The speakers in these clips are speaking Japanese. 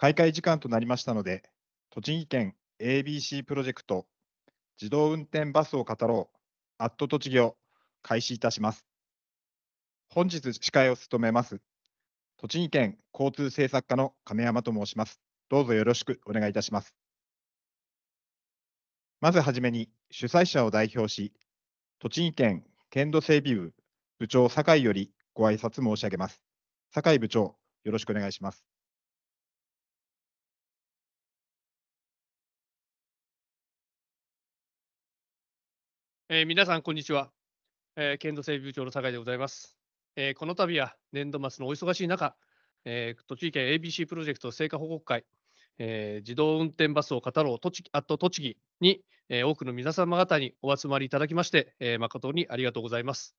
開会時間となりましたので、栃木県 ABC プロジェクト自動運転バスを語ろう、アット栃木を開始いたします。本日司会を務めます、栃木県交通政策課の亀山と申します。どうぞよろしくお願いいたします。まずはじめに、主催者を代表し、栃木県県土整備部部長酒井よりご挨拶申し上げます。酒井部長、よろしくお願いします。えー、皆さん、こんにちは。えー、剣道整備部長の酒井でございます。えー、この度は年度末のお忙しい中、えー、栃木県 ABC プロジェクト成果報告会、えー、自動運転バスを語ろう栃木あと栃木に、えー、多くの皆様方にお集まりいただきまして、えー、誠にありがとうございます。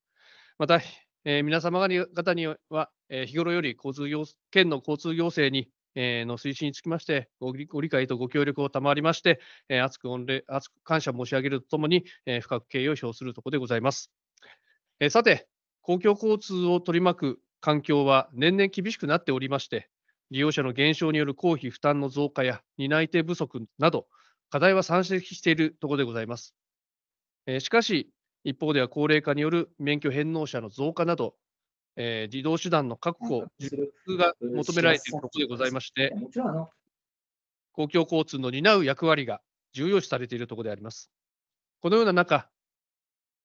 また、えー、皆様方には、えー、日頃より交通県の交通行政にの推進につきましてご理解とご協力を賜りまして、厚く御礼厚く感謝申し上げるとともに、深く敬意を表するところでございます。さて、公共交通を取り巻く環境は年々厳しくなっておりまして、利用者の減少による公費負担の増加や担い手不足など、課題は山積しているところでございます。しかし、一方では高齢化による免許返納者の増加など、えー、移動手段の確保、自覚が求められているところでございまして、公共交通の担う役割が重要視されているところであります。このような中、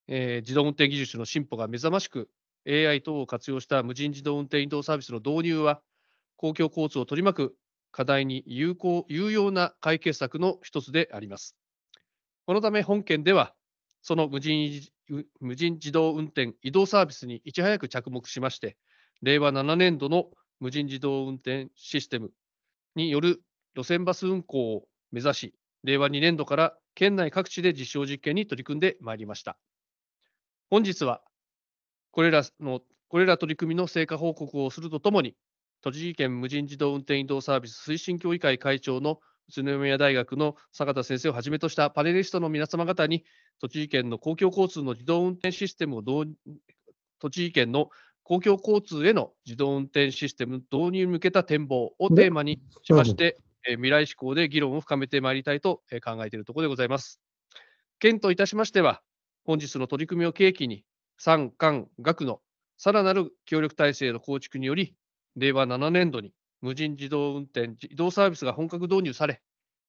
えー、自動運転技術の進歩が目覚ましく、AI 等を活用した無人自動運転移動サービスの導入は、公共交通を取り巻く課題に有効有用な解決策の一つであります。このため、本県では、その無人無人自動運転移動サービスにいち早く着目しまして、令和7年度の無人自動運転システムによる路線バス運行を目指し、令和2年度から県内各地で実証実験に取り組んでまいりました。本日はこれらのこれら取り組みの成果報告をするとともに、栃木県無人自動運転移動サービス推進協議会会長の宇都宮大学の坂田先生をはじめとしたパネリストの皆様方に、栃木県の公共交通の自動運転システムを導栃木県の公共交通への自動運転システム導入に向けた展望をテーマにしまして、え未来志向で議論を深めてまいりたいと考えているところでございます。県といたしましては、本日の取り組みを契機に、産官学のさらなる協力体制の構築により、令和7年度に無人自動運転、自動サービスが本格導入され、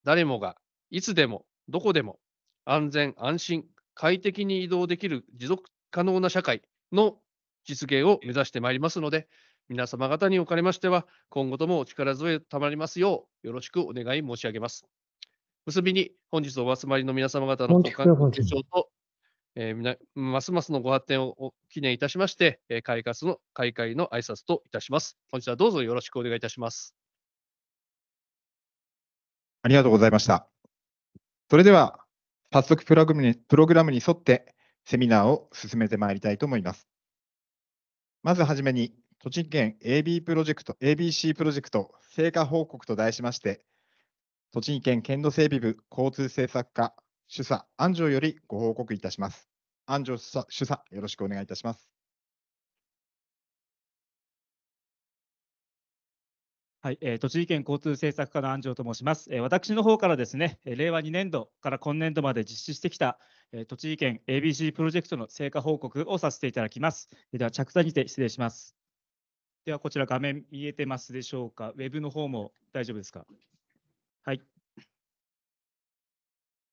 誰もがいつでもどこでも安全、安心、快適に移動できる持続可能な社会の実現を目指してまいりますので、皆様方におかれましては、今後ともお力添えたまりますよう、よろしくお願い申し上げます。結びに、本日お集まりの皆様方のご感想とえー、ますますのご発展をお記念いたしまして、えー、開活の開会の挨拶といたします。本日はどうぞよろしくお願いいたします。ありがとうございました。それでは、早速プログラにプログラムに沿ってセミナーを進めてまいりたいと思います。まずはじめに、栃木県 AB プロジェクト ABC プロジェクト成果報告と題しまして、栃木県県土整備部交通政策課主査、安城よりご報告いたします。安城主査、よろしくお願いいたします。はい、えー、栃木県交通政策課の安城と申します、えー。私の方からですね、令和2年度から今年度まで実施してきた、えー、栃木県 ABC プロジェクトの成果報告をさせていただきます。では、着座にて失礼します。では、こちら画面見えてますでしょうか。ウェブの方も大丈夫ですか。はい。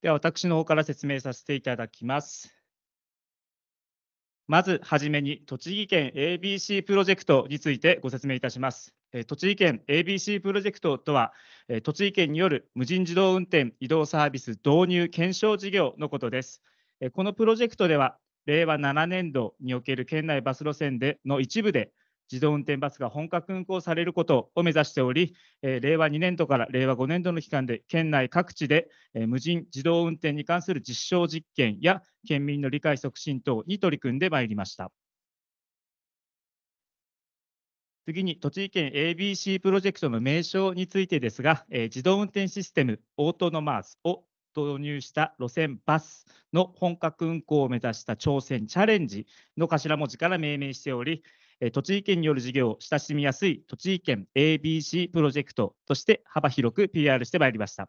では私の方から説明させていただきます。まずはじめに栃木県 ABC プロジェクトについてご説明いたします。栃木県 ABC プロジェクトとは、栃木県による無人自動運転移動サービス導入検証事業のことです。このプロジェクトでは、令和7年度における県内バス路線での一部で、自動運転バスが本格運行されることを目指しており、え令和2年度から令和5年度の期間で県内各地で、え無人自動運転に関する実証実験や県民の理解促進等に取り組んでまいりました。次に栃木県 ABC プロジェクトの名称についてですが、え自動運転システムオートノマースを導入した路線バスの本格運行を目指した挑戦チャレンジの頭文字から命名しており、え栃木県による事業、を親しみやすい栃木県 ABC プロジェクトとして幅広く PR してまいりました。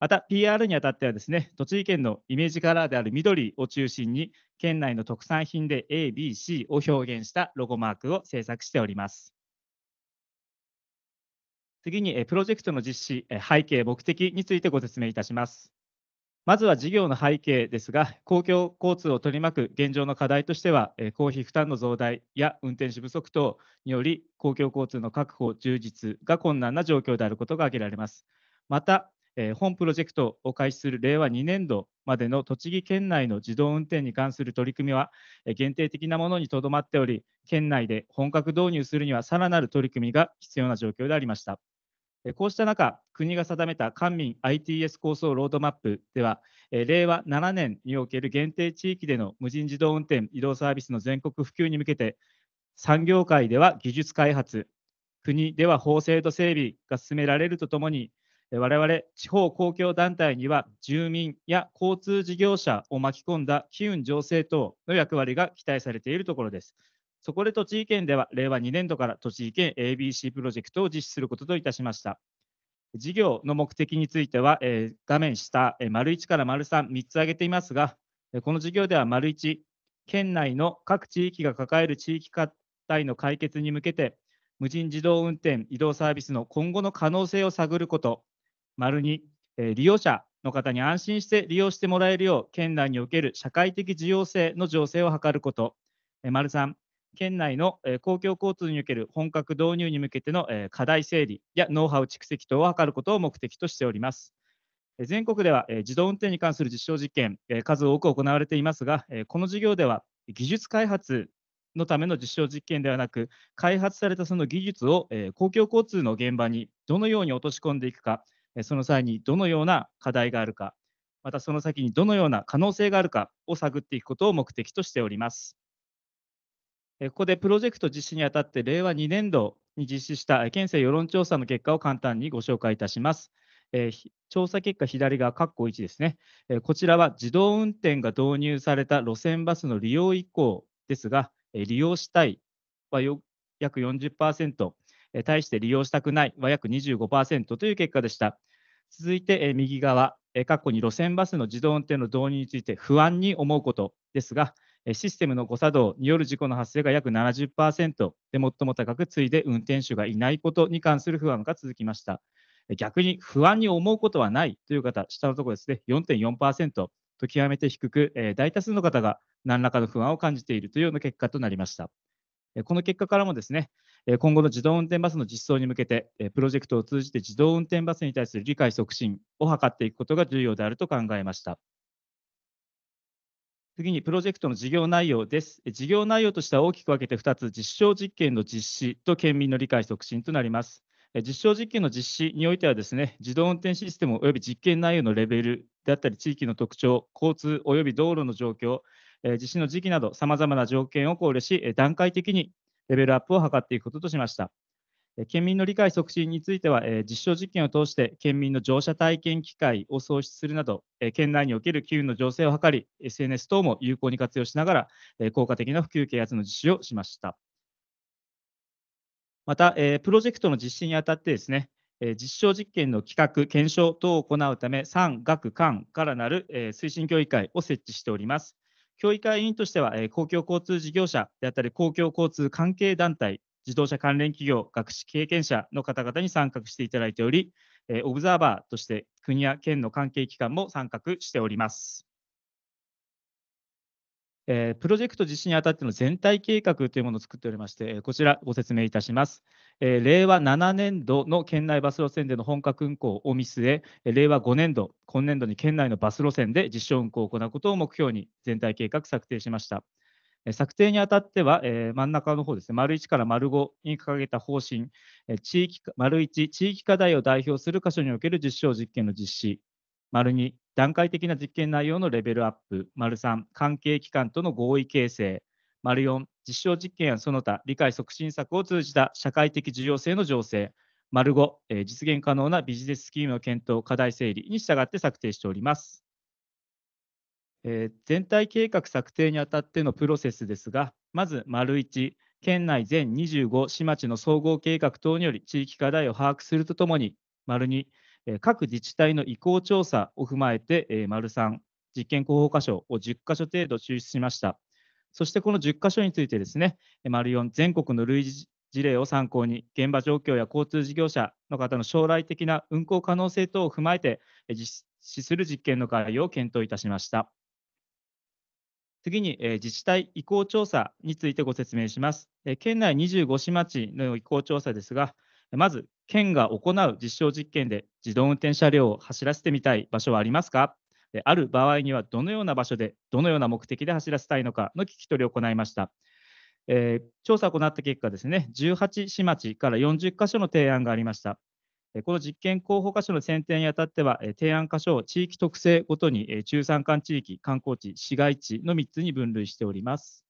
また PR にあたってはですね、栃木県のイメージカラーである緑を中心に、県内の特産品で ABC を表現したロゴマークを制作しております。次に、プロジェクトの実施、背景、目的についてご説明いたします。まずは事業の背景ですが、公共交通を取り巻く現状の課題としては、公費負担の増大や運転手不足等により、公共交通の確保・充実が困難な状況であることが挙げられます。また、本プロジェクトを開始する令和2年度までの栃木県内の自動運転に関する取り組みは、限定的なものにとどまっており、県内で本格導入するにはさらなる取り組みが必要な状況でありました。こうした中、国が定めた官民 ITS 構想ロードマップでは、令和7年における限定地域での無人自動運転移動サービスの全国普及に向けて、産業界では技術開発、国では法制度整備が進められるとともに、我々地方公共団体には住民や交通事業者を巻き込んだ機運醸成等の役割が期待されているところです。そこで栃木県では令和2年度から栃木県 ABC プロジェクトを実施することといたしました。事業の目的については、えー、画面下、えー、丸1から丸3、3つ挙げていますが、この事業では丸1、県内の各地域が抱える地域課題の解決に向けて、無人自動運転移動サービスの今後の可能性を探ること、丸2、え利用者の方に安心して利用してもらえるよう、県内における社会的需要性の情勢を図ること、丸3、県内の公共交通における本格導入に向けての課題整理やノウハウ蓄積等を図ることを目的としております。全国では自動運転に関する実証実験、数多く行われていますが、この事業では技術開発のための実証実験ではなく、開発されたその技術を公共交通の現場にどのように落とし込んでいくか、その際にどのような課題があるか、またその先にどのような可能性があるかを探っていくことを目的としております。ここでプロジェクト実施にあたって令和2年度に実施した県政世論調査の結果を簡単にご紹介いたします。えー、調査結果左側、括弧1ですね、えー、こちらは自動運転が導入された路線バスの利用以降ですが、えー、利用したいは約40%、え対して利用したくないは約25%という結果でした。続いて、え右側、え括弧に路線バスの自動運転の導入について不安に思うことですが、システムの誤作動による事故の発生が約70%で最も高く、次いで運転手がいないことに関する不安が続きました。逆に不安に思うことはないという方、下のところですね、4.4%と極めて低く、え大多数の方が何らかの不安を感じているというような結果となりました。この結果からもですね、今後の自動運転バスの実装に向けて、プロジェクトを通じて自動運転バスに対する理解促進を図っていくことが重要であると考えました。次にプロジェクトの事業内容です。事業内容としては大きく分けて2つ、実証実験の実施と県民の理解促進となります。実証実験の実施においてはですね、自動運転システム及び実験内容のレベルであったり、地域の特徴、交通及び道路の状況、実施の時期など、さまざまな条件を考慮し、段階的にレベルアップを図っていくこととしました。県民の理解促進については、実証実験を通して県民の乗車体験機会を創出するなど、県内における機運の醸成を図り、SNS 等も有効に活用しながら、効果的な普及啓発の実施をしました。また、プロジェクトの実施にあたってですね、実証実験の企画、検証等を行うため、産、学、官からなる推進協議会を設置しております。協議会委員としては、公共交通事業者であったり、公共交通関係団体自動車関連企業、学士経験者の方々に参画していただいており、えオブザーバーとして国や県の関係機関も参画しております。えプロジェクト実施にあたっての全体計画というものを作っておりまして、こちらご説明いたします。え令和7年度の県内バス路線での本格運行を見据え、令和5年度、今年度に県内のバス路線で実証運行を行うことを目標に全体計画策定しました。策定にあたっては、え真ん中の方ですね、丸1から丸5に掲げた方針、え地域丸1、地域課題を代表する箇所における実証実験の実施、丸2、段階的な実験内容のレベルアップ、丸3、関係機関との合意形成、丸4、実証実験やその他、理解促進策を通じた社会的重要性の醸成、丸5、実現可能なビジネススキームの検討、課題整理に従って策定しております。えー、全体計画策定にあたってのプロセスですが、まず、丸1、県内全25市町の総合計画等により地域課題を把握するとともに、丸2、えー、各自治体の意向調査を踏まえて、えー、丸3、実験広報箇所を10箇所程度抽出しました。そしてこの10箇所についてですね、丸4、全国の類似事例を参考に、現場状況や交通事業者の方の将来的な運行可能性等を踏まえて、実施する実験の概要を検討いたしました。次に、えー、自治体移行調査についてご説明します。えー、県内25市町の移行調査ですが、まず、県が行う実証実験で自動運転車両を走らせてみたい場所はありますかある場合にはどのような場所で、どのような目的で走らせたいのかの聞き取りを行いました。えー、調査を行った結果ですね、18市町から40か所の提案がありました。この実験候補箇所の選定にあたっては、提案箇所を地域特性ごとに中山間地域、観光地、市街地の3つに分類しております。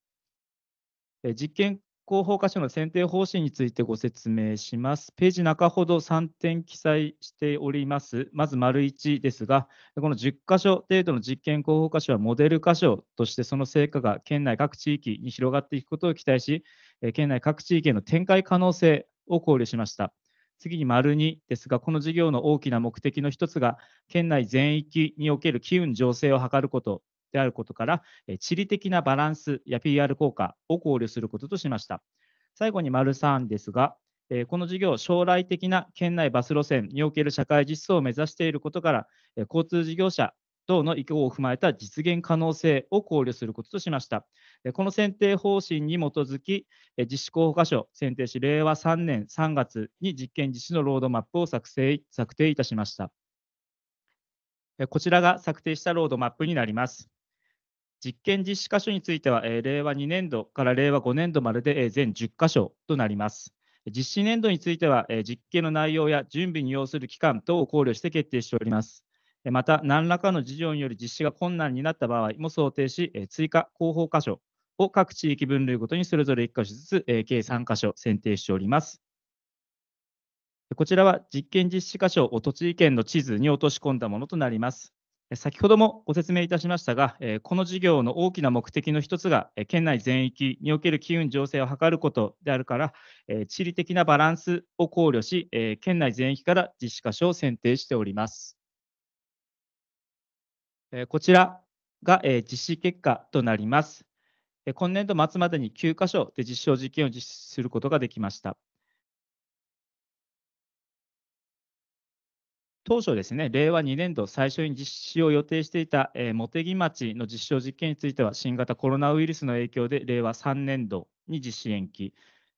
実験候補箇所の選定方針についてご説明します。ページ中ほど3点記載しております。まず、丸1ですが、この10箇所程度の実験候補箇所はモデル箇所として、その成果が県内各地域に広がっていくことを期待し、県内各地域への展開可能性を考慮しました。次に丸2ですが、この事業の大きな目的の一つが、県内全域における機運醸成を図ることであることから、地理的なバランスや PR 効果を考慮することとしました。最後に丸3ですが、この事業、将来的な県内バス路線における社会実装を目指していることから、交通事業者等の意向を踏まえた実現可能性を考慮することとしました。この選定方針に基づき、実施候補箇所選定し、令和3年3月に実験実施のロードマップを作成策定いたしました。こちらが策定したロードマップになります。実験実施箇所については、令和2年度から令和5年度までで全10箇所となります。実施年度については、実験の内容や準備に要する期間等を考慮して決定しております。また、何らかの事情により実施が困難になった場合も想定し、追加広報箇所を各地域分類ごとにそれぞれ1箇所ずつ、計3箇所選定しております。こちらは実験実施箇所を栃木県の地図に落とし込んだものとなります。先ほどもご説明いたしましたが、この事業の大きな目的の1つが、県内全域における機運醸成を図ることであるから、地理的なバランスを考慮し、県内全域から実施箇所を選定しております。こちらが実施結果となります。今年度末までに9箇所で実証実験を実施することができました。当初ですね、令和2年度最初に実施を予定していた、えー、茂木町の実証実験については、新型コロナウイルスの影響で令和3年度に実施延期、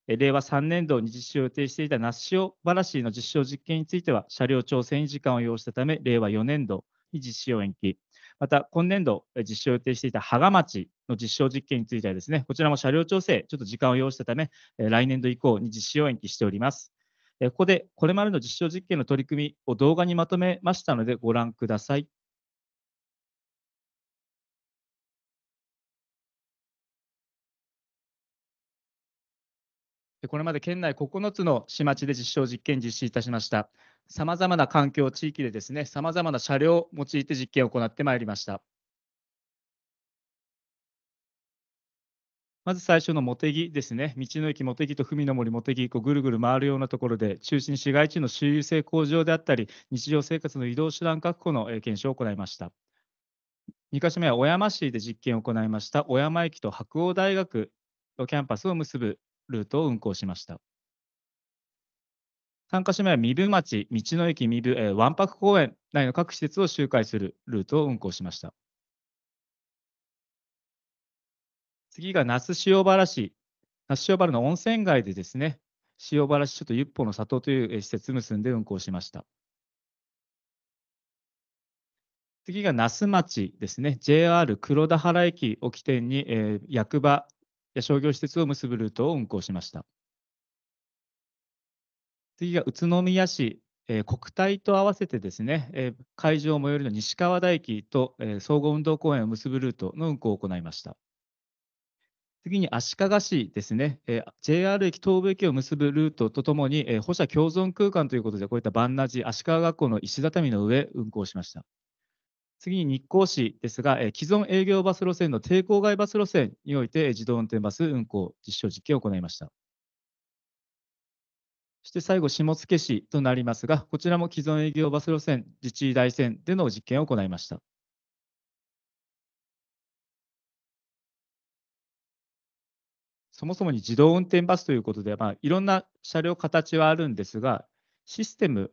えー、令和3年度に実施を予定していた那須塩原市の実証実験については、車両調整に時間を要したため、令和4年度に実施を延期、また今年度実施を予定していた芳賀町の実証実験についてはですね、こちらも車両調整、ちょっと時間を要したため、来年度以降に実施を延期しております。ここでこれまでの実証実験の取り組みを動画にまとめましたのでご覧ください。これまで県内9つの市町で実証実験実施いたしました。さまざまな環境、地域でですね、さまざまな車両を用いて実験を行ってまいりました。まず最初の茂木ですね、道の駅茂木と文の森茂木、こうぐるぐる回るようなところで、中心市街地の周遊性向上であったり、日常生活の移動手段確保の検証を行いました。2か所目は小山市で実験を行いました、小山駅と白鴎大学のキャンパスを結ぶルートを運行しました。参加者名は三部町、道の駅三部、えー、ワンパ公園内の各施設を周回するルートを運行しました。次が那須塩原市。那須塩原の温泉街でですね、塩原市ちょっとゆっぽの里という施設を結んで運行しました。次が那須町ですね、JR 黒田原駅を起点に、えー、役場、や商業施設を結ぶルートを運行しました。次が宇都宮市、えー、国体と合わせてですね、えー、会場最寄りの西川台駅と、えー、総合運動公園を結ぶルートの運行を行いました。次に足利市ですね、えー、JR 駅、東武駅を結ぶルートとともに、えー、保社共存空間ということで、こういったバンナジ、足利学校の石畳の上、運行しました。次に日光市ですが、え既存営業バス路線の抵抗外バス路線において自動運転バス運行実証実験を行いました。そして最後、下野市となりますが、こちらも既存営業バス路線、自治大線での実験を行いました。そもそもに自動運転バスということで、まあ、いろんな車両形はあるんですが、システム、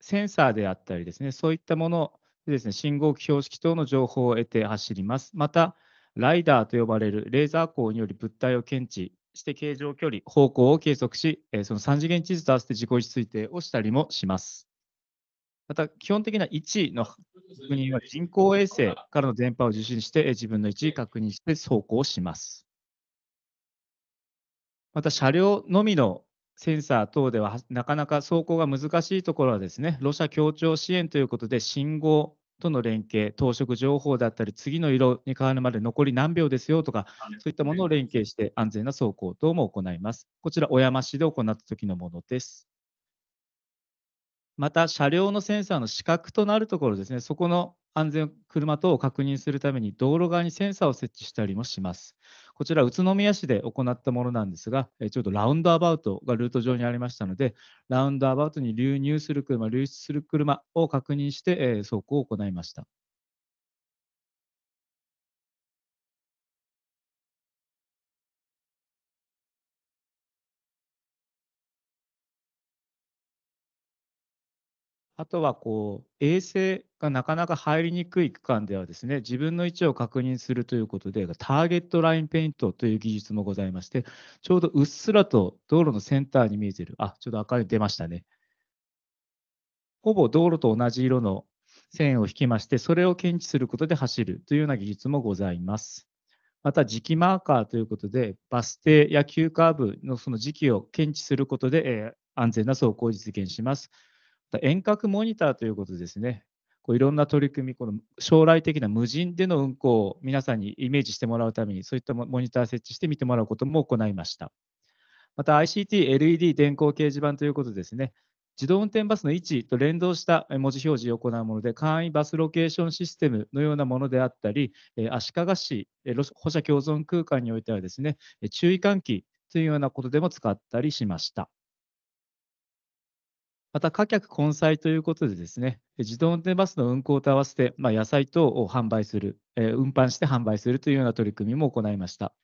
センサーであったりですね、そういったものでですね、信号機標識等の情報を得て走ります。また、ライダーと呼ばれるレーザー光により物体を検知して形状距離、方向を計測し、その3次元地図と合わせて自己位置推定をしたりもします。また、基本的な位置の確認は人工衛星からの電波を受信して、自分の位置確認して走行します。また、車両のみのセンサー等ではなかなか走行が難しいところはですね、シア協調支援ということで信号との連携、当色情報だったり、次の色に変わるまで残り何秒ですよとか、そういったものを連携して安全な走行等も行います。こちら、小山市で行った時のものです。また、車両のセンサーの死角となるところですね、そこの安全車等を確認するために、道路側にセンサーを設置したりもします。こちら宇都宮市で行ったものなんですが、ちょうどラウンドアバウトがルート上にありましたので、ラウンドアバウトに流入する車、流出する車を確認して走行を行いました。あとはこう衛星がなかなか入りにくい区間ではですね自分の位置を確認するということでターゲットラインペイントという技術もございましてちょうどうっすらと道路のセンターに見えているあちょっと赤い出ましたねほぼ道路と同じ色の線を引きましてそれを検知することで走るというような技術もございますまた磁気マーカーということでバス停や急カーブのその時期を検知することで、え安全な走行を実現します遠隔モニターということですね。こういろんな取り組み、この将来的な無人での運行を皆さんにイメージしてもらうために、そういったモニター設置して見てもらうことも行いました。また ICT、LED 電光掲示板ということですね。自動運転バスの位置と連動した文字表示を行うもので、簡易バスロケーションシステムのようなものであったり、足利市、保社共存空間においてはですね、注意喚起というようなことでも使ったりしました。また、貨客混載ということでですね、自動運転バスの運行と合わせて、まあ、野菜等を販売する、えー、運搬して販売するというような取り組みも行いました。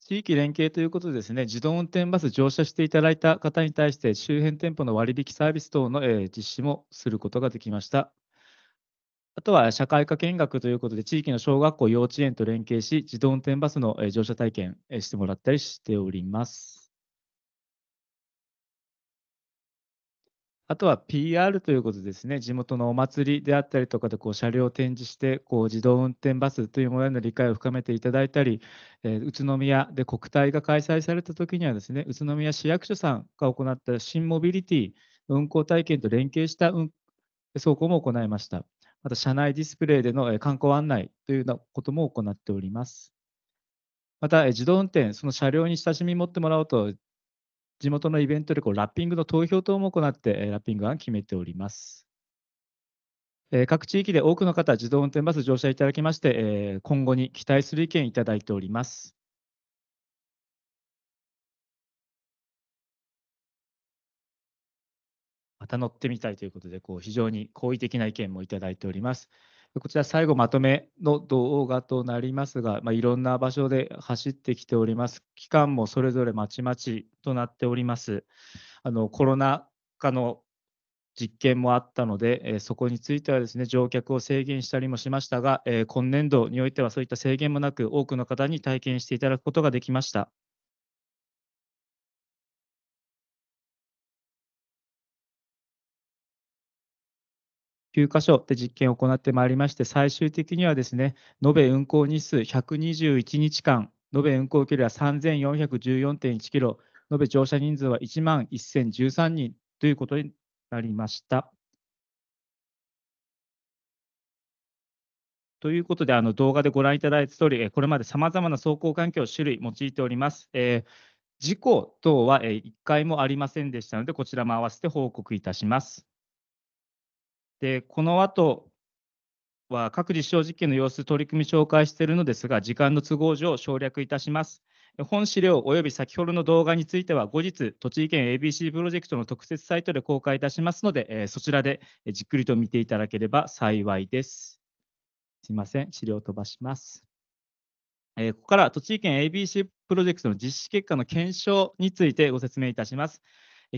地域連携ということでですね、自動運転バス乗車していただいた方に対して、周辺店舗の割引サービス等の、え実施もすることができました。あとは社会科見学ということで、地域の小学校、幼稚園と連携し、自動運転バスの乗車体験してもらったりしております。あとは PR ということですね、地元のお祭りであったりとかでこう車両を展示して、自動運転バスというものへの理解を深めていただいたり、宇都宮で国体が開催されたときには宇都宮市役所さんが行った新モビリティ運行体験と連携した走行も行いました。また車内ディスプレイでの観光案内というようなことも行っております。また自動運転、その車両に親しみ持ってもらおうと、地元のイベントでこうラッピングの投票等も行って、ラッピング案決めております。各地域で多くの方、自動運転バス乗車いただきまして、今後に期待する意見いただいております。た乗ってみたいということで、こう非常に好意的な意見もいただいております。こちら最後まとめの動画となりますが、まあ、いろんな場所で走ってきております。期間もそれぞれまちまちとなっております。あのコロナ禍の実験もあったので、えー、そこについてはですね乗客を制限したりもしましたが、えー、今年度においてはそういった制限もなく多くの方に体験していただくことができました。9箇所で実験を行ってまいりまして、最終的にはですね、延べ運行日数121日間、延べ運行距離は3414.1キロ、延べ乗車人数は1万1013人ということになりました。ということで、あの動画でご覧いただいた通り、これまでさまざまな走行環境、種類用いております。えー、事故等は1回もありませんでしたので、こちらも合わせて報告いたします。で、この後は各実証実験の様子、取り組み紹介しているのですが、時間の都合上省略いたします。本資料及び先ほどの動画については後日、栃木県 ABC プロジェクトの特設サイトで公開いたしますので、えそちらでじっくりと見ていただければ幸いです。すいません、資料を飛ばします。えここから栃木県 ABC プロジェクトの実施結果の検証についてご説明いたします。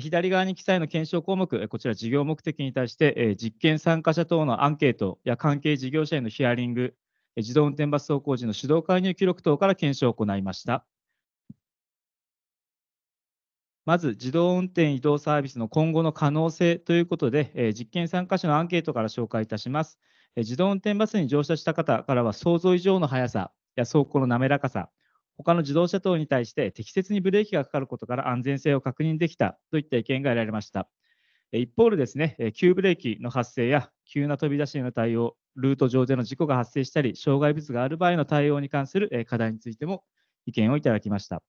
左側に記載の検証項目、こちら事業目的に対して、実験参加者等のアンケートや関係事業者へのヒアリング、自動運転バス走行時の手動介入記録等から検証を行いました。まず、自動運転移動サービスの今後の可能性ということで、実験参加者のアンケートから紹介いたします。自動運転バスに乗車した方からは、想像以上の速さや走行の滑らかさ、他の自動車等に対して適切にブレーキがかかることから安全性を確認できたといった意見が得られました。一方でですね、急ブレーキの発生や急な飛び出しへの対応、ルート上での事故が発生したり、障害物がある場合の対応に関する課題についても意見をいただきました。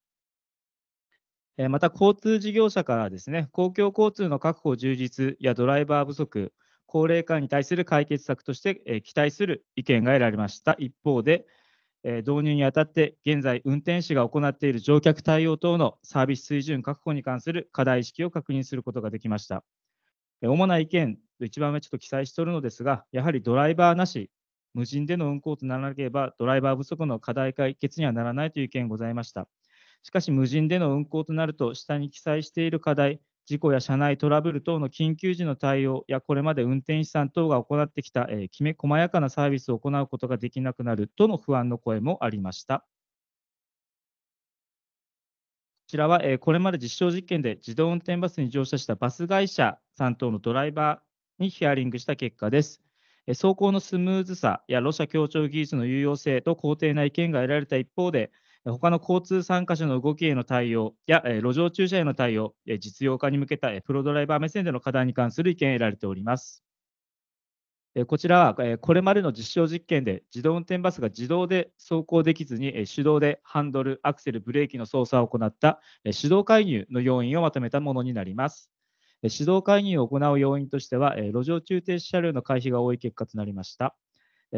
また、交通事業者からですね、公共交通の確保充実やドライバー不足、高齢化に対する解決策として期待する意見が得られました。一方で、導入にあたって現在運転士が行っている乗客対応等のサービス水準確保に関する課題意識を確認することができました。主な意見、1番目ちょっと記載しておるのですが、やはりドライバーなし、無人での運行とならなければドライバー不足の課題解決にはならないという意見がございました。しかし無人での運行となると下に記載している課題、事故や車内トラブル等の緊急時の対応や、これまで運転手さん等が行ってきた、えー、きめ細やかなサービスを行うことができなくなるとの不安の声もありました。こちらは、えー、これまで実証実験で自動運転バスに乗車したバス会社さん等のドライバーにヒアリングした結果です。走行のスムーズさや路車協調技術の有用性と肯定な意見が得られた一方で、他の交通参加者の動きへの対応や路上駐車への対応、実用化に向けたプロドライバー目線での課題に関する意見を得られております。こちらはこれまでの実証実験で自動運転バスが自動で走行できずに手動でハンドル、アクセル、ブレーキの操作を行った手動介入の要因をまとめたものになります。手動介入を行う要因としては路上駐停車両の回避が多い結果となりました。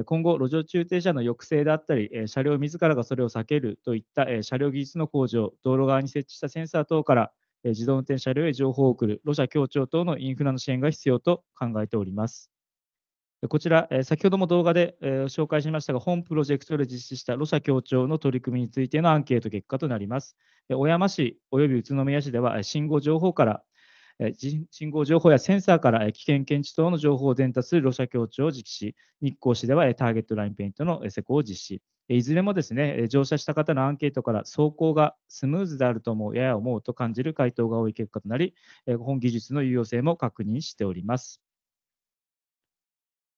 今後、路上駐停車の抑制であったり、車両自らがそれを避けるといった車両技術の向上、道路側に設置したセンサー等から自動運転車両へ情報を送る、路車協調等のインフラの支援が必要と考えております。こちら、先ほども動画で紹介しましたが、本プロジェクトで実施した路社協調の取り組みについてのアンケート結果となります。小山市及び宇都宮市では、信号情報から信号情報やセンサーから危険検知等の情報を伝達する路車協調を実施し、日光市ではターゲットラインペイントの施工を実施。いずれもですね、乗車した方のアンケートから走行がスムーズであると思う、やや思うと感じる回答が多い結果となり、本技術の有用性も確認しております。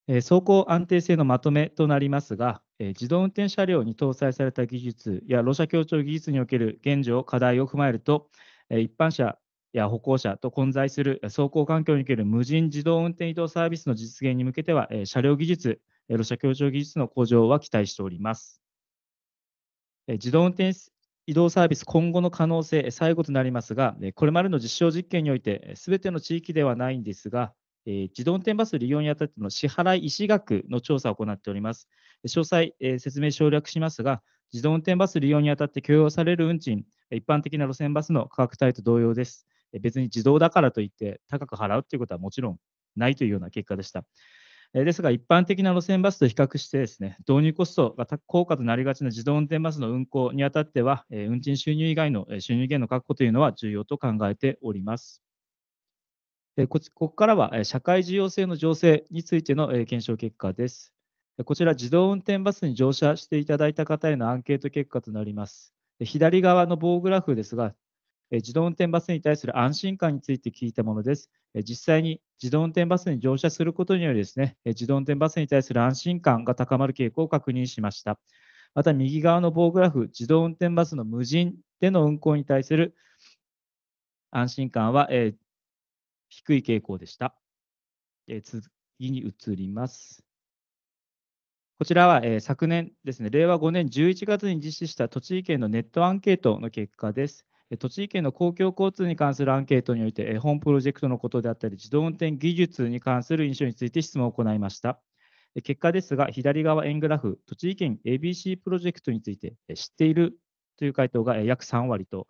走行安定性のまとめとなりますが、自動運転車両に搭載された技術や路車協調技術における現状、課題を踏まえると、一般車や歩行者と混在する走行環境における無人自動運転移動サービスの実現に向けては、車両技術、路車協調技術の向上は期待しております。自動運転移動サービス今後の可能性、最後となりますが、これまでの実証実験において、すべての地域ではないんですが、自動運転バス利用にあたっての支払い意思額の調査を行っております。詳細、説明省略しますが、自動運転バス利用にあたって許容される運賃、一般的な路線バスの価格帯と同様です。別に自動だからといって高く払うということはもちろんないというような結果でした。ですが、一般的な路線バスと比較してですね、導入コストが高価となりがちな自動運転バスの運行にあたっては、運賃収入以外の収入源の確保というのは重要と考えております。ここからは社会需要性の情勢についての検証結果です。こちら、自動運転バスに乗車していただいた方へのアンケート結果となります。左側の棒グラフですが、自動運転バスに対する安心感について聞いたものです。実際に自動運転バスに乗車することによりですね、自動運転バスに対する安心感が高まる傾向を確認しました。また右側の棒グラフ、自動運転バスの無人での運行に対する安心感は、えー、低い傾向でした。えー、次に移ります。こちらは、えー、昨年ですね、令和5年11月に実施した栃木県のネットアンケートの結果です。栃木県の公共交通に関するアンケートにおいて、本プロジェクトのことであったり、自動運転技術に関する印象について質問を行いました。結果ですが、左側円グラフ、栃木県 ABC プロジェクトについて知っているという回答が約3割と、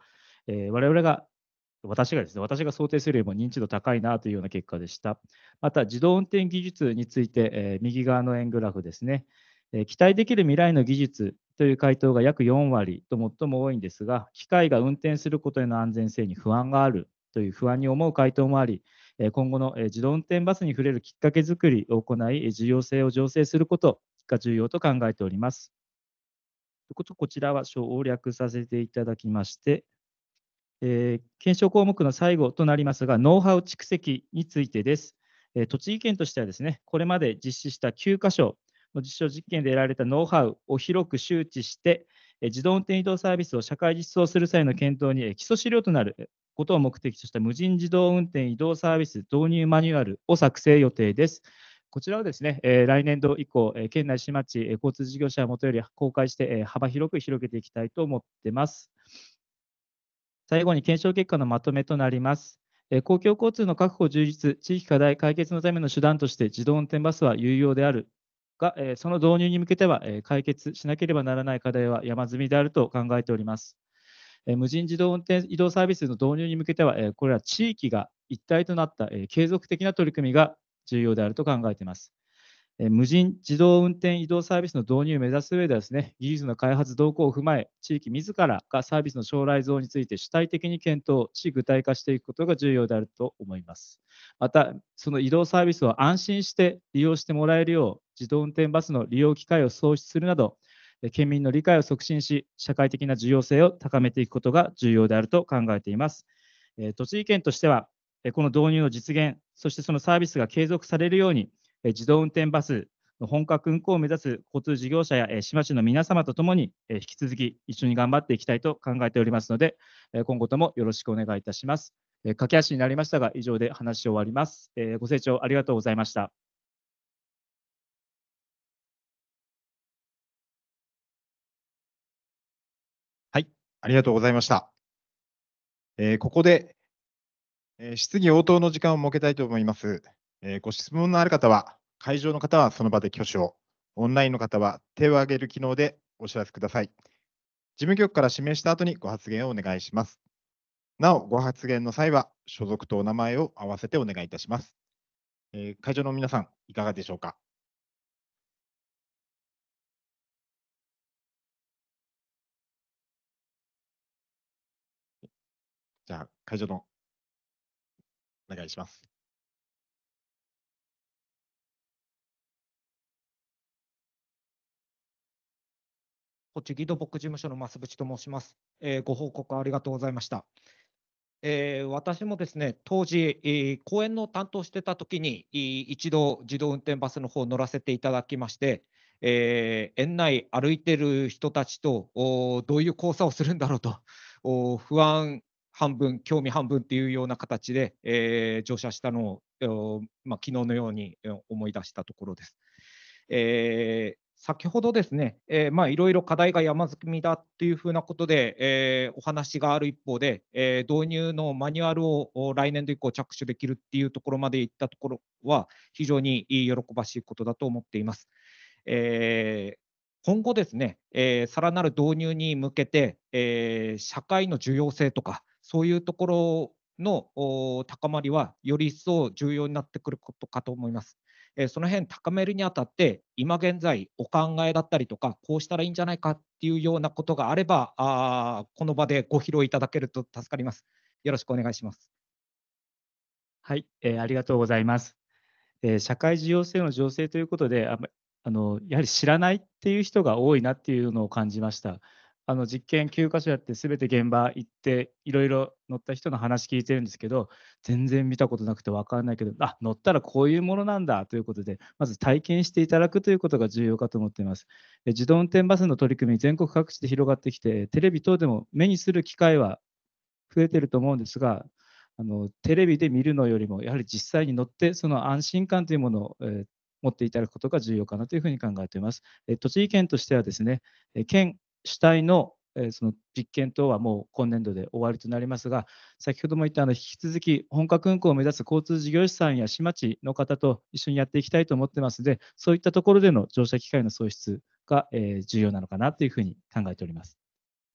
我々が私がですね、私が想定するよりも認知度高いなというような結果でした。また、自動運転技術について、右側の円グラフですね、期待できる未来の技術という回答が約4割と最も多いんですが、機械が運転することへの安全性に不安があるという不安に思う回答もあり、今後の自動運転バスに触れるきっかけづくりを行い、需要性を醸成することが重要と考えております。ということこちらは省略させていただきまして、えー、検証項目の最後となりますが、ノウハウ蓄積についてです。え栃木県としてはですね、これまで実施した9箇所実証実験で得られたノウハウを広く周知して、自動運転移動サービスを社会実装する際の検討に基礎資料となることを目的とした無人自動運転移動サービス導入マニュアルを作成予定です。こちらはですね、来年度以降、県内市町交通事業者はもとより公開して、幅広く広げていきたいと思っています。最後に検証結果のまとめとなります。公共交通の確保充実、地域課題解決のための手段として自動運転バスは有用であるが、えその導入に向けては、え解決しなければならない課題は山積みであると考えております。え無人自動運転移動サービスの導入に向けては、えこれら地域が一体となった、え継続的な取り組みが重要であると考えています。無人自動運転移動サービスの導入を目指す上ではですね、技術の開発動向を踏まえ、地域自らがサービスの将来像について主体的に検討し、具体化していくことが重要であると思います。また、その移動サービスを安心して利用してもらえるよう、自動運転バスの利用機会を創出するなど、県民の理解を促進し、社会的な重要性を高めていくことが重要であると考えています。栃木県としては、この導入の実現、そしてそのサービスが継続されるように、自動運転バスの本格運行を目指す交通事業者や市町の皆様とともに、引き続き一緒に頑張っていきたいと考えておりますので、今後ともよろしくお願いいたします。駆け足になりましたが、以上で話を終わります。ご清聴ありがとうございました。ありがとうございました。えー、ここで、えー、質疑応答の時間を設けたいと思います。えー、ご質問のある方は、会場の方はその場で挙手を、オンラインの方は手を挙げる機能でお知らせください。事務局から指名した後にご発言をお願いします。なお、ご発言の際は、所属とお名前を合わせてお願いいたします。え会場の皆さん、いかがでしょうか。会場のお願いします。栃木土木事務所の増渕と申します、えー、ご報告ありがとうございました。えー、私もですね当時、えー、公園の担当してた時に、一度自動運転バスの方を乗らせていただきまして、えー、園内歩いてる人たちとおどういう交差をするんだろうとお不安半分、興味半分っていうような形で、えー、乗車したのを、まあ、昨日のように思い出したところです。えー、先ほどですね、えまいろいろ課題が山積みだっていうふうなことで、えー、お話がある一方で、えー、導入のマニュアルを来年度以降着手できるっていうところまでいったところは非常に喜ばしいことだと思っています。えー、今後ですね、えー、さらなる導入に向けて、えー、社会の重要性とか、そういうところの高まりはより一層重要になってくることかと思います。えその辺高めるにあたって今現在お考えだったりとかこうしたらいいんじゃないかっていうようなことがあればあこの場でご披露いただけると助かります。よろしくお願いします。はい、えー、ありがとうございます。えー、社会需要性の情勢ということであのやはり知らないっていう人が多いなっていうのを感じました。あの実験9箇所やって全て現場行っていろいろ乗った人の話聞いてるんですけど全然見たことなくて分かんないけどあ乗ったらこういうものなんだということでまず体験していただくということが重要かと思っています自動運転バスの取り組み全国各地で広がってきてテレビ等でも目にする機会は増えてると思うんですがあのテレビで見るのよりもやはり実際に乗ってその安心感というものを、えー、持っていただくことが重要かなというふうに考えています。え栃木県としてはですね、え県主体のえその実験等はもう今年度で終わりとなりますが、先ほども言ったあの引き続き本格運行を目指す交通事業者さんや市町の方と一緒にやっていきたいと思ってますので、そういったところでの乗車機会の創出がえ重要なのかなというふうに考えております。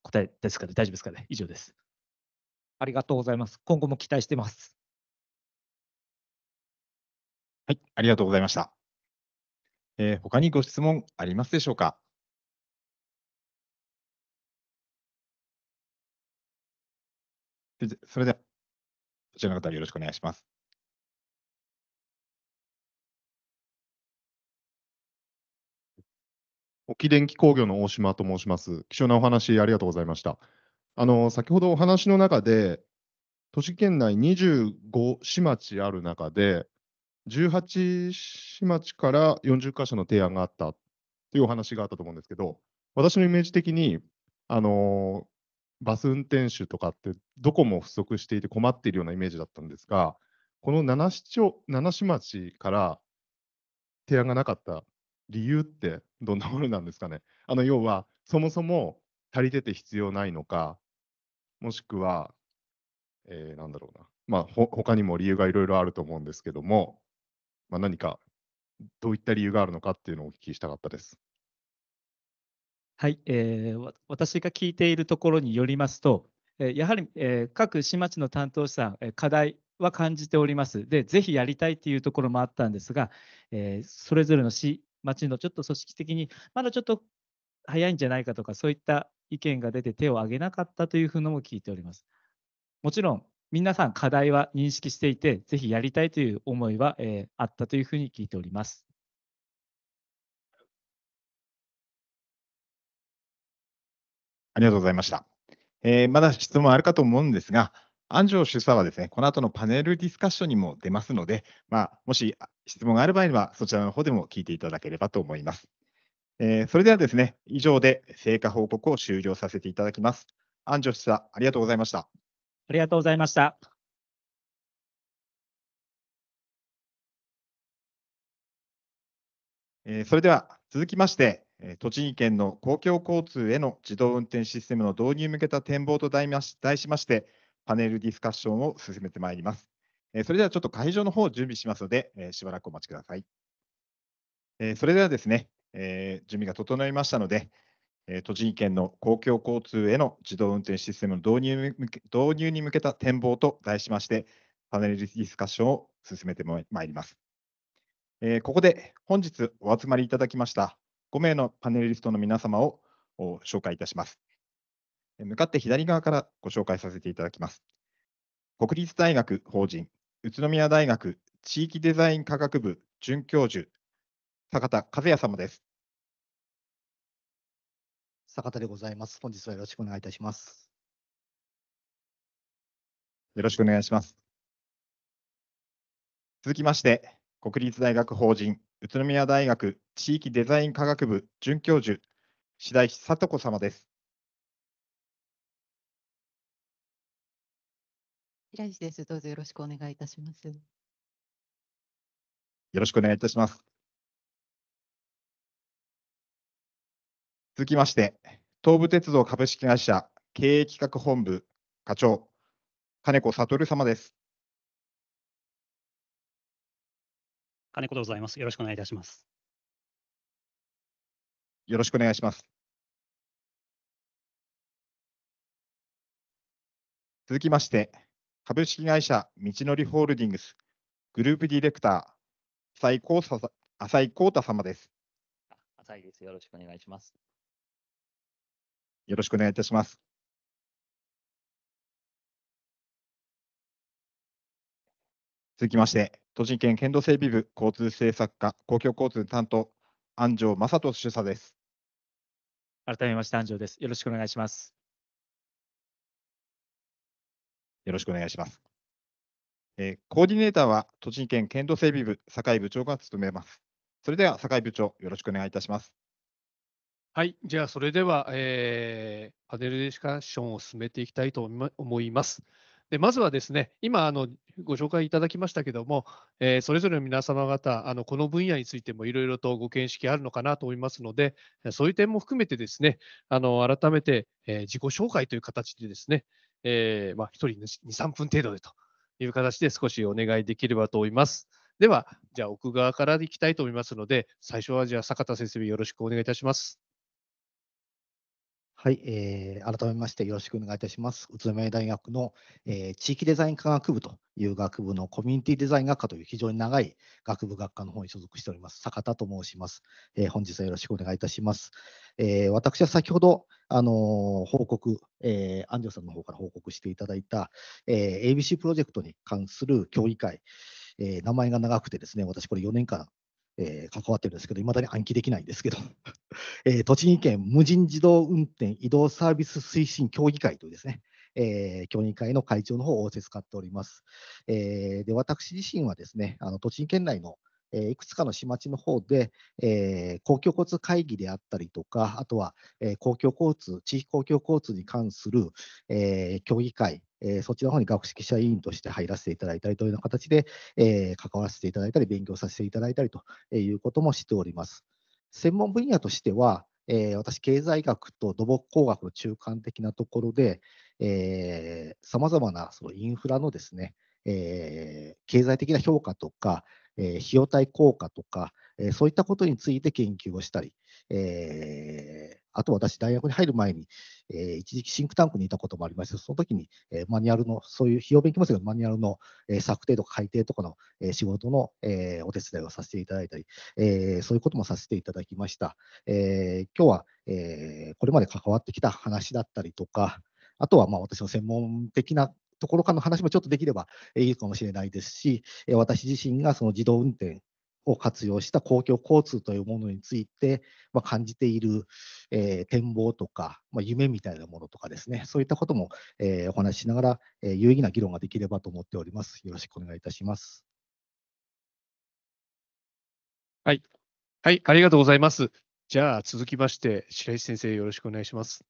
答えですかね、大丈夫ですかね、以上です。ありがとうございます。今後も期待してます。はい、ありがとうございました。えー、他にご質問ありますでしょうか。それでは、そちらの方よろしくお願いします。沖電機工業の大島と申します。貴重なお話ありがとうございました。あの先ほどお話の中で、都市圏内25市町ある中で、18市町から40箇所の提案があったというお話があったと思うんですけど、私のイメージ的に、あのバス運転手とかってどこも不足していて困っているようなイメージだったんですが、この七市町七市町から提案がなかった理由ってどんなものなんですかね。あの要はそもそも足りてて必要ないのか、もしくは、えー、なんだろうな、まあ、ほ他にも理由がいろいろあると思うんですけども、まあ、何かどういった理由があるのかっていうのをお聞きしたかったです。はい、えー、私が聞いているところによりますと、えやはり、え各市町の担当者さん、え課題は感じております。で、ぜひやりたいというところもあったんですが、えそれぞれの市、町のちょっと組織的に、まだちょっと早いんじゃないかとか、そういった意見が出て手を挙げなかったというふうのも聞いております。もちろん、皆さん課題は認識していて、ぜひやりたいという思いは、えあったというふうに聞いております。ありがとうございました。えー、まだ質問あるかと思うんですが、安城主査はですね、この後のパネルディスカッションにも出ますので、まあ、もし質問がある場合には、そちらの方でも聞いていただければと思います。えー、それではですね、以上で成果報告を終了させていただきます。安城主査、ありがとうございました。ありがとうございました。えー、それでは続きまして、栃木県の公共交通への自動運転システムの導入に向けた展望と題しまして、パネルディスカッションを進めてまいります。それではちょっと会場の方を準備しますので、しばらくお待ちください。それではですね、準備が整いましたので、栃木県の公共交通への自動運転システムの導入導入に向けた展望と題しまして、パネルディスカッションを進めてまいります。ここで本日お集まりいただきました5名のパネリストの皆様を紹介いたします。向かって左側からご紹介させていただきます。国立大学法人宇都宮大学地域デザイン科学部准教授、坂田和也様です。坂田でございます。本日はよろしくお願いいたします。よろしくお願いします。続きまして、国立大学法人宇都宮大学地域デザイン科学部准教授、白石聡子様です。白石です。どうぞよろしくお願いいたします。よろしくお願いいたします。続きまして、東武鉄道株式会社経営企画本部課長、金子悟様です。金子でございます。よろしくお願いいたします。よろしくお願いします。続きまして、株式会社道のりホールディングスグループディレクター、浅井幸太浅井幸太様です。浅井です。よろしくお願いします。よろしくお願いいたします。続きまして、栃木県県道整備部交通政策課公共交通担当、安城正人主査です。改めまして、安城です。よろしくお願いします。よろしくお願いします。えー、コーディネーターは栃木県県道整備部酒井部長が務めます。それでは酒井部長、よろしくお願いいたします。はい、じゃあそれでは、えー、パネルディスカッションを進めていきたいと思います。でまずはですね、今あの、ご紹介いただきましたけども、えー、それぞれの皆様方、あのこの分野についてもいろいろとご見識あるのかなと思いますので、そういう点も含めてですね、あの改めて、えー、自己紹介という形でですね、えー、まあ、1人2、3分程度でという形で少しお願いできればと思います。では、じゃあ奥側からいきたいと思いますので、最初はじゃあ坂田先生よろしくお願いいたします。はい、えー、改めましてよろしくお願いいたします。宇都宮大学の、えー、地域デザイン科学部という学部のコミュニティデザイン学科という非常に長い学部学科の方に所属しております、坂田と申します。えー、本日はよろしくお願いいたします。えー、私は先ほど、あのー、報告、えー、安城さんの方から報告していただいた、えー、ABC プロジェクトに関する協議会、えー、名前が長くてですね、私これ4年間えー、関わってるんですけど、いまだに暗記できないんですけど、えー、栃木県無人自動運転移動サービス推進協議会というですね、えー、協議会の会長の方を仰せつかっております。えー、で私自身はですね、あの栃木県内のえいくつかの市町の方で、えー、公共交通会議であったりとか、あとは、えー、公共交通、地域公共交通に関する、えー、協議会、えー、そちらの方に学識者委員として入らせていただいたりというような形で、えー、関わらせていただいたり、勉強させていただいたりということもしております。専門分野としては、えー、私、経済学と土木工学の中間的なところで、さまざまなそのインフラのですね、え経済的な評価とか、え費用対効果とか、えそういったことについて研究をしたり、えあと私、大学に入る前に、えー、一時期シンクタンクにいたこともありまして、その時に、えー、マニュアルの、そういう費用勉強もすけど、マニュアルの、えー、策定とか改定とかの、えー、仕事の、えー、お手伝いをさせていただいたり、えー、そういうこともさせていただきました。えー、今日は、えー、これまで関わってきた話だったりとか、あとはまあ私の専門的なところかの話もちょっとできればいいかもしれないですし、私自身がその自動運転を活用した公共交通というものについて、まあ、感じている、え展望とか、まあ、夢みたいなものとかですね、そういったことも、えお話ししながら、え有意義な議論ができればと思っております。よろしくお願いいたします。はい。はい、ありがとうございます。じゃあ、続きまして、白石先生、よろしくお願いします。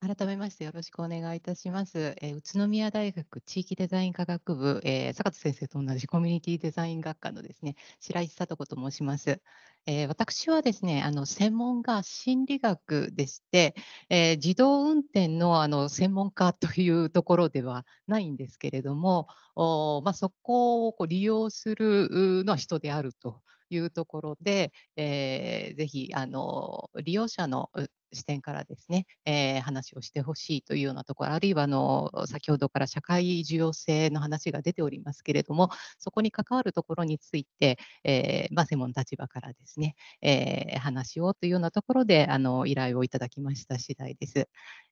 改めましてよろしくお願いいたします。えー、宇都宮大学地域デザイン科学部、えー、坂田先生と同じコミュニティデザイン学科のですね、白石里子と申します。えー、私はですね、あの専門が心理学でして、えー、自動運転のあの専門家というところではないんですけれども、おまあ、そこをこう利用するのは人であると。いうところで、えー、ぜひあの利用者の視点からですね、えー、話をしてほしいというようなところ、あるいはあの先ほどから社会需要性の話が出ておりますけれども、そこに関わるところについて、えー、まあ、専門立場からですね、えー、話をというようなところであの依頼をいただきました次第です。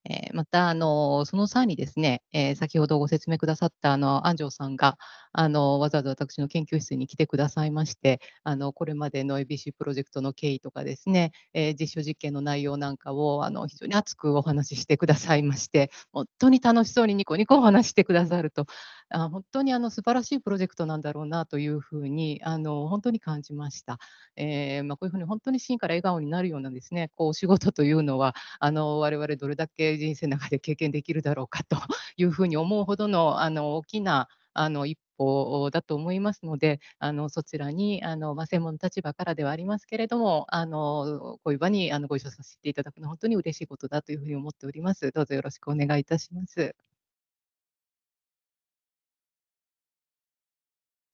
えまたあの、その際にですね、え先ほどご説明くださったあの安城さんがあのわざわざ私の研究室に来てくださいまして、あのこれまでの ABC プロジェクトの経緯とかですね、え実証実験の内容なんかかをあの非常に熱くお話ししてくださいまして、本当に楽しそうにニコニコお話してくださると、あ本当にあの素晴らしいプロジェクトなんだろうなというふうにあの本当に感じました。えー、まあ、こういうふうに本当に真から笑顔になるようなですね、こうお仕事というのはあの我々どれだけ人生の中で経験できるだろうかというふうに思うほどのあの大きなあの一歩だと思いますので、あのそちらにあの、まあ、専門の立場からではありますけれども、あのこういう場にあのご一緒させていただくのは本当に嬉しいことだというふうに思っております。どうぞよろしくお願いいたします。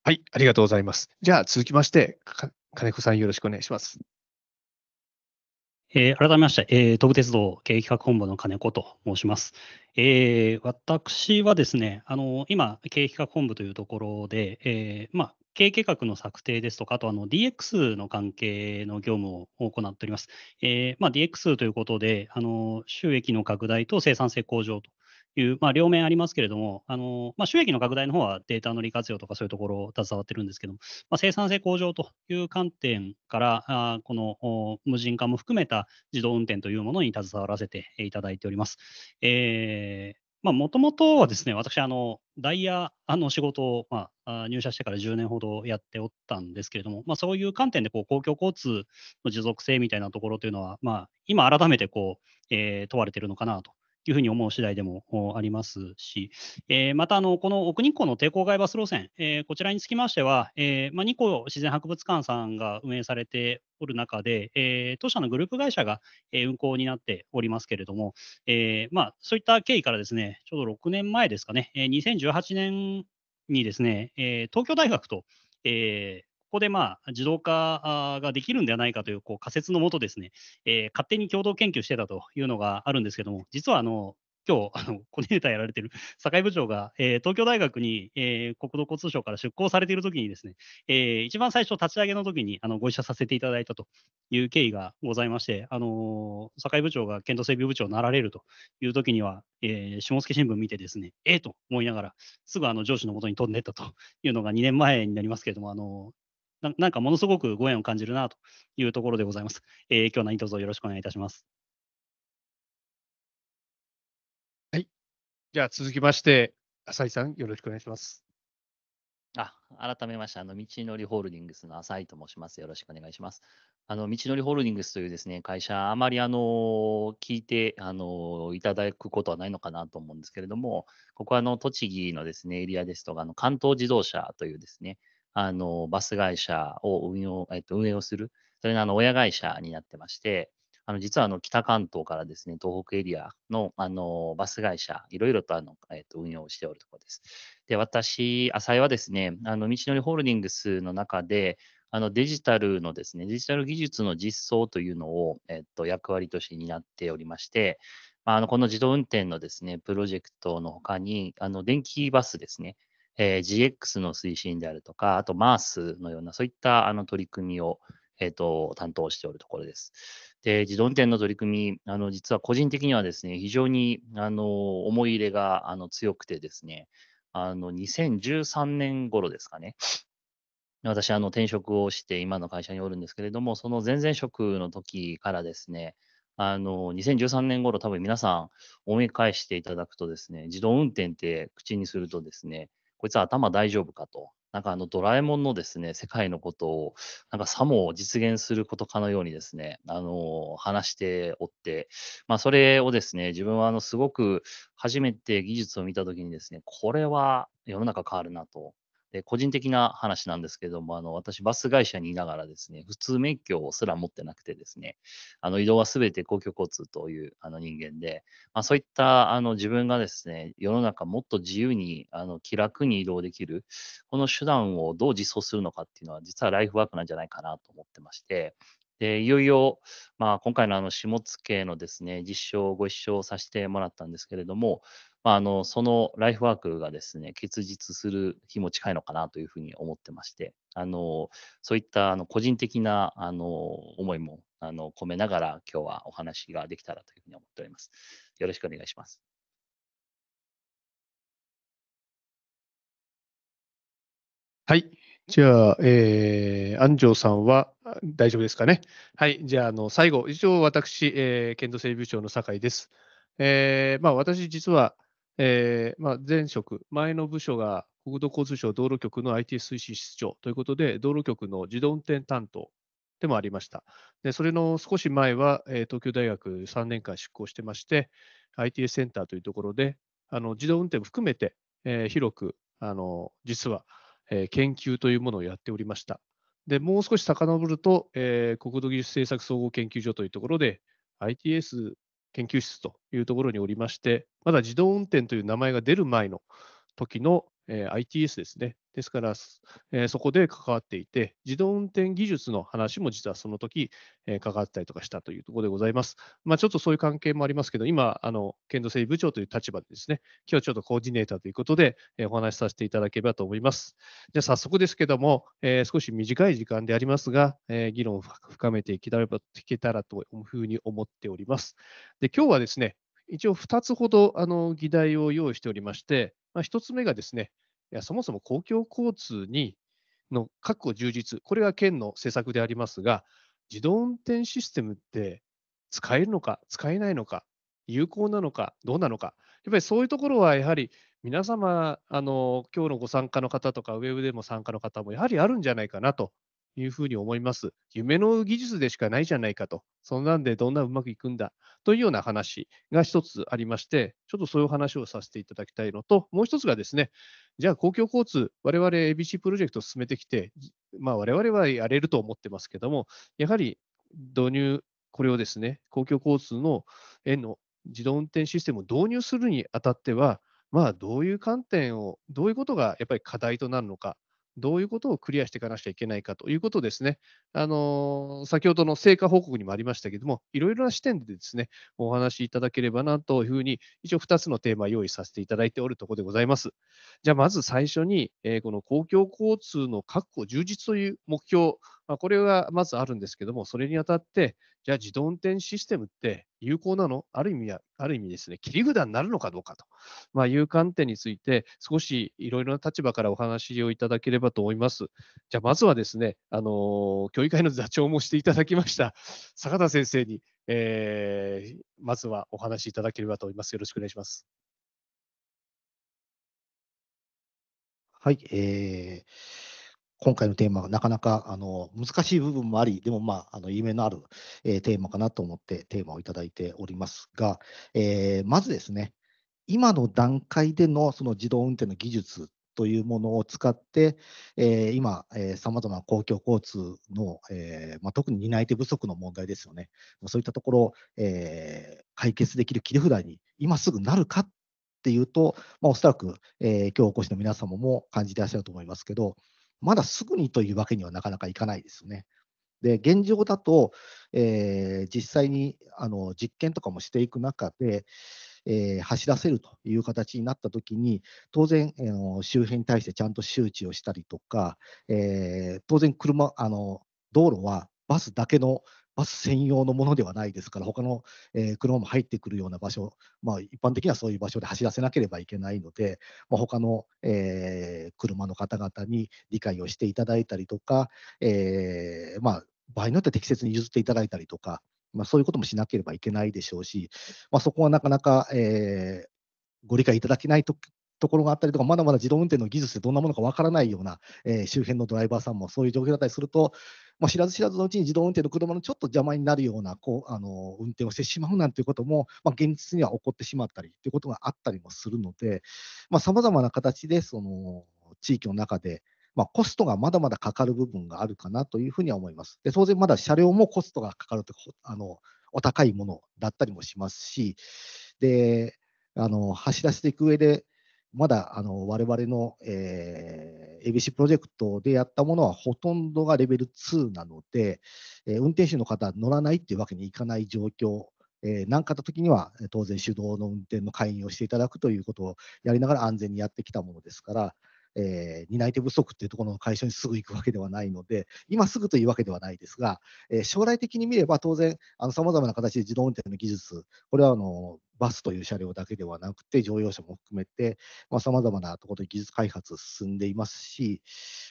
はい、ありがとうございます。じゃあ続きまして、金子さんよろしくお願いします。えー、改めまして、えー、東武鉄道経営企画本部の金子と申します。えー、私はですね、あの今、経営企画本部というところで、えーまあ、経営計画の策定ですとか、あとあの DX の関係の業務を行っております。えーまあ、DX ということであの、収益の拡大と生産性向上という、まあ、両面ありますけれども、あのまあ、収益の拡大の方はデータの利活用とかそういうところを携わってるんですけども、まあ、生産性向上という観点から、あこの無人化も含めた自動運転というものに携わらせていただいております。えーもともとはですね、私、あの、ダイヤの仕事を、まあ、入社してから10年ほどやっておったんですけれども、まあ、そういう観点でこう公共交通の持続性みたいなところというのは、まあ、今改めてこう、えー、問われているのかなというふうに思う次第でもありますし、えー、またあの、この奥日光の抵抗外バス路線、えー、こちらにつきましては、えーまあ、日光自然博物館さんが運営されておる中で、えー、当社のグループ会社が、え運行になっておりますけれども、えーまあ、そういった経緯からですね、ちょうど6年前ですかね、え2018年にですね、えー、東京大学と、えー、こでまあ自動化ができるんではないかというこう仮説のもとですね、えー、勝手に共同研究してたというのがあるんですけども、実はあの今日あのコデネーターやられてる酒井部長が、えー、東京大学に、えー、国土交通省から出向されているときにですね、えー、一番最初立ち上げのときにあのご一緒させていただいたという経緯がございまして、あのー、酒井部長が検討整備部長になられるというときには、えー、下野新聞見てですね、ええー、と思いながら、すぐあの上司のもとに飛んでいったというのが2年前になりますけれども、あのななんかものすごくご縁を感じるなというところでございます。えー、今日何卒よろしくお願いいたします。はい。じゃあ続きまして、浅井さん、よろしくお願いします。あ改めまして、あの道のりホールディングスの浅井と申します。よろしくお願いします。あの道のりホールディングスというですね会社、あまりあの聞いてあのいただくことはないのかなと思うんですけれども、ここはあの栃木のですねエリアですとか、あの関東自動車というですね、あの、バス会社を運用、えっと、運営をする、それのあの、親会社になってまして、あの、実はあの、北関東からですね、東北エリアの、あの、バス会社、いろいろとあの、えっと、運用しておるところです。で、私、浅井はですね、あの、道のりホールディングスの中で、あのデジタルのですね、デジタル技術の実装というのを、えっと、役割として担っておりまして、まあ、あのこの自動運転のですね、プロジェクトの他に、あの電気バスですね、えー、GX の推進であるとか、あと MARS のような、そういったあの取り組みを、えーと、担当しておるところです。で、自動運転の取り組み、あの実は個人的にはですね、非常にあの思い入れがあの強くてですね、あの2013年頃ですかね、私、あの転職をして今の会社におるんですけれども、その前々職の時からですね、あの2013年頃多分皆さん思い返していただくとですね、自動運転って口にするとですね、こいつは頭大丈夫かと。なんかあのドラえもんのですね、世界のことを、なんかさも実現することかのようにですね、あの、話しておって、まあそれをですね、自分はあの、すごく初めて技術を見たときにですね、これは世の中変わるなとで、個人的な話なんですけども、あの、私、バス会社にいながらですね、普通免許すら持ってなくてですね、あの、移動はすべて公共交通というあの人間で、まあ、そういった、あの、自分がですね、世の中もっと自由に、あの、気楽に移動できる、この手段をどう実装するのかっていうのは、実はライフワークなんじゃないかなと思ってまして、で、いよいよ、まあ、今回のあの、下野のですね、実証をご一緒させてもらったんですけれども、まあ、あの、そのライフワークがですね、結実する日も近いのかなというふうに思ってまして、あの、そういったあの個人的なあの思いもあの込めながら、今日はお話ができたらというふうに思っております。よろしくお願いします。はい。じゃあ、えー、安城さんは大丈夫ですかね。はい。じゃあ、あの最後、以上、私、えー、県道整備部長の酒井です。えーまあ、私、実は、えーまあ、前職、前の部署が国土交通省道路局の IT 推進室長ということで、道路局の自動運転担当でもありました。でそれの少し前は、えー、東京大学3年間出向してまして、ITS センターというところで、あの自動運転も含めて、えー、広くあの実は、えー、研究というものをやっておりました。でもう少し遡ると、えー、国土技術政策総合研究所というところで、ITS 研究室というところにおりまして、まだ自動運転という名前が出る前の時のえー、ITS ですね。ですから、えー、そこで関わっていて、自動運転技術の話も実はその時、えー、関わったりとかしたというところでございます。まあ、ちょっとそういう関係もありますけど、今、あの県土整備部長という立場でですね、今日ちょっとコーディネーターということで、えー、お話しさせていただければと思います。じゃあ早速ですけども、え少し短い時間でありますが、え議論を深めていけたらいけたらというふうに思っております。で今日はですね、一応2つほどあの議題を用意しておりまして、まあ、1つ目がですね、いやそもそも公共交通にの確保充実、これが県の政策でありますが、自動運転システムって使えるのか、使えないのか、有効なのか、どうなのか、やっぱりそういうところはやはり皆様、あの今日のご参加の方とか、ウェブでも参加の方もやはりあるんじゃないかなというふうに思います。夢の技術でしかないじゃないかと。そんなんでどんなうまくいくんだというような話が一つありまして、ちょっとそういう話をさせていただきたいのと、もう一つがですね、じゃあ公共交通、我々 ABC プロジェクトを進めてきて、まあ、我々はやれると思ってますけども、やはり導入、これをですね、公共交通の園の自動運転システムを導入するにあたっては、まあ、どういう観点を、どういうことがやっぱり課題となるのか、どういうことをクリアしていかなきゃいけないかということですね、あの先ほどの成果報告にもありましたけども、いろいろな視点でですね、お話しいただければなというふうに、一応2つのテーマ用意させていただいておるところでございます。じゃあ、まず最初に、えこの公共交通の確保充実という目標まあ、これがまずあるんですけども、それにあたって、じゃあ自動運転システムって有効なのある意味や、ある意味ですね、切り札になるのかどうかと、まあ、いう観点について、少しいろいろな立場からお話をいただければと思います。じゃあまずはですね、あのー、教育会の座長もしていただきました、坂田先生に、えー、まずはお話しいただければと思います。よろしくお願いします。はい、えー今回のテーマはなかなかあの難しい部分もあり、でもまあ、の夢のある、えー、テーマかなと思ってテーマをいただいておりますが、えー、まずですね、今の段階でのその自動運転の技術というものを使って、えー、今、さまざまな公共交通の、えーまあ、特に担い手不足の問題ですよね、そういったところを、えー、解決できる切り札に今すぐなるかっていうと、まあ、おそらく、えー、今日お越しの皆様も感じてらっしゃると思いますけど、まだすぐにというわけにはなかなかいかないですよね。で、現状だと、えー、実際にあの実験とかもしていく中で、えー、走らせるという形になったときに、当然、えー、周辺に対してちゃんと周知をしたりとか、えー、当然車あの、道路はバスだけのバス専用のものではないですから、他の、えー、車も入ってくるような場所、まあ、一般的にはそういう場所で走らせなければいけないので、まあ、他の、えー、車の方々に理解をしていただいたりとか、えー、まあ、場合によっては適切に譲っていただいたりとか、まあ、そういうこともしなければいけないでしょうし、まあ、そこはなかなか、えー、ご理解いただけないとところがあったりとか、まだまだ自動運転の技術ってどんなものかわからないような、えー、周辺のドライバーさんもそういう状況だったりすると、まあ、知らず知らずのうちに自動運転の車のちょっと邪魔になるようなこうあの運転をしてしまうなんていうことも、まあ、現実には起こってしまったりということがあったりもするので、さまざ、あ、まな形でその地域の中で、まあ、コストがまだまだかかる部分があるかなというふうには思います。で当然、まだ車両もコストがかかるとあのお高いものだったりもしますし、であの走らせていく上で、まだあの我々の、えー、ABC プロジェクトでやったものはほとんどがレベル2なので、えー、運転手の方は乗らないっていうわけにいかない状況、えー、なんかあったには当然手動の運転の会員をしていただくということをやりながら安全にやってきたものですから、えー、担い手不足っていうところの解消にすぐ行くわけではないので、今すぐというわけではないですが、えー、将来的に見れば当然、さまざまな形で自動運転の技術、これはあのバスという車両だけではなくて、乗用車も含めて、さまざ、まなところで技術開発進んでいますし、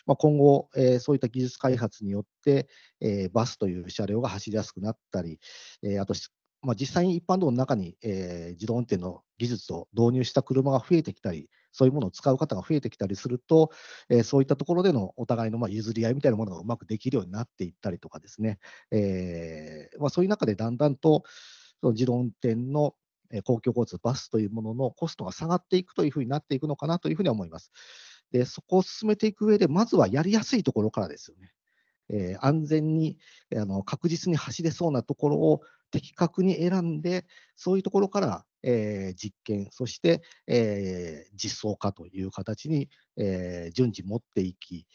まあ、今後、えー、そういった技術開発によって、えー、バスという車両が走りやすくなったり、えー、あとまあ、実際に一般道の中に、えー、自動運転の技術を導入した車が増えてきたり、そういうものを使う方が増えてきたりすると、えー、そういったところでのお互いのまあ譲り合いみたいなものがうまくできるようになっていったりとかですね、えーまあ、そういう中でだんだんとその自動運転の公共交通、バスというもののコストが下がっていくというふうになっていくのかなというふうに思います。でそこを進めていく上で、まずはやりやすいところからですよね。えー、安全にあの確実に走れそうなところを的確に選んで、そういうところから、えー、実験、そして、えー、実装化という形に、えー、順次持っていき、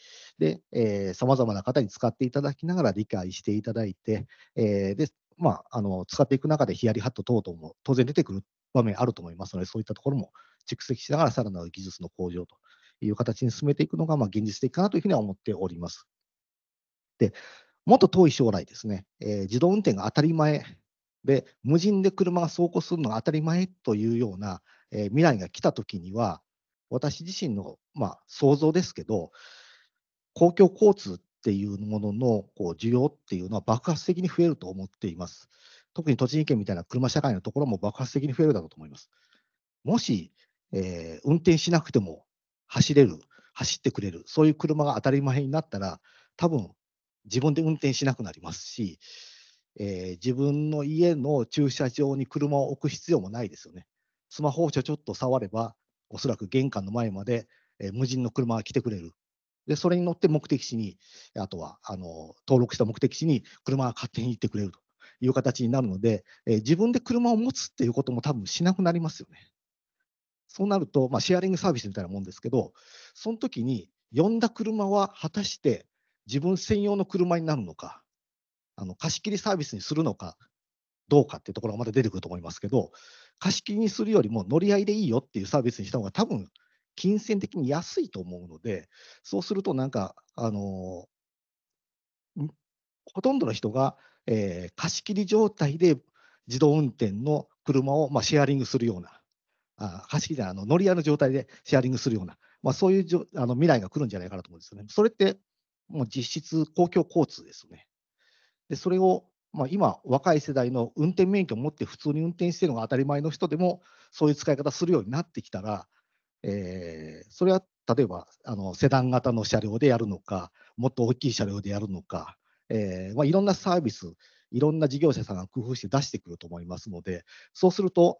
さまざまな方に使っていただきながら理解していただいて、えー、でまあ、あの使っていく中でヒヤリハット等々も当然出てくる場面あると思いますので、そういったところも蓄積しながら、さらなる技術の向上という形に進めていくのが、まあ、現実的かなというふうには思っております。でもっと遠い将来ですね、えー、自動運転が当たり前で、無人で車が走行するのが当たり前というような、えー、未来が来た時には、私自身の、まあ、想像ですけど、公共交通っていうもののこう需要っていうのは爆発的に増えると思っています。特に栃木県みたいな車社会のところも爆発的に増えるだろうと思います。もし、えー、運転しなくても走れる、走ってくれる、そういう車が当たり前になったら、多分自分で運転しなくなりますし、えー、自分の家の駐車場に車を置く必要もないですよね。スマホをちょちょっと触れば、おそらく玄関の前まで、えー、無人の車が来てくれる。で、それに乗って目的地に、あとはあの登録した目的地に車が勝手に行ってくれるという形になるので、えー、自分で車を持つっていうことも多分しなくなりますよね。そうなると、まあ、シェアリングサービスみたいなもんですけど、その時に呼んだ車は果たして自分専用の車になるのか、あの貸し切りサービスにするのかどうかっていうところがまた出てくると思いますけど、貸し切りにするよりも乗り合いでいいよっていうサービスにした方が多分金銭的に安いと思うので、そうするとなんか、あのほとんどの人が、えー、貸し切り状態で自動運転の車を、まあ、シェアリングするような、あ貸し切りであの乗り合いの状態でシェアリングするような、まあ、そういうじょあの未来が来るんじゃないかなと思うんですよね。それってもう実質公共交通ですね。でそれを、まあ、今、若い世代の運転免許を持って普通に運転してるのが当たり前の人でも、そういう使い方するようになってきたら、えー、それは例えばあのセダン型の車両でやるのか、もっと大きい車両でやるのか、えー、まあ、いろんなサービス、いろんな事業者さんが工夫して出してくると思いますので、そうすると、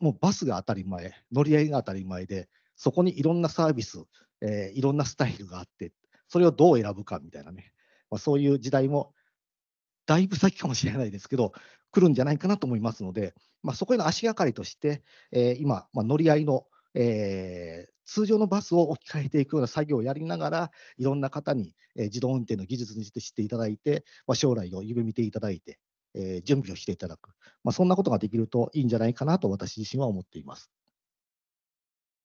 もうバスが当たり前、乗り合いが当たり前で、そこにいろんなサービス、えー、いろんなスタイルがあって、それをどう選ぶかみたいなね、まあ、そういう時代もだいぶ先かもしれないですけど、来るんじゃないかなと思いますので、まあ、そこへの足がかりとして、えー、今、まあ、乗り合いの、えー、通常のバスを置き換えていくような作業をやりながら、いろんな方に、えー、自動運転の技術について知っていただいて、まあ、将来を夢見ていただいて、えー、準備をしていただく、まあ、そんなことができるといいんじゃないかなと私自身は思っています。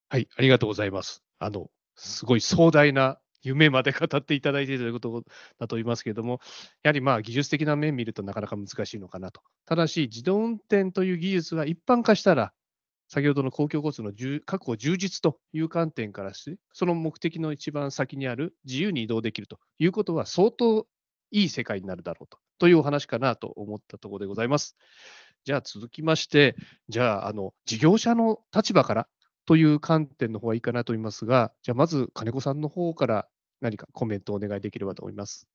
はい、ありがとうございます。あの、すごい壮大な夢まで語っていただいているということだと思いますけれども、やはりまあ技術的な面見るとなかなか難しいのかなと。ただし、自動運転という技術が一般化したら、先ほどの公共交通の確保充実という観点からして、その目的の一番先にある自由に移動できるということは、相当いい世界になるだろうとというお話かなと思ったところでございます。じゃあ続きまして、じゃああの事業者の立場からという観点の方がいいかなと思いますが、じゃあまず金子さんの方から何かコメントをお願いできればと思います。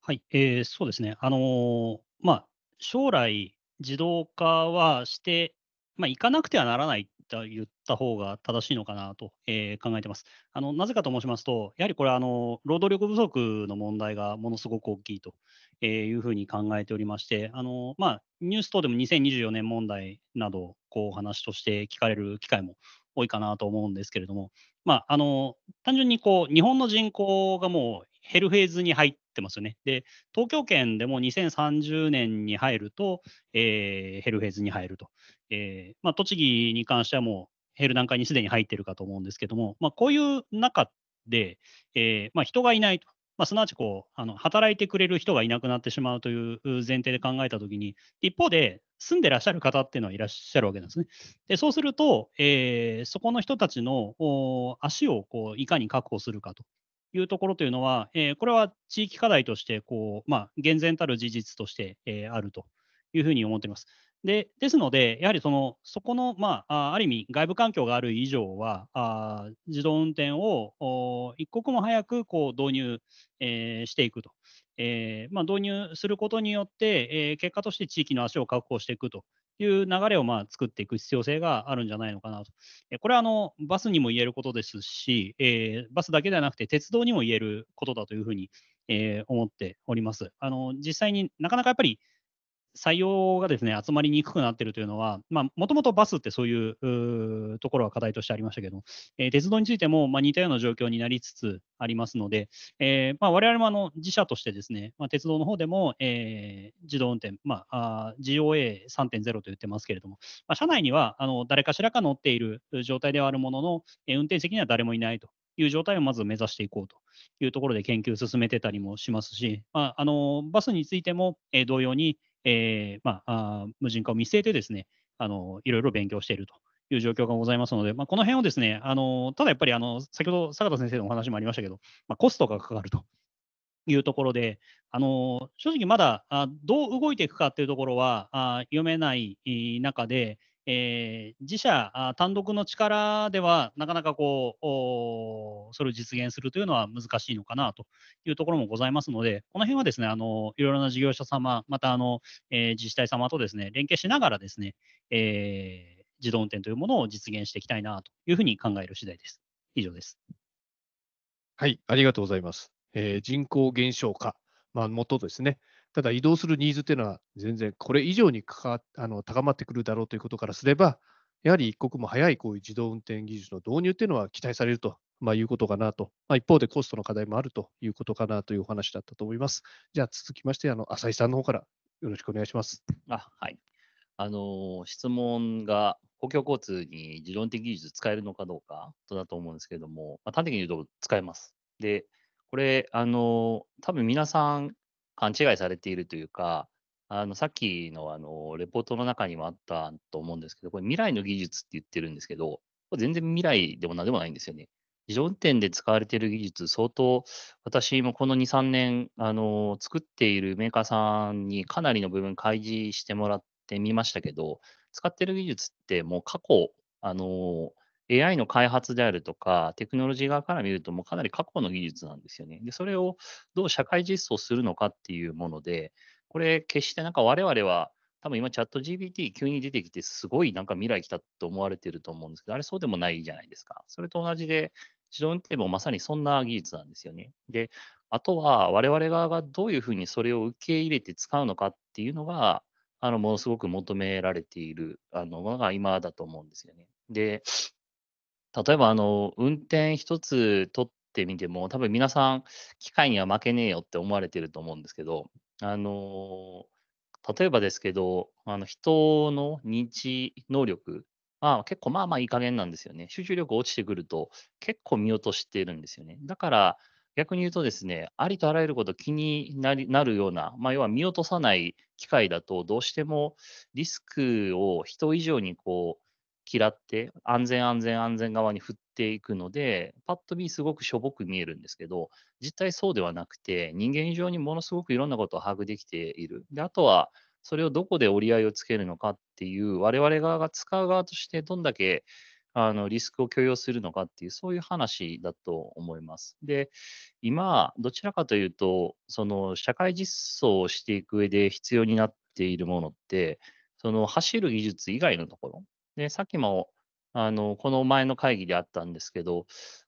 はい、えー、そうですね。あのー、まあ、将来、自動化はして、まあ、いかなくてはならないと言った方が正しいのかなと、えー、考えてます。あのなぜかと申しますと、やはりこれあの、労働力不足の問題がものすごく大きいと、えー、いうふうに考えておりまして、あのまあ、ニュース等でも2024年問題など、こうお話として聞かれる機会も多いかなと思うんですけれども、まあ、あの単純にこう日本の人口がもう減るフェーズに入ってますよね。で、東京圏でも2030年に入ると、えー、減るフェーズに入ると、えーまあ、栃木に関してはもう減る段階にすでに入ってるかと思うんですけども、まあ、こういう中で、えーまあ、人がいないと、まあ、すなわちこうあの働いてくれる人がいなくなってしまうという前提で考えたときに、一方で住んでらっしゃる方っていうのはいらっしゃるわけなんですね。でそうすると、えー、そこの人たちの足をこういかに確保するかというところというのは、えー、これは地域課題としてこう、まあ、厳然たる事実として、えー、あるというふうに思っています。でですので、やはりそのそこの、まあ、ある意味、外部環境がある以上は、あ自動運転を一刻も早くこう導入、えー、していくと、えーまあ、導入することによって、えー、結果として地域の足を確保していくという流れをまあ作っていく必要性があるんじゃないのかなと。これはあのバスにも言えることですし、えー、バスだけではなくて鉄道にも言えることだというふうに、えー、思っております。あの実際になかなかやっぱり採用がですね集まりにくくなっているというのは、もともとバスってそういうところは課題としてありましたけど、えー、鉄道についても、まあ、似たような状況になりつつありますので、えーまあ、我々もあの自社としてですね、まあ、鉄道の方でも、えー、自動運転、まあ、GOA3.0 と言ってますけれども、まあ、車内にはあの誰かしらが乗っている状態ではあるものの、えー、運転席には誰もいないという状態をまず目指していこうというところで研究を進めてたりもしますし、まあ、あのバスについても、えー、同様に、えー、まあ、無人化を見据えてですね、あのいろいろ勉強しているという状況がございますので、まあ、この辺をですね、あのただやっぱりあの先ほど坂田先生のお話もありましたけど、まあ、コストがかかるというところで、あの正直まだあどう動いていくかというところはあ読めない中で、えー、自社あ単独の力では、なかなかこうおそれを実現するというのは難しいのかなというところもございますので、この辺はですね、あのいろいろな事業者様、またあの、えー、自治体様とですね連携しながらですね、えー、自動運転というものを実現していきたいなというふうに考える次第です。以上です。はい、ありがとうございます。えー、人口減少化、まあ、元ですね、ただ移動するニーズっていうのは全然これ以上にかあの高まってくるだろうということからすれば、やはり一刻も早いこういう自動運転技術の導入っていうのは期待されると、まあ、いうことかなと、まあ、一方でコストの課題もあるということかなというお話だったと思います。じゃあ続きまして、あの浅井さんの方からよろしくお願いします。あはいあの質問が公共交通に自動運転技術使えるのかどうかとだと思うんですけれども、まあ、端的に言うと使えます。で、これ、あの多分皆さん勘違いされているというか、あの、さっきのあの、レポートの中にもあったと思うんですけど、これ未来の技術って言ってるんですけど、これ全然未来でも何でもないんですよね。自動運転で使われている技術、相当、私もこの2、3年、あの、作っているメーカーさんにかなりの部分開示してもらってみましたけど、使ってる技術ってもう過去、あの、AI の開発であるとか、テクノロジー側から見ると、もうかなり過去の技術なんですよね。で、それをどう社会実装するのかっていうもので、これ、決してなんか我々は、多分今、チャット GPT 急に出てきて、すごいなんか未来来たと思われてると思うんですけど、あれそうでもないじゃないですか。それと同じで、自動運転もまさにそんな技術なんですよね。で、あとは我々側がどういうふうにそれを受け入れて使うのかっていうのが、あの、ものすごく求められているあののが今だと思うんですよね。で、例えばあの、運転一つ取ってみても、多分皆さん、機械には負けねえよって思われてると思うんですけど、あの、例えばですけど、あの、人の認知能力結構まあまあいい加減なんですよね。集中力落ちてくると結構見落としてるんですよね。だから、逆に言うとですね、ありとあらゆること気になりなるような、まあ、要は見落とさない機会だと、どうしてもリスクを人以上にこう嫌って安全安全安全側に振っていくのでパッと見すごくしょぼく見えるんですけど実態そうではなくて人間以上にものすごくいろんなことを把握できているであとはそれをどこで折り合いをつけるのかっていう我々側が使う側としてどんだけあのリスクを許容するのかっていうそういう話だと思います。で今どちらかというとその社会実装をしていく上で必要になっているものってその走る技術以外のところで、さっきも、あの、この前の会議であったんですけど、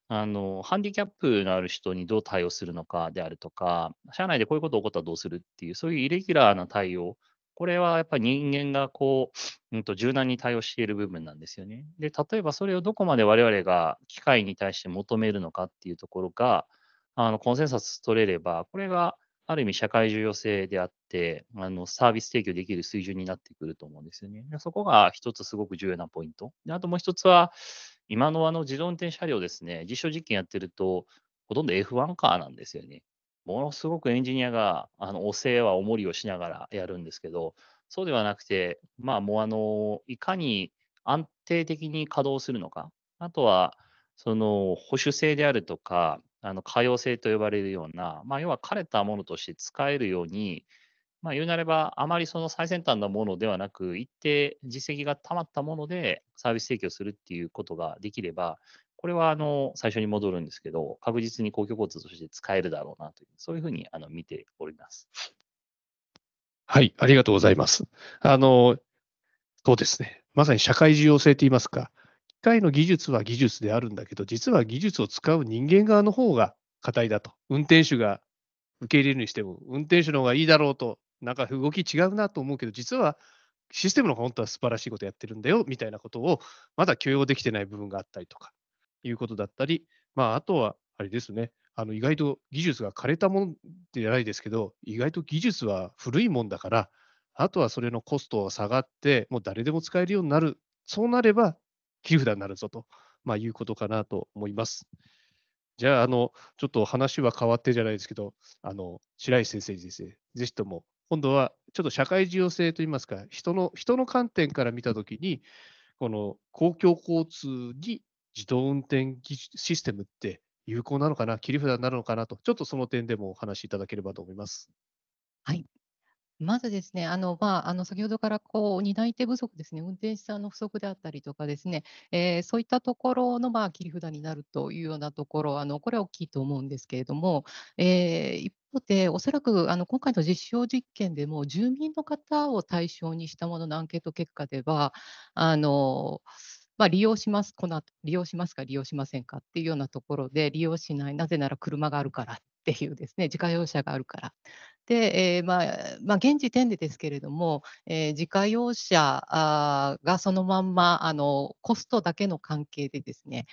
あの、ハンディキャップのある人にどう対応するのかであるとか、社内でこういうこと起こったらどうするっていう、そういうイレギュラーな対応、これはやっぱり人間がこう、うんと柔軟に対応している部分なんですよね。で、例えばそれをどこまで我々が機械に対して求めるのかっていうところが、あの、コンセンサス取れれば、これがある意味社会重要性であって、あのサービス提供できる水準になってくると思うんですよね。そこが一つすごく重要なポイント。であともう一つは、今のあの自動運転車両ですね、実証実験やってると、ほとんど F1 カーなんですよね。ものすごくエンジニアが、あの、お世話、おもりをしながらやるんですけど、そうではなくて、まあもうあの、いかに安定的に稼働するのか、あとは、その保守性であるとか、あの可用性と呼ばれるような、まあ、要は枯れたものとして使えるように、まあ、言うなれば、あまりその最先端なものではなく、一定実績がたまったものでサービス提供するっていうことができれば、これはあの最初に戻るんですけど、確実に公共交通として使えるだろうなという、そういうふうにあの見ております。はい、ありがとうございます。あの、そうですね。まさに社会重要性といいますか、械の技術は技術であるんだけど、実は技術を使う人間側の方が課題だと。運転手が受け入れるにしても、運転手の方がいいだろうと、なんか動き違うなと思うけど、実はシステムの方が本当は素晴らしいことやってるんだよみたいなことを、まだ許容できてない部分があったりとか、いうことだったり、まあ、あとは、あれですね、あの意外と技術が枯れたもんじゃないですけど、意外と技術は古いもんだから、あとはそれのコストは下がって、もう誰でも使えるようになる、そうなれば切り札になるぞと、まあ、いうことかなと思います。じゃあ、あの、ちょっと話は変わってじゃないですけど、あの、白石先生にですね、ぜひとも、今度はちょっと社会需要性といいますか、人の、人の観点から見たときに、この公共交通に自動運転システムって有効なのかな、切り札になるのかなと、ちょっとその点でもお話しいただければと思います。はい、まずですね、あのまあ、あの先ほどからこう担い手不足ですね、運転手さんの不足であったりとかですね、えー、そういったところのまあ切り札になるというようなところ、あのこれは大きいと思うんですけれども、えー、方で、おそらくあの今回の実証実験でも、住民の方を対象にしたもののアンケート結果では、あのまあ、利用します、この利用しますか、利用しませんかっていうようなところで、利用しない、なぜなら車があるからっていうですね、自家用車があるからで、えー、まあまあ、現時点でですけれども、えー、自家用車がそのまんまあのコストだけの関係でですね、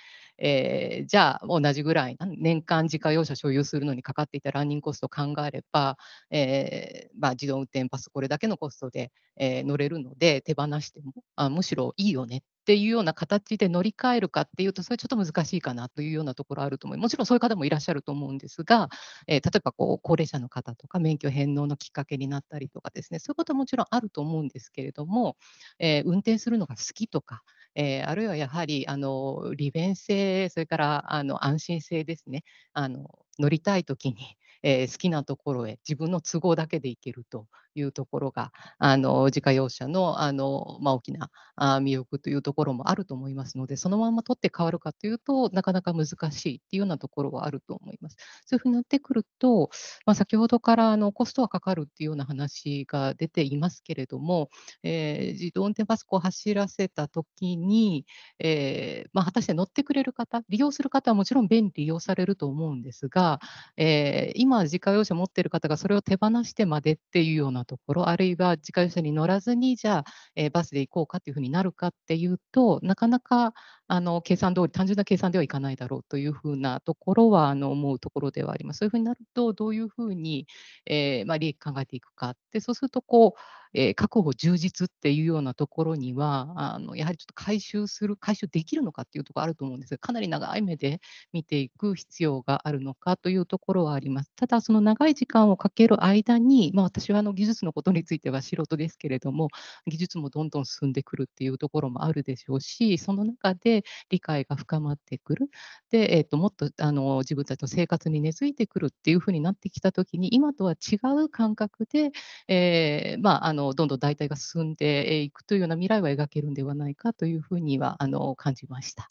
えー、じゃあ同じぐらい年間自家用車所有するのにかかっていたランニングコストを考えれば、えー、まあ、自動運転パスこれだけのコストで、えー、乗れるので手放してもあむしろいいよねっていうような形で乗り換えるかっていうとそれちょっと難しいかなというようなところあると思いもちろんそういう方もいらっしゃると思うんですが、えー、例えばこう高齢者の方とか免許返納のきっかけになったりとかですねそういうことはもちろんあると思うんですけれども、え運転するのが好きとかえー、あるいはやはりあの利便性、それからあの安心性ですね、あの乗りたいときにえー、好きなところへ自分の都合だけで行けるというところがあの自家用車のあの、まあ、大きな魅力というところもあると思いますのでそのまま取って変わるかというとなかなか難しいっていうようなところはあると思います。そういうふうになってくると、まあ、先ほどからあのコストはかかるっていうような話が出ていますけれども、えー、自動運転バスを走らせた時に、えー、まあ、果たして乗ってくれる方利用する方はもちろん便利利用されると思うんですが、えー、今まあ自家用車持ってる方がそれを手放してまでっていうようなところ、あるいは自家用車に乗らずに、じゃあ、えー、バスで行こうかっていうふうになるかっていうと、なかなかあの計算通り、単純な計算ではいかないだろうというふうなところはあの思うところではあります。そういうふうになると、どういうふうに、えー、まあ、利益考えていくかって、そうするとこう、えー、確保充実っていうようなところにはあの、やはりちょっと回収する、回収できるのかっていうところあると思うんですが、かなり長い目で見ていく必要があるのかというところはあります。ただ、その長い時間をかける間に、まあ、私はあの技術のことについては素人ですけれども、技術もどんどん進んでくるっていうところもあるでしょうし、その中で、理解が深まってくる。で、えーと、もっとあの自分たちの生活に根付いてくるっていうふうになってきたときに、今とは違う感覚で、えー、まあ、あのどんどん代替が進んでいくというような未来は描けるんではないかというふうにはあの感じました。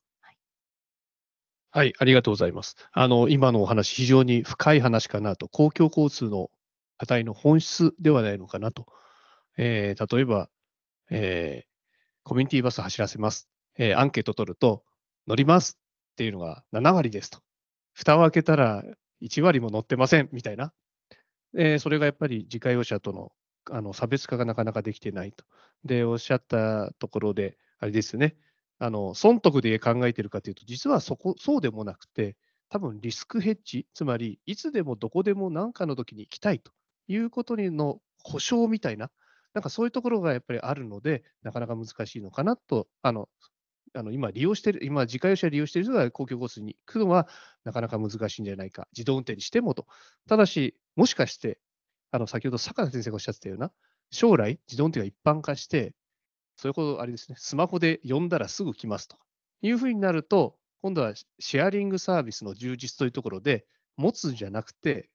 はい、ありがとうございます。あの、今のお話、非常に深い話かなと、公共交通の課題の本質ではないのかなと。えー、例えば、えー、コミュニティバス走らせますえー、アンケート取ると、乗りますっていうのが7割ですと。蓋を開けたら1割も乗ってませんみたいな。えー、それがやっぱり自家用車とのあの差別化がなかなかできてないと。で、おっしゃったところで、あれですね、あの損得で考えてるかというと、実はそこそうでもなくて、多分リスクヘッジ、つまりいつでもどこでも何かの時に行きたいということの保証みたいな、なんかそういうところがやっぱりあるので、なかなか難しいのかなと、あのあの今利用してる、今、自家用車利用している人が公共交通に行くのはなかなか難しいんじゃないか、自動運転にしてもと。ただし、もしかして、あの先ほど坂田先生がおっしゃってたような、将来、自動運転が一般化して、それこそあれですね、スマホで呼んだらすぐ来ますというふうになると、今度はシェアリングサービスの充実というところで、持つんじゃなくて、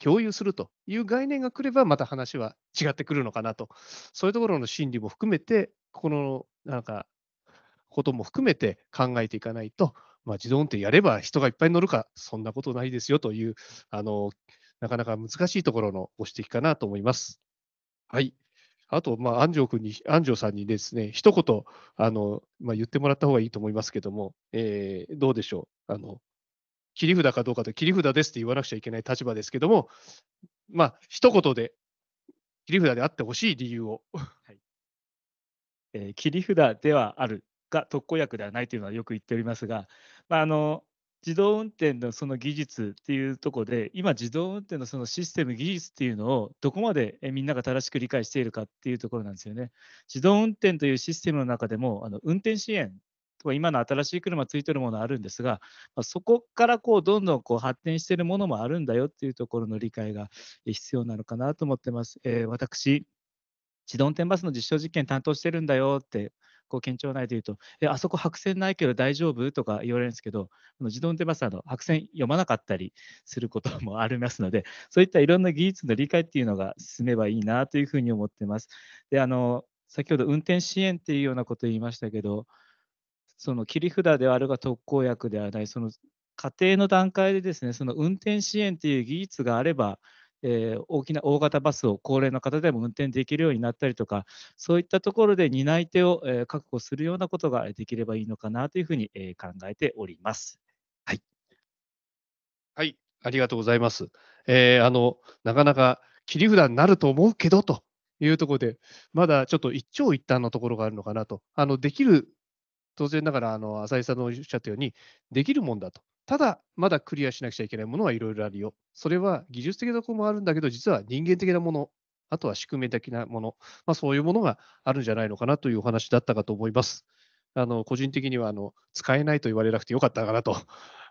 共有するという概念が来れば、また話は違ってくるのかなと、そういうところの心理も含めて、このなんかことも含めて考えていかないと、まあ、自動運転やれば人がいっぱい乗るか、そんなことないですよという、あのなかなか難しいところのご指摘かなと思います。はい。あと、まあ、安城君に、安城さんにですね、一言、あの、まあ、言ってもらった方がいいと思いますけども、えー、どうでしょう。あの、切り札かどうかと、切り札ですって言わなくちゃいけない立場ですけども、まあ、一言で、切り札であってほしい理由を。はい、えー、切り札ではあるが特効薬ではないというのはよく言っておりますが、まあ、あの自動運転のその技術っていうところで今自動運転のそのシステム技術っていうのをどこまでみんなが正しく理解しているかっていうところなんですよね。自動運転というシステムの中でもあの運転支援とか今の新しい車ついてるものあるんですが、まあ、そこからこうどんどんこう発展しているものもあるんだよっていうところの理解が必要なのかなと思ってます。えー、私自動運転バスの実証実験担当してるんだよってこう県庁内で言うと、えあそこ白線ないけど大丈夫とか言われるんですけど、自動運転バスは白線読まなかったりすることもありますので、そういったいろんな技術の理解っていうのが進めばいいなというふうに思ってます。であの先ほど運転支援っていうようなことを言いましたけど、その切り札であるが特効薬ではない、その家庭の段階でですね、その運転支援っていう技術があれば、えー、大きな大型バスを高齢の方でも運転できるようになったりとか、そういったところで担い手を、え確保するようなことができればいいのかなというふうに、え考えております。はい、はい、ありがとうございます。えー、あのなかなか切り札になると思うけどというところで、まだちょっと一長一短のところがあるのかなと。あのできる当然ながら、あの浅井さんのおっしゃったように、できるもんだとただ、まだクリアしなくちゃいけないものはいろいろあるよ。それは技術的なところもあるんだけど、実は人間的なもの、あとは宿命的なもの、まあ、そういうものがあるんじゃないのかなというお話だったかと思います。あの個人的にはあの使えないと言われなくてよかったかなと、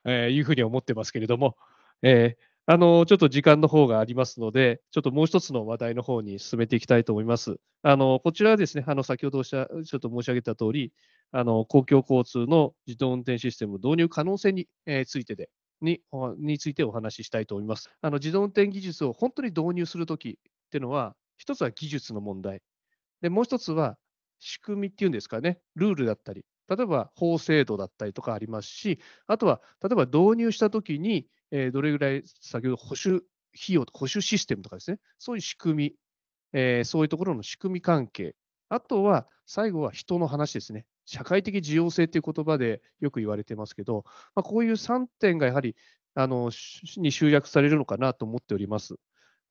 えー、いうふうに思ってますけれども、えーあの、ちょっと時間の方がありますので、ちょっともう一つの話題の方に進めていきたいと思います。あの、こちらはですね、あの、先ほどちょっと申し上げた通り、あの、公共交通の自動運転システム導入可能性に、えー、ついてで、にについてお話ししたいと思います。あの自動運転技術を本当に導入するときっていうのは、一つは技術の問題、でもう一つは仕組みっていうんですかね、ルールだったり、例えば法制度だったりとかありますし、あとは例えば導入したときにえー、どれぐらい、先ほど保守費用と保守システムとかですね、そういう仕組み、えー、そういうところの仕組み関係、あとは最後は人の話ですね。社会的需要性という言葉でよく言われてますけど、まあ、こういう3点がやはりあのに集約されるのかなと思っております。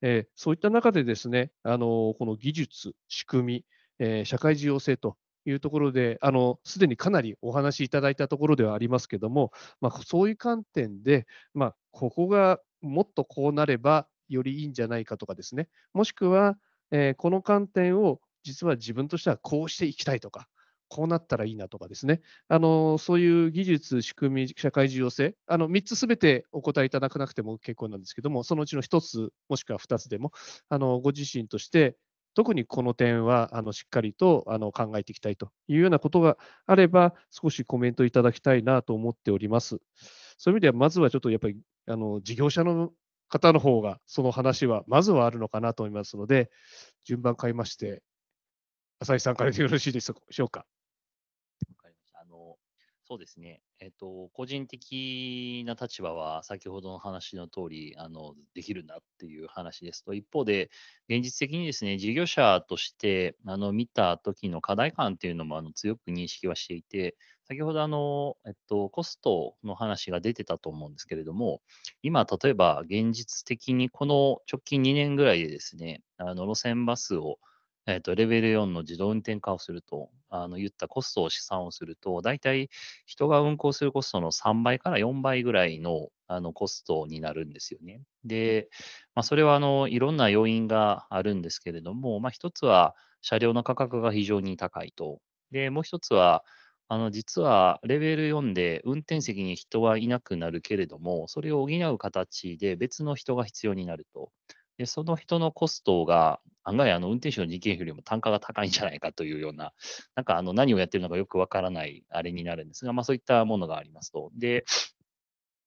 えー、そういった中でですね、あのこの技術、仕組み、えー、社会需要性というところで、あのすでにかなりお話しいただいたところではありますけども、まあ、そういう観点で、まあ、ここがもっとこうなればよりいいんじゃないかとかですね、もしくは、えー、この観点を実は自分としてはこうしていきたいとか、こうなったらいいなとかですね、あのそういう技術、仕組み、社会重要性、あの3つすべてお答えいただかなくても結構なんですけども、そのうちの1つ、もしくは2つでも、あのご自身として特にこの点はあのしっかりとあの考えていきたいというようなことがあれば、少しコメントいただきたいなと思っております。そういう意味では、まずはちょっとやっぱりあの事業者の方の方が、その話はまずはあるのかなと思いますので、順番変えまして、浅井さんからよろしいでしょうか。そうですね、えっと、個人的な立場は先ほどの話の通りあのできるなっていう話ですと、一方で、現実的にですね事業者としてあの見た時の課題感っていうのもあの強く認識はしていて、先ほどあの、えっと、コストの話が出てたと思うんですけれども、今、例えば現実的にこの直近2年ぐらいでですね、あの路線バスをえー、と、レベル4の自動運転化をすると、あの、言ったコストを試算をすると、大体人が運行するコストの3倍から4倍ぐらいの、あの、コストになるんですよね。で、まあ、それは、あの、いろんな要因があるんですけれども、まあ、一つは、車両の価格が非常に高いと。で、もう一つは、あの実はレベル4で運転席に人はいなくなるけれども、それを補う形で別の人が必要になると。でその人のコストが案外あの運転手の人件費よりも単価が高いんじゃないかというような、なんかあの何をやってるのかよくわからないあれになるんですが、まあそういったものがありますと。で、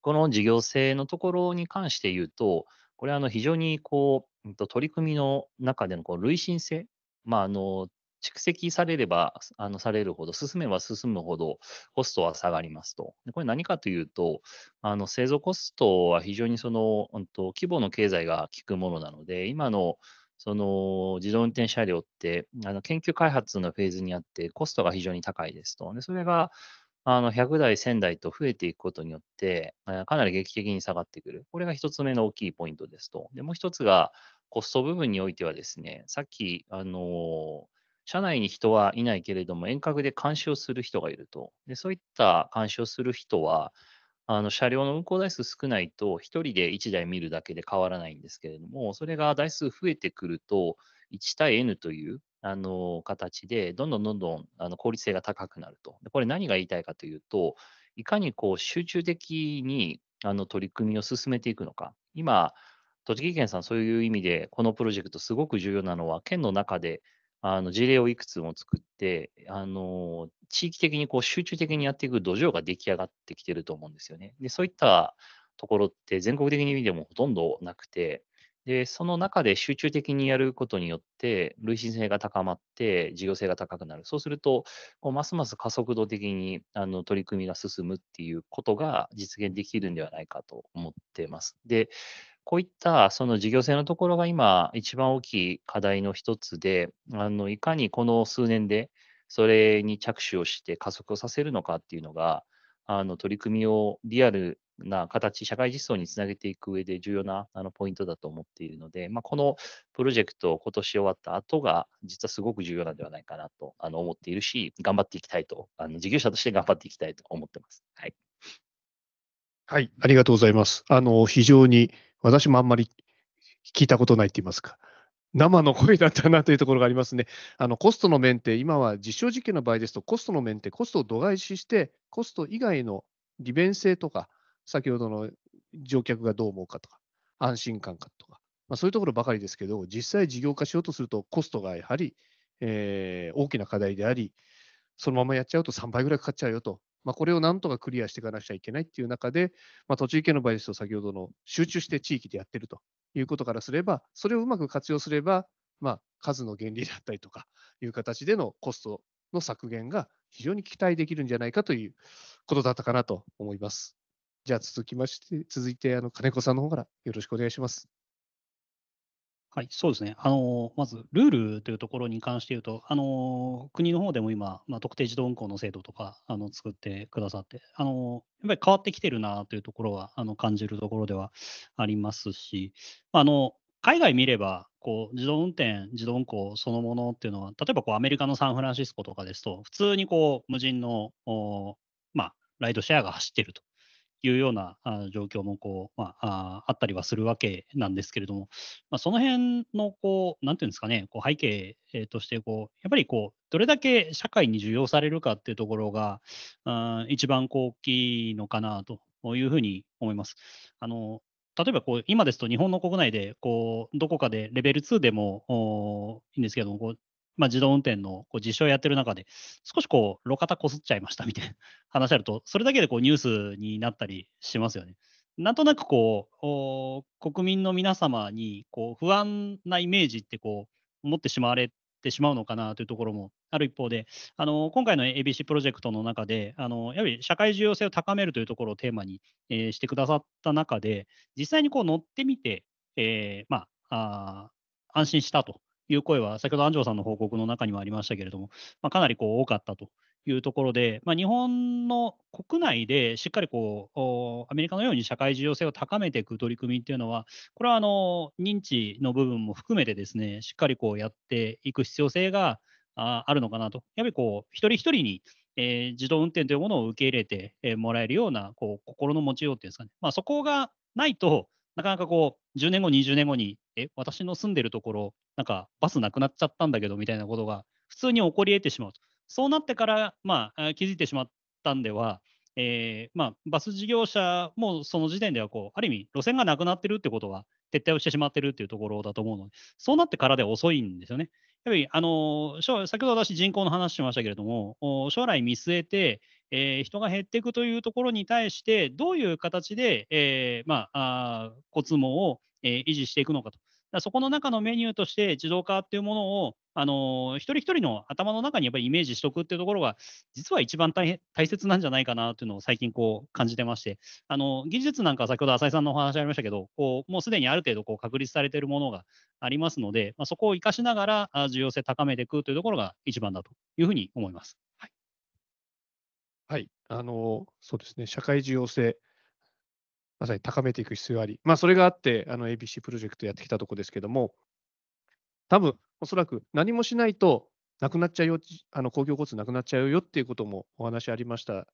この事業性のところに関して言うと、これはあの非常にこう、取り組みの中でのこう累進性、まああの蓄積されれば、あのされるほど、進めば進むほど、コストは下がりますと。でこれ何かというと、あの製造コストは非常にその、うん、と規模の経済が効くものなので、今のその自動運転車両ってあの研究開発のフェーズにあってコストが非常に高いですと。でそれがあの100台、1000台と増えていくことによって、かなり劇的に下がってくる。これが一つ目の大きいポイントですと。でもう一つが、コスト部分においてはですね、さっき、あの社内に人はいないけれども、遠隔で監視をする人がいると。でそういった監視をする人は、あの、車両の運行台数少ないと、1人で1台見るだけで変わらないんですけれども、それが台数増えてくると、1:N という、あの、形で、どんどんどんどん、あの、効率性が高くなると。これ何が言いたいかというと、いかにこう集中的に、あの、取り組みを進めていくのか。今、栃木県さん、そういう意味で、このプロジェクトすごく重要なのは、県の中で、あの事例をいくつも作って、あの地域的にこう集中的にやっていく土壌が出来上がってきてると思うんですよね。で、そういったところって全国的に見てもほとんどなくて、で、その中で集中的にやることによって、累進性が高まって、事業性が高くなる。そうすると、こうますます加速度的にあの取り組みが進むっていうことが実現できるんではないかと思ってます。で、こういったその事業性のところが今、一番大きい課題の一つで、あのいかにこの数年で、それに着手をして加速させるのかっていうのが、あの取り組みをリアルな形、社会実装につなげていく上で重要なあのポイントだと思っているので、まあ、このプロジェクト、今年終わった後が、実はすごく重要なんではないかなとあの思っているし、頑張っていきたいと、あの事業者として頑張っていきたいと思ってます。はい、はい、ありがとうございます。あの非常に私もあんまり聞いたことないって言いますか、生の声だったなというところがありますね。あのコストの面って、今は実証実験の場合ですと、コストの面ってコストを度外視して、コスト以外の利便性とか、先ほどの乗客がどう思うかとか、安心感かとか、まあ、そういうところばかりですけど、実際事業化しようとすると、コストがやはり、えー、大きな課題であり、そのままやっちゃうと3倍ぐらいかかっちゃうよと、まあ、これをなんとかクリアしていかなくちゃいけないっていう中で、まあ、栃木県の場合ですと、先ほどの集中して地域でやってるということからすれば、それをうまく活用すれば、まあ、数の原理であったりとかいう形でのコストの削減が非常に期待できるんじゃないかということだったかなと思います。じゃあ続きまして、続いてあの金子さんの方からよろしくお願いします。はい、そうですね。あのまず、ルールというところに関して言うと、あの国の方でも今、まあ、特定自動運行の制度とかあの作ってくださって、あのやっぱり変わってきてるなというところはあの感じるところではありますし、あの海外見れば、こう自動運転、自動運行そのものっていうのは、例えばこうアメリカのサンフランシスコとかですと、普通にこう無人のまあ、ライドシェアが走ってるというような状況もこう、まあ、あったりはするわけなんですけれども、まあ、その辺のこう、なんていうんですかね、こう背景としてこう、やっぱりこうどれだけ社会に需要されるかっていうところが、あ一番大きいのかなというふうに思います。あの例えばこう今ですと日本の国内でこうどこかでレベル2でもいいんですけどもこうまあ、自動運転のこう実証をやってる中で、少しこう路肩こすっちゃいましたみたいな 話あると、それだけでこうニュースになったりしますよね。なんとなくこう国民の皆様にこう不安なイメージってこう持ってしまわれてしまうのかなというところもある一方で、あの今回の ABC プロジェクトの中であの、やはり社会重要性を高めるというところをテーマに、えー、してくださった中で、実際にこう乗ってみて、えーまあ、あ安心したという声は、先ほど安城さんの報告の中にもありましたけれども、まあ、かなりこう多かったというところで、まあ、日本の国内でしっかりこうアメリカのように社会重要性を高めていく取り組みっていうのは、これはあの認知の部分も含めてですね、しっかりこうやっていく必要性があるのかなと。やはりこう一人一人にえー、自動運転というものを受け入れて、えもらえるようなこう心の持ちようっていうんですかね、まあ、そこがないと、なかなかこう10年後、20年後に、え私の住んでるところ、なんかバスなくなっちゃったんだけどみたいなことが普通に起こり得てしまうと。そうなってから、まあ、気づいてしまったんでは、えーまあ、バス事業者もその時点ではこう、ある意味、路線がなくなってるってことは、撤退をしてしまってるっていうところだと思うので、そうなってからで遅いんですよね。やっぱり、あのー、先ほど私、人口の話しましたけれども、将来見据えて、えー、人が減っていくというところに対して、どういう形で、えーまあ、あ骨毛を、えー、維持していくのかと。だそこの中のメニューとして自動化っていうものを、あの一人一人の頭の中にやっぱりイメージしておくっていうところが、実は一番大大切なんじゃないかなというのを最近こう感じてまして、あの技術なんか先ほど浅井さんのお話ありましたけど、こうもうすでにある程度こう確立されているものがありますので、まあ、そこを活かしながら重要性高めていくというところが一番だというふうに思います。はい、はい、あのそうですね、社会需要性、まさに高めていく必要あり、まあ、それがあって、あの ABC プロジェクトやってきたとこですけども、多分おそらく何もしないとなくなっちゃうよ、あの公共交通なくなっちゃうよっていうこともお話ありました。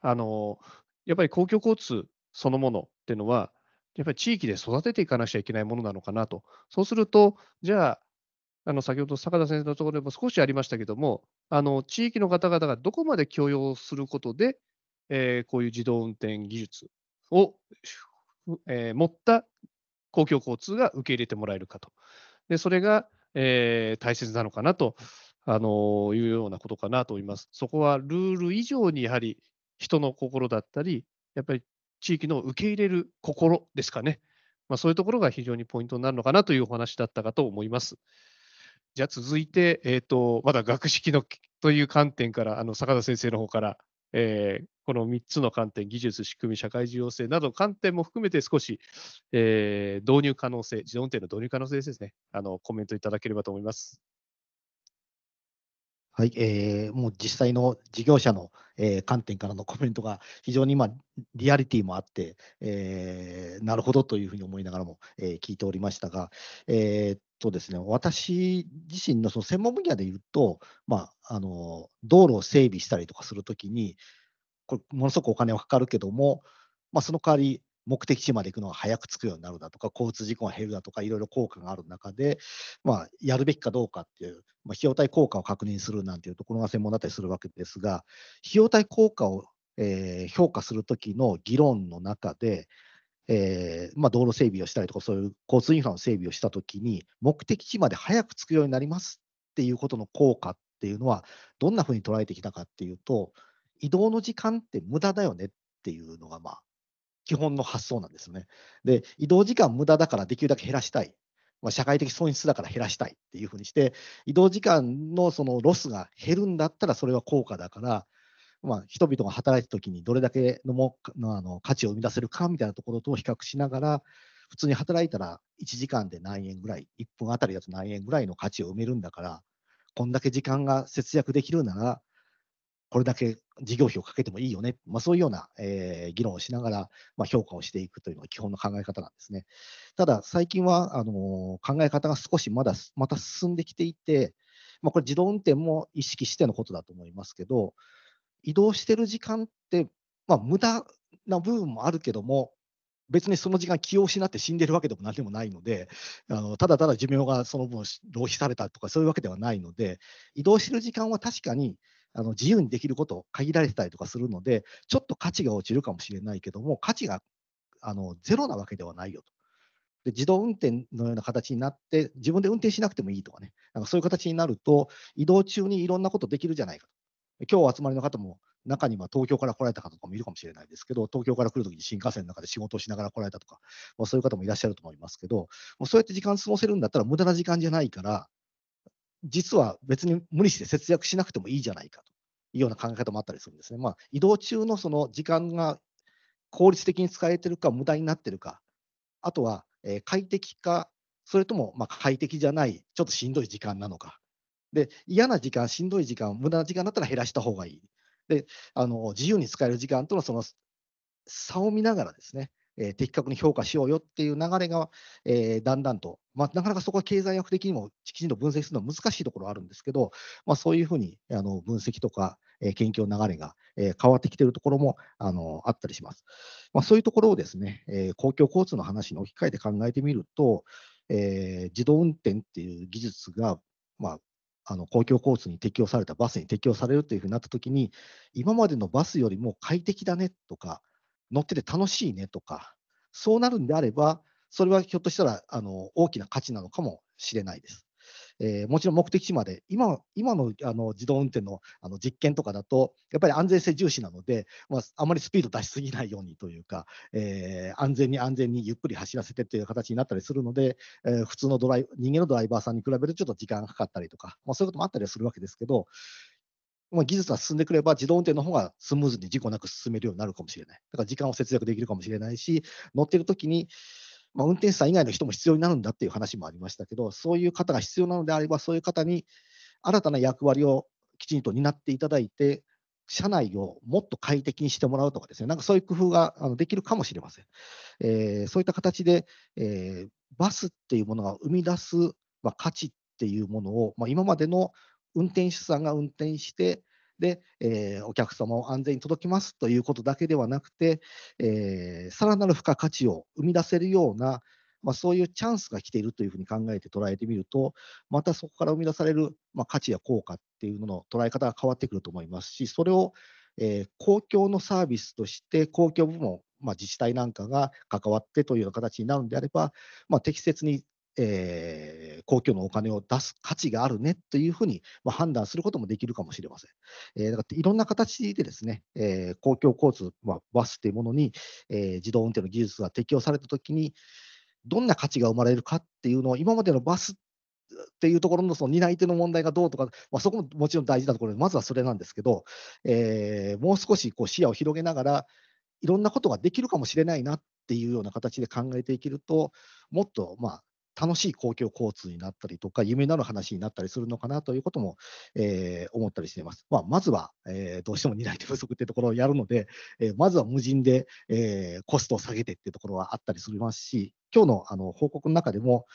あのやっぱり公共交通そのものっていうのは、やっぱり地域で育てていかなきゃいけないものなのかなと。そうすると、じゃあ、あの先ほど坂田先生のところでも少しありましたけども、あの地域の方々がどこまで許容することで、えー、こういう自動運転技術を、えー、持った公共交通が受け入れてもらえるかと。でそれが、えー、大切なのかなと、あのー、いうようなことかなと思います。そこはルール以上にやはり人の心だったり、やっぱり地域の受け入れる心ですかね。まあ、そういうところが非常にポイントになるのかなというお話だったかと思います。じゃあ続いて、えーと、とまだ学識のという観点から、あの坂田先生の方からえー、この3つの観点、技術、仕組み、社会重要性など観点も含めて少し、えー、導入可能性、自動運転の導入可能性ですね、あのコメントいただければと思います。はい、えー、もう実際の事業者の、えー、観点からのコメントが非常に今、リアリティもあって、えー、なるほどというふうに思いながらも、えー、聞いておりましたが、えー、っとですね、私自身のその専門分野で言うと、まあ、あの道路を整備したりとかするときに、これものすごくお金はかかるけども、まあ、その代わり目的地まで行くのが早く着くようになるだとか、交通事故が減るだとか、いろいろ効果がある中で、まあ、やるべきかどうかっていう、まあ、費用対効果を確認するなんていうところが専門だったりするわけですが、費用対効果を、えー、評価するときの議論の中で、えー、まあ、道路整備をしたりとか、そういう交通インフラの整備をしたときに、目的地まで早く着くようになりますっていうことの効果っていうのは、どんなふうに捉えてきたかっていうと、移動の時間って無駄だよねっていうのが、まあ、基本の発想なんですね。で、移動時間無駄だからできるだけ減らしたい。まあ、社会的損失だから減らしたいっていうふうにして、移動時間のそのロスが減るんだったらそれは効果だから、まあ、人々が働いたときにどれだけのものあの価値を生み出せるかみたいなところと比較しながら、普通に働いたら1時間で何円ぐらい、1分あたりだと何円ぐらいの価値を埋めるんだから、こんだけ時間が節約できるなら、これだけ事業費をかけてもいいよね、まあ、そういうような、えー、議論をしながら、まあ、評価をしていくというのが基本の考え方なんですね。ただ、最近はあのー、考え方が少しまだまた進んできていて、まあ、これ、自動運転も意識してのことだと思いますけど、移動してる時間って、まあ、無駄な部分もあるけども、別にその時間気を失って死んでるわけでも 何でもないのであのただただ寿命がその分浪費されたとかそういうわけではないので移動してる時間は確かにあの自由にできること限られてたりとかするので、ちょっと価値が落ちるかもしれないけども、価値があのゼロなわけではないよと。で自動運転のような形になって、自分で運転しなくてもいいとかね、なんかそういう形になると、移動中にいろんなことできるじゃないかと。今日お集まりの方も、中には東京から来られた方とかもいるかもしれないですけど、東京から来るときに新幹線の中で仕事をしながら来られたとか、まあ、そういう方もいらっしゃると思いますけど、もうそうやって時間過ごせるんだったら、無駄な時間じゃないから、実は別に無理して節約しなくてもいいじゃないかというような考え方もあったりするんですね。まあ、移動中のその時間が効率的に使えてるか、無駄になってるか、あとは、えー、快適か、それともま快適じゃない、ちょっとしんどい時間なのか。で、嫌な時間、しんどい時間、無駄な時間だったら減らした方がいい。で、あの自由に使える時間とのその差を見ながらですね、え的確に評価しようよっていう流れが、えだんだんと、まあ、なかなかそこは経済学的にもきちんと分析するのは難しいところあるんですけど、まあ、そういうふうにあの分析とか、え研究の流れが、え変わってきているところもあのあったりします。まあ、そういうところをですね、え公共交通の話に置き換えて考えてみると、えー、自動運転っていう技術が、まあ、あの公共交通に適用されたバスに適用されるというふうになったときに今までのバスよりも快適だねとか乗ってて楽しいねとか、そうなるんであれば、それはひょっとしたらあの大きな価値なのかもしれないです。えー、もちろん目的地まで、今今のあの自動運転のあの実験とかだと、やっぱり安全性重視なので、まあ、あまりスピード出しすぎないようにというか、えー、安全に安全にゆっくり走らせてという形になったりするので、えー、普通のドライ人間のドライバーさんに比べるとちょっと時間がかかったりとか、まあ、そういうこともあったりはするわけですけど、ま技術が進んでくれば、自動運転の方がスムーズに事故なく進めるようになるかもしれない。だから時間を節約できるかもしれないし、乗ってる時に、まあ、運転手さん以外の人も必要になるんだっていう話もありましたけど、そういう方が必要なのであれば、そういう方に新たな役割をきちんと担っていただいて、車内をもっと快適にしてもらうとかですね、なんかそういう工夫ができるかもしれません。えー、そういった形で、えー、バスっていうものが生み出す、まあ、価値っていうものを、まあ、今までの運転手さんが運転して、で、えー、お客様を安全に届きますということだけではなくて、えー、さらなる付加価値を生み出せるような、まあ、そういうチャンスが来ているというふうに考えて捉えてみると、またそこから生み出される、まあ、価値や効果っていうのの捉え方が変わってくると思いますし、それを、えー、公共のサービスとして公共部門、まあ、自治体なんかが関わってというような形になるのであれば、まあ、適切にえー、公共のお金を出す価値があるねというふうに、まあ、判断することもできるかもしれません。えー、だからいろんな形でですね、えー、公共交通、まあ、バスというものに、えー、自動運転の技術が適用されたときに、どんな価値が生まれるかっていうのを、今までのバスっていうところのその担い手の問題がどうとか、まあ、そこももちろん大事なところで、まずはそれなんですけど、えー、もう少しこう視野を広げながら、いろんなことができるかもしれないなっていうような形で考えていけると、もっとまあ楽しい公共交通になったりとか、夢のある話になったりするのかなということも、えー、思ったりしています。まあ、まずは、えー、どうしても担い手不足っていうところをやるので、えー、まずは無人で、えー、コストを下げてっていうところはあったりしますし、今日のあの報告の中でも、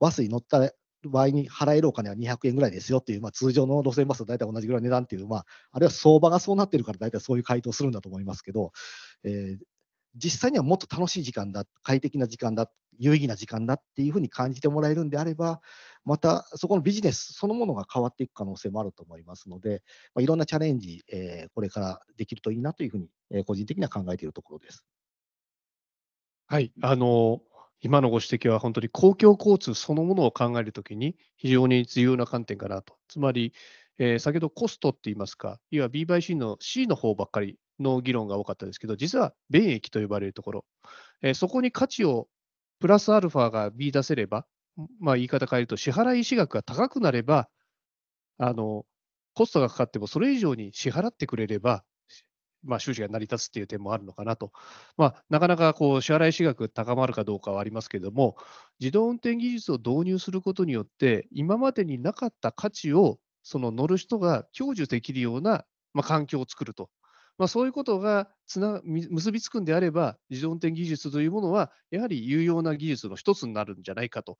バスに乗った場合に払えるお金は200円ぐらいですよっていう、まあ、通常の路線バスと大体同じぐらいの値段っていう、まあ、あるいは相場がそうなってるから大体そういう回答するんだと思いますけど、えー、実際にはもっと楽しい時間だ、快適な時間だ、有意義な時間だっていうふうに感じてもらえるんであれば、またそこのビジネスそのものが変わっていく可能性もあると思いますので、まあ、いろんなチャレンジ、えー、これからできるといいなというふうに、えー、個人的には考えているところです。はい、あの今のご指摘は本当に公共交通そのものを考えるときに非常に重要な観点かなと。つまり、えー、先ほどコストって言いますか、いわば B 買 C の C の方ばっかりの議論が多かったですけど、実は便益と呼ばれるところ、えー、そこに価値をプラスアルファが見出せれば、まあ、言い方変えると、支払い資額が高くなれば、あのコストがかかってもそれ以上に支払ってくれれば、まあ、収支が成り立つっていう点もあるのかなと、まあ、なかなかこう支払い資格高まるかどうかはありますけれども、自動運転技術を導入することによって、今までになかった価値をその乗る人が享受できるような、まあ、環境を作るとまあ、そういうことがつな結びつくんであれば、自動運転技術というものは、やはり有用な技術の一つになるんじゃないかと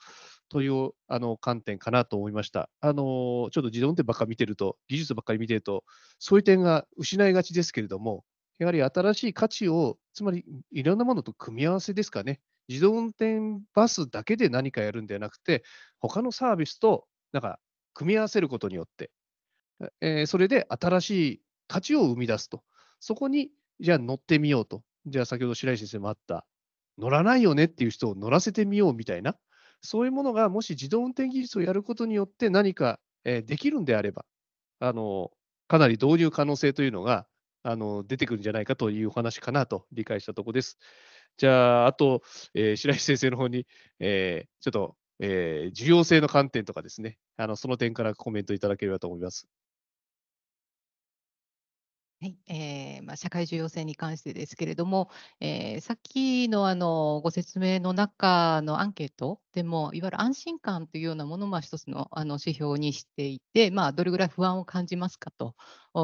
というあの観点かなと思いました。あのちょっと自動運転ばっか見てると、技術ばっかり見てると、そういう点が失いがちですけれども、やはり新しい価値を、つまりいろんなものと組み合わせですかね、自動運転バスだけで何かやるんではなくて、他のサービスとなんか組み合わせることによって、えー、それで新しい価値を生み出すと。そこに、じゃあ乗ってみようと。じゃあ先ほど白石先生もあった、乗らないよねっていう人を乗らせてみようみたいな、そういうものがもし自動運転技術をやることによって何か、えー、できるんであれば、あの、かなり導入可能性というのが、あの出てくるんじゃないかというお話かなと理解したところです。じゃあ、あと、えー、白石先生の方に、えー、ちょっと、えー、需要性の観点とかですね、あのその点からコメントいただければと思います。はい、えー、まあ、社会重要性に関してですけれども、えー、さっきのあのご説明の中のアンケートでも、いわゆる安心感というようなものも一つのあの指標にしていて、まあ、どれぐらい不安を感じますかと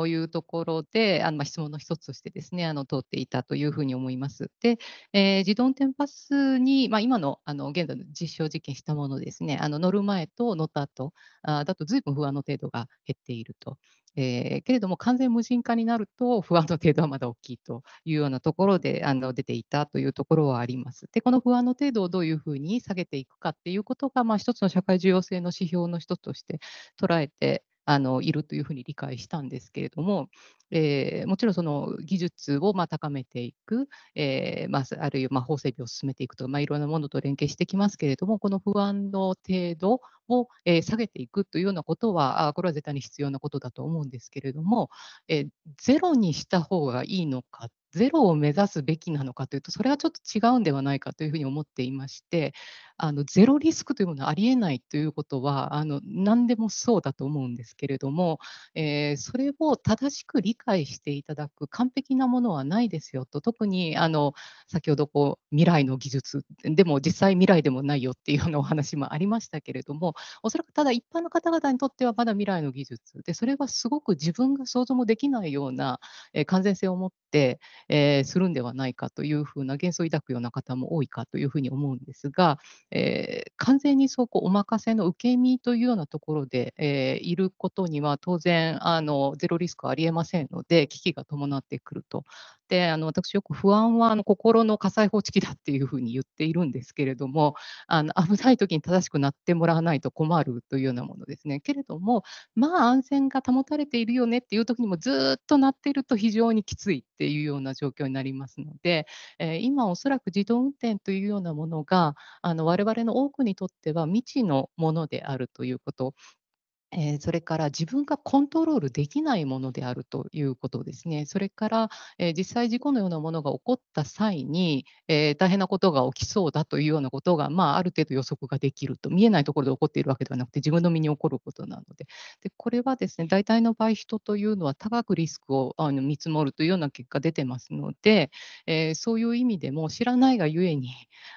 いうところで、あのまあ、質問の一つとしてですね、通っていたというふうに思います。で、えー、自動運転バスに、まあ、今のあの現在の実証実験したものですね、あの乗る前と乗った後あだとずいぶん不安の程度が減っていると。えー、けれども完全無人化になると不安の程度はまだ大きいというようなところであの出ていたというところはあります。でこの不安の程度をどういうふうに下げていくかっていうことが、まあ、一つの社会重要性の指標の一つとして捉えてあのいるというふうに理解したんですけれども、えー、もちろんその技術をまあ高めていく、えーまあ、あるいはまあ法整備を進めていくと、まあ、いろんなものと連携してきますけれどもこの不安の程度を、え下げていくというようなことは、これは絶対に必要なことだと思うんですけれども、えゼロにした方がいいのか、ゼロを目指すべきなのかというと、それはちょっと違うんではないかというふうに思っていまして、あのゼロリスクというものはありえないということは、あの何でもそうだと思うんですけれども、えー、それを正しく理解していただく完璧なものはないですよと、特にあの先ほどこう未来の技術でも実際未来でもないよっていうようなお話もありましたけれども、おそらくただ一般の方々にとってはまだ未来の技術で、それはすごく自分が想像もできないような完全性を持って、えー、するんではないかというふうな幻想を抱くような方も多いかというふうに思うんですが、えー、完全にそうこうお任せの受け身というようなところで、えー、いることには当然あのゼロリスクはありえませんので危機が伴ってくると。であの私よく不安はあの心の火災報知器だっていうふうに言っているんですけれどもあの危ない時に正しくなってもらわないと困るというようなものですね。けれどもまあ安全が保たれているよねっていう時にもずっとなっていると非常にきついってっていうような状況になりますので、え今おそらく自動運転というようなものがあの我々の多くにとっては未知のものであるということえそれから自分がコントロールできないものであるということですね、それから、え実際、事故のようなものが起こった際に、え大変なことが起きそうだというようなことが、まあ、ある程度予測ができると、見えないところで起こっているわけではなくて、自分の身に起こることなので、でこれはですね大体の場合、人というのは高くリスクをあの見積もるというような結果出てますので、えそういう意味でも知らないがゆえに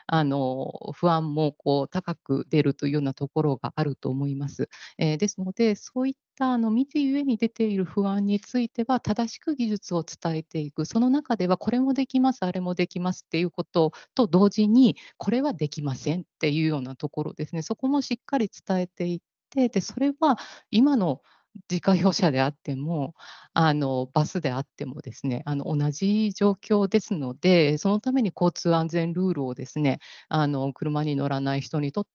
あの不安もこう高く出るというようなところがあると思います。えですのので、そういったあの見てゆえに出ている不安については、正しく技術を伝えていく、その中ではこれもできます、あれもできますっていうことと同時に、これはできませんっていうようなところですね、そこもしっかり伝えていって、でそれは今の自家用車であってもあのバスであってもですねあの同じ状況ですのでそのために交通安全ルールをですねあの車に乗らない人にとっ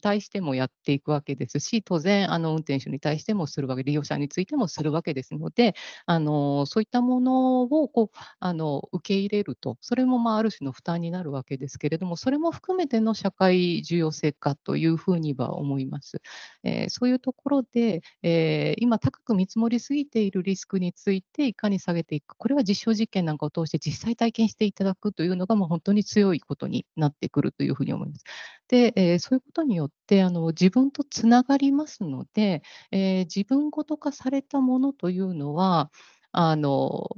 対してもやっていくわけですし、当然、あの運転手に対してもするわけ、利用者についてもするわけですので、あのそういったものをこうあの受け入れると、それもまあある種の負担になるわけですけれども、それも含めての社会重要性かというふうには思います。えー、そういうところで、えー、今、高く見積もりすぎているリスクについていかに下げていく、これは実証実験なんかを通して実際体験していただくというのが、もう本当に強いことになってくるというふうに思います。で、えー、そういうことによってあの自分とつながりますので、えー、自分ごと化されたものというのはあの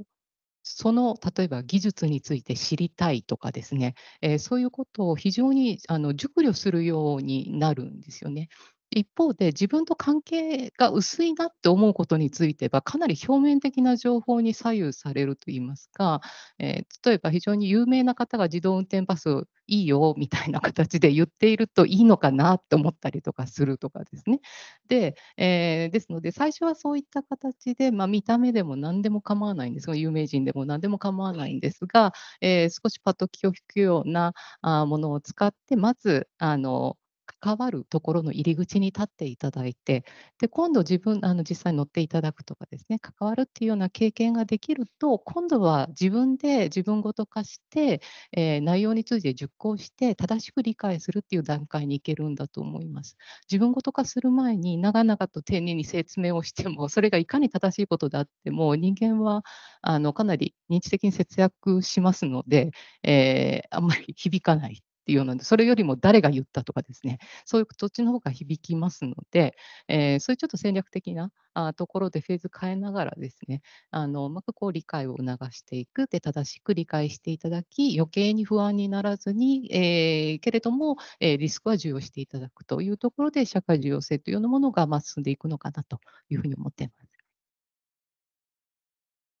その例えば技術について知りたいとかですね、えー、そういうことを非常にあの熟慮するようになるんですよね。一方で自分と関係が薄いなって思うことについてはかなり表面的な情報に左右されるといいますか、えー、例えば非常に有名な方が自動運転バスいいよみたいな形で言っているといいのかなって思ったりとかするとかですね。で、えー、ですので最初はそういった形で、まあ、見た目でも何でも構わないんですが有名人でも何でも構わないんですが、えー、少しパッと気を引くようなあものを使ってまずあの関わるところの入り口に立っていただいて、で今度自分、あの実際に乗っていただくとかですね、関わるっていうような経験ができると、今度は自分で自分ごと化して、えー、内容について熟考して、正しく理解するっていう段階に行けるんだと思います。自分ごと化する前に、長々と丁寧に説明をしても、それがいかに正しいことであっても、人間はあのかなり認知的に節約しますので、えー、あんまり響かないていうようなそれよりも誰が言ったとかですね、そういう土地の方が響きますので、えー、そういうちょっと戦略的なところでフェーズ変えながらですね、あのうまくこう理解を促していく、で正しく理解していただき、余計に不安にならずに、えー、けれども、えー、リスクは重要していただくというところで、社会重要性というようなものがま進んでいくのかなというふうに思っています。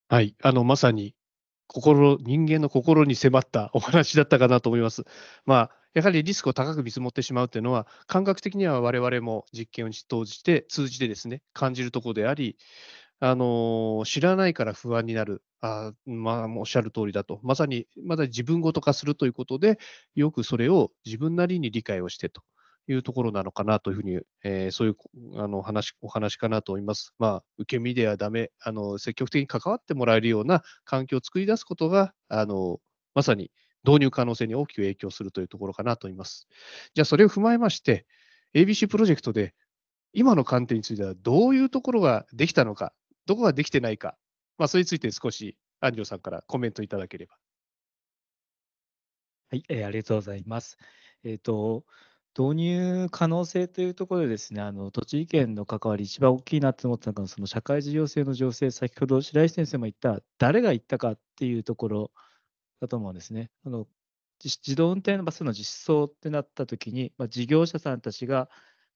はい、あのまさに心、人間の心に迫ったお話だったかなと思います。まあ、やはりリスクを高く見積もってしまうというのは、感覚的には我々も実験を通じて、通じてですね、感じるところであり、あの知らないから不安になる、あまあ、おっしゃる通りだと、まさにまだ自分ごと化するということで、よくそれを自分なりに理解をしてと。いうところなのかなというふうに、えー、そういうあの話お話かなと思います。まあ、受け身ではだめあの、積極的に関わってもらえるような環境を作り出すことが、あのまさに導入可能性に大きく影響するというところかなと思います。じゃあ、それを踏まえまして、ABC プロジェクトで今の観点についてはどういうところができたのか、どこができてないか、まあ、それについて少し安城さんからコメントいただければ。はい、えー、ありがとうございます。えっ、ー、と、導入可能性というところでですね、あの栃木県の関わり、一番大きいなと思ったのが、その社会事業性の情勢、先ほど白石先生も言った、誰が言ったかっていうところだと思うんですね。あの自動運転のバスの実装ってなったときに、まあ、事業者さんたちが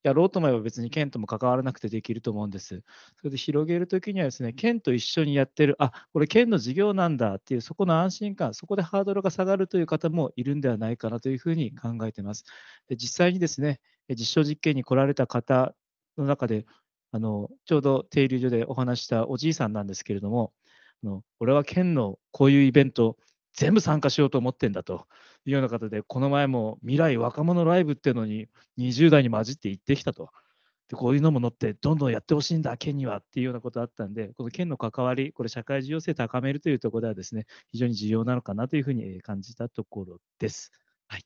やろうと思えば別に県とも関わらなくてできると思うんです。それで広げるときにはですね、県と一緒にやってる、あこれ県の事業なんだっていう、そこの安心感、そこでハードルが下がるという方もいるんではないかなというふうに考えてます。で実際にですね、実証実験に来られた方の中で、あのちょうど停留所でお話したおじいさんなんですけれども、あの俺は県のこういうイベント、全部参加しようと思ってんだと。いうような方で、この前も未来若者ライブっていうのに20代に混じって行ってきたと。でこういうのも乗ってどんどんやってほしいんだ、県にはっていうようなことあったんで、この県の関わり、これ社会需要性高めるというところではですね、非常に重要なのかなというふうに感じたところです。はい、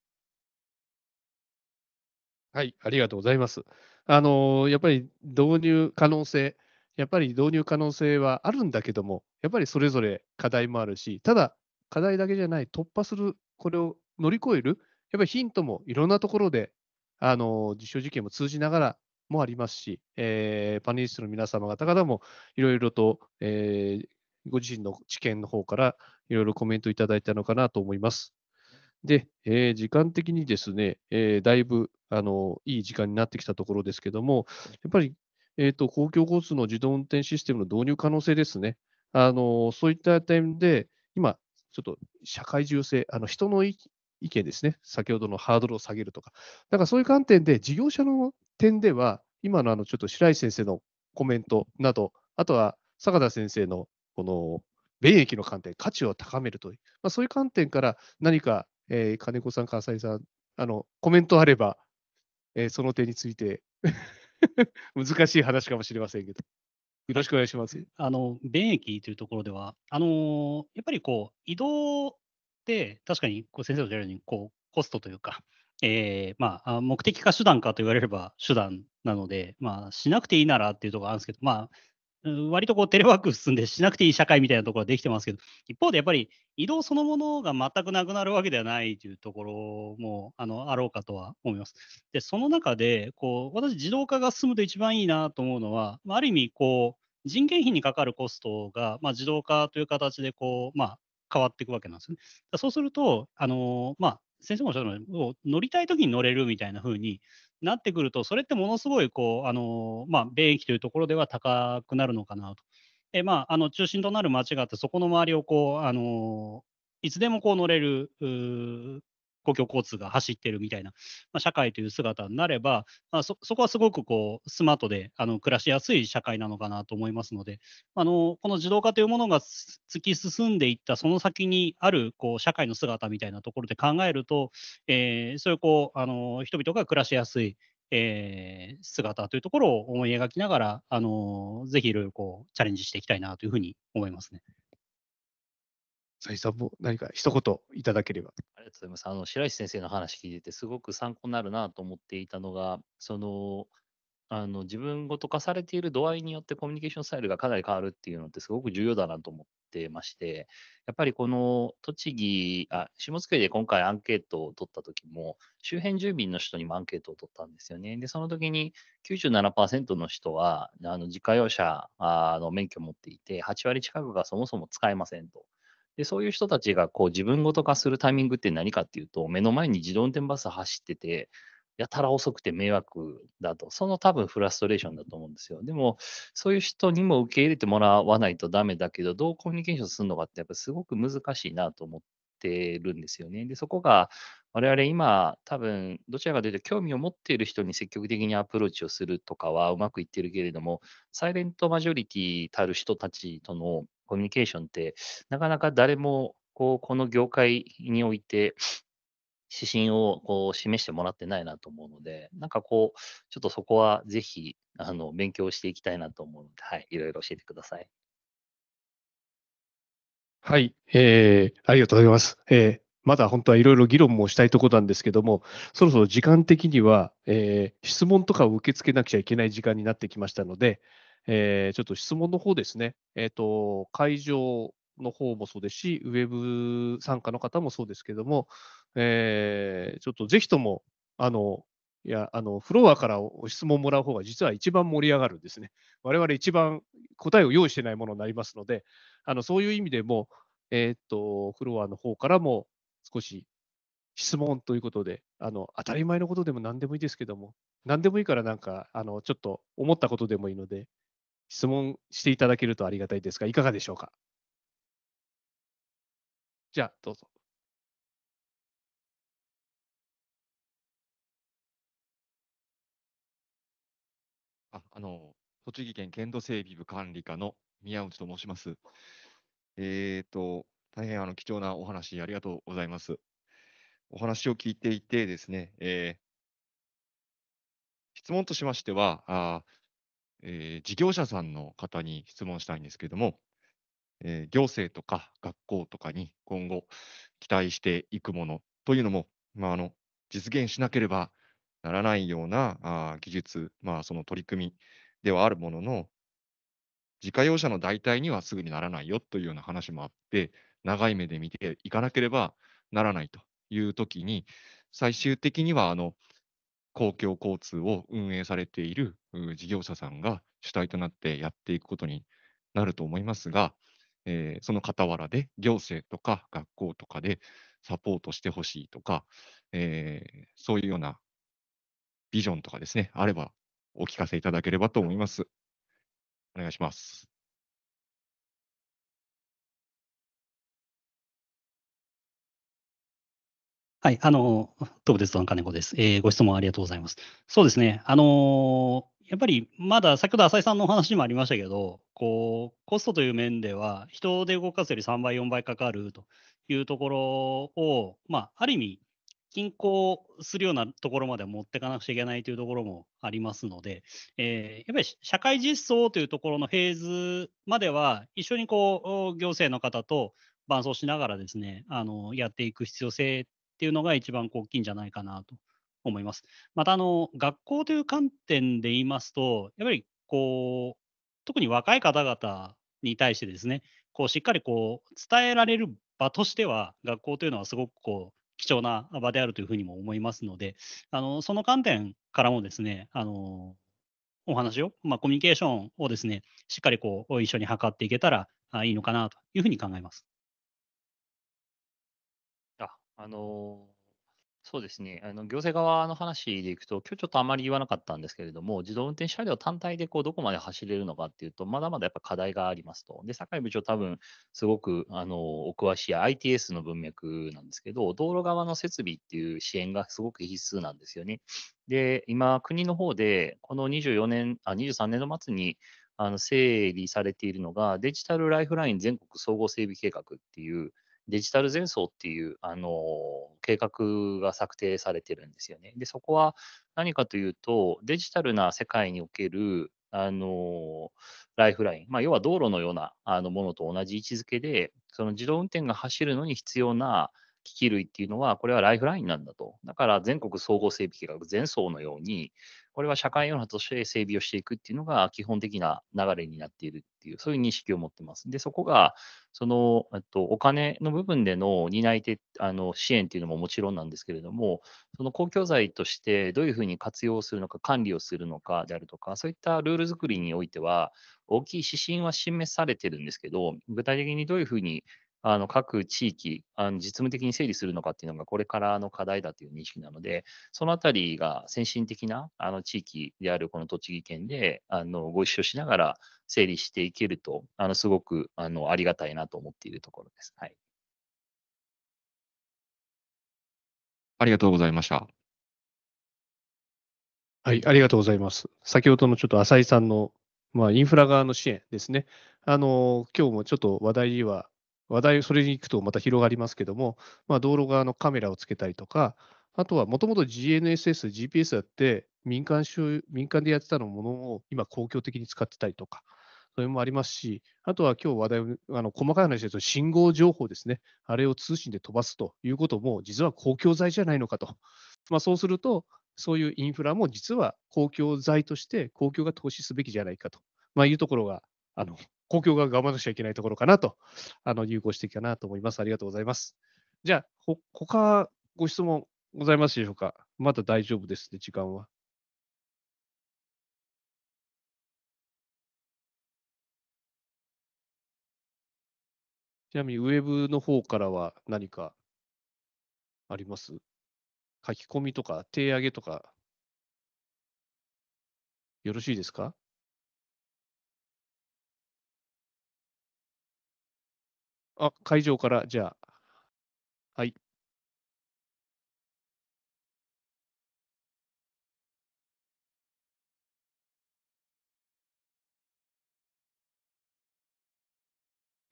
はい、ありがとうございます。あのやっぱり導入可能性、やっぱり導入可能性はあるんだけども、やっぱりそれぞれ課題もあるし、ただ課題だけじゃない、突破するこれを乗り越える、やっぱりヒントもいろんなところで、あの実証実験も通じながらもありますし、えー、パネリストの皆様方々もいろいろと、えー、ご自身の知見の方からいろいろコメントいただいたのかなと思います。で、えー、時間的にですね、えー、だいぶあのいい時間になってきたところですけども、やっぱり、えーと、公共交通の自動運転システムの導入可能性ですね、あのそういった点で、今、ちょっと社会重性、あの人の意見ですね、先ほどのハードルを下げるとか、だからそういう観点で、事業者の点では、今のあのちょっと白石先生のコメントなど、あとは坂田先生のこの便益の観点、価値を高めるという、まあ、そういう観点から何か、えー、金子さん、笠井さん、あのコメントあれば、えー、その点について 難しい話かもしれませんけど。よろしくお願いします。あの、便益というところでは、あのやっぱりこう、移動、確かにこう先生の言うようにこうコストというか、えーまあ、目的か手段かと言われれば手段なので、まあ、しなくていいならっていうところあるんですけど、まあ、割とこうテレワーク進んでしなくていい社会みたいなところはできてますけど、一方でやっぱり移動そのものが全くなくなるわけではないというところもあのあろうかとは思います。で、その中でこう、私、自動化が進むと一番いいなと思うのは、ある意味こう、人件費にかかるコストが、まあ、自動化という形でこう、まあ、変わっていくわけなんですね。そうすると、あのまあ、先生もおっしゃったように、乗りたい時に乗れるみたいな風になってくると、それってものすごいこう、あのまあ、便益というところでは高くなるのかなと。えまあ、あの中心となる街があって、そこの周りをこう、あのいつでもこう乗れる公共交通が走ってるみたいな、まあ、社会という姿になれば、まあそ、そこはすごくこうスマートであの暮らしやすい社会なのかなと思いますので、あのこの自動化というものが突き進んでいったその先にあるこう社会の姿みたいなところで考えると、えー、そういうこうあの人々が暮らしやすい、えー、姿というところを思い描きながら、あのー、ぜひいろいろこうチャレンジしていきたいなというふうに思いますね。ささんも何か一言いただければ。ありがとうございます。あの白石先生の話聞いてて、すごく参考になるなと思っていたのが、その、あの自分ごと化されている度合いによってコミュニケーションスタイルがかなり変わるっていうのってすごく重要だなと思ってまして、やっぱりこの栃木、あ下野で今回アンケートを取った時も、周辺住民の人にもアンケートを取ったんですよね。で、その時に97%の人はあの自家用車の免許を持っていて、8割近くがそもそも使えませんと。で、そういう人たちがこう自分ごと化するタイミングって何かっていうと、目の前に自動運転バス走ってて、やたら遅くて迷惑だと、その多分フラストレーションだと思うんですよ。でも、そういう人にも受け入れてもらわないとダメだけど、どうコミュニケーションするのかって、やっぱすごく難しいなと思ってるんですよね。で、そこが、我々今、多分、どちらかというと興味を持っている人に積極的にアプローチをするとかはうまくいってるけれども、サイレントマジョリティたる人たちとのコミュニケーションって、なかなか誰もこうこの業界において指針をこう示してもらってないなと思うので、なんかこう、ちょっとそこはぜひあの勉強していきたいなと思うので、はい、いろいろ教えてください。はい、えー、ありがとうございます。えーまだ本当はいろいろ議論もしたいところなんですけども、そろそろ時間的には、えー、質問とかを受け付けなくちゃいけない時間になってきましたので、えー、ちょっと質問の方ですね、えーと、会場の方もそうですし、ウェブ参加の方もそうですけども、えー、ちょっとぜひとも、あの、いや、あの、フロアから質問もらう方が実は一番盛り上がるんですね。我々一番答えを用意してないものになりますので、あの、そういう意味でも、えー、っと、フロアの方からも少し質問ということで、あの当たり前のことでも何でもいいですけども、何でもいいからなんかあのちょっと思ったことでもいいので、質問していただけるとありがたいですが、いかがでしょうか。じゃあ、どうぞ。ああの栃木県県土整備部管理課の宮内と申します。えっ、ー、と、大変あの貴重なお話ありがとうございます。お話を聞いていてですね、えー質問としましては、あえー事業者さんの方に質問したいんですけれども、えー行政とか学校とかに今後期待していくものというのも、まあ、あの実現しなければならないようなあ技術、まあ、その取り組みではあるものの、自家用車の代替にはすぐにならないよというような話もあって、長い目で見ていかなければならないという時に、最終的にはあの公共交通を運営されている事業者さんが主体となってやっていくことになると思いますが、えー、その傍らで行政とか学校とかでサポートしてほしいとか、えー、そういうようなビジョンとかですね、あればお聞かせいただければと思います。お願いします。はい、あの、東武鉄道の金子です、えー、ご質問ありがとうございます。そうですね、あのー、やっぱりまだ先ほど浅井さんのお話にもありましたけど、こう、コストという面では、人で動かすより3倍、4倍かかるというところを、まあ、ある意味、均衡するようなところまで持っていかなくちゃいけないというところもありますので、えー、やっぱり社会実装というところのフェーズまでは、一緒にこう行政の方と伴走しながらですね、あのやっていく必要性っていうのが一番大きいんじゃないかなと思います。またあの、学校という観点で言いますと、やっぱりこう、特に若い方々に対してですね、こうしっかりこう伝えられる場としては、学校というのはすごくこう貴重な場であるというふうにも思いますので、あのその観点からもですね、あのお話を、まあ、コミュニケーションをですね、しっかりこう一緒に図っていけたらいいのかなというふうに考えます。あの、そうですね、あの行政側の話でいくと、今日ちょっとあまり言わなかったんですけれども、自動運転車両単体でこうどこまで走れるのかっていうと、まだまだやっぱ課題がありますと。で、酒井部長、多分すごくあのお詳しい ITS の文脈なんですけど、道路側の設備っていう支援がすごく必須なんですよね。で、今、国の方で、この24年、あ23年の末に、あの整理されているのが、デジタルライフライン全国総合整備計画っていう、デジタル前走っていう、あの計画が策定されてるんですよね。で、そこは何かというと、デジタルな世界における、あのライフライン、まあ、要は道路のようなあのものと同じ位置づけで、その自動運転が走るのに必要な機器類っていうのは、これはライフラインなんだと。だから全国総合整備計画、前層のように、これは社会世のとして整備をしていくっていうのが基本的な流れになっているっていう、そういう認識を持ってます。で、そこが、その、えっと、お金の部分での担い手、あの、支援っていうのももちろんなんですけれども、その公共財としてどういうふうに活用するのか、管理をするのかであるとか、そういったルール作りにおいては、大きい指針は示されてるんですけど、具体的にどういうふうにあの各地域、あの実務的に整理するのかっていうのがこれからの課題だという認識なので、そのあたりが先進的なあの地域であるこの栃木県であのご一緒しながら整理していけると、あのすごくあのありがたいなと思っているところです。はい、ありがとうございました。はい、ありがとうございます。先ほどのちょっと浅井さんの、まあ、インフラ側の支援ですね。あの今日もちょっと話題には話題、それに行くとまた広がりますけども、まあ、道路側のカメラをつけたりとか、あとはもともと GNSS、GPS だって民間民間でやってたのものを今、公共的に使ってたりとか、それもありますし、あとは今日話題あの細かい話ですと、信号情報ですね、あれを通信で飛ばすということも、実は公共財じゃないのかと。まあ、そうすると、そういうインフラも実は公共財として公共が投資すべきじゃないかと、まあ、いうところがあの公共が頑張らなくちゃいけないところかなと、あの有効指摘かなと思います。ありがとうございます。じゃあ、ほ他ご質問ございますでしょうかまだ大丈夫ですね、時間は。ちなみに、ウェブの方からは何かあります書き込みとか、手上げとか、よろしいですかあ、会場から、じゃあ。はい。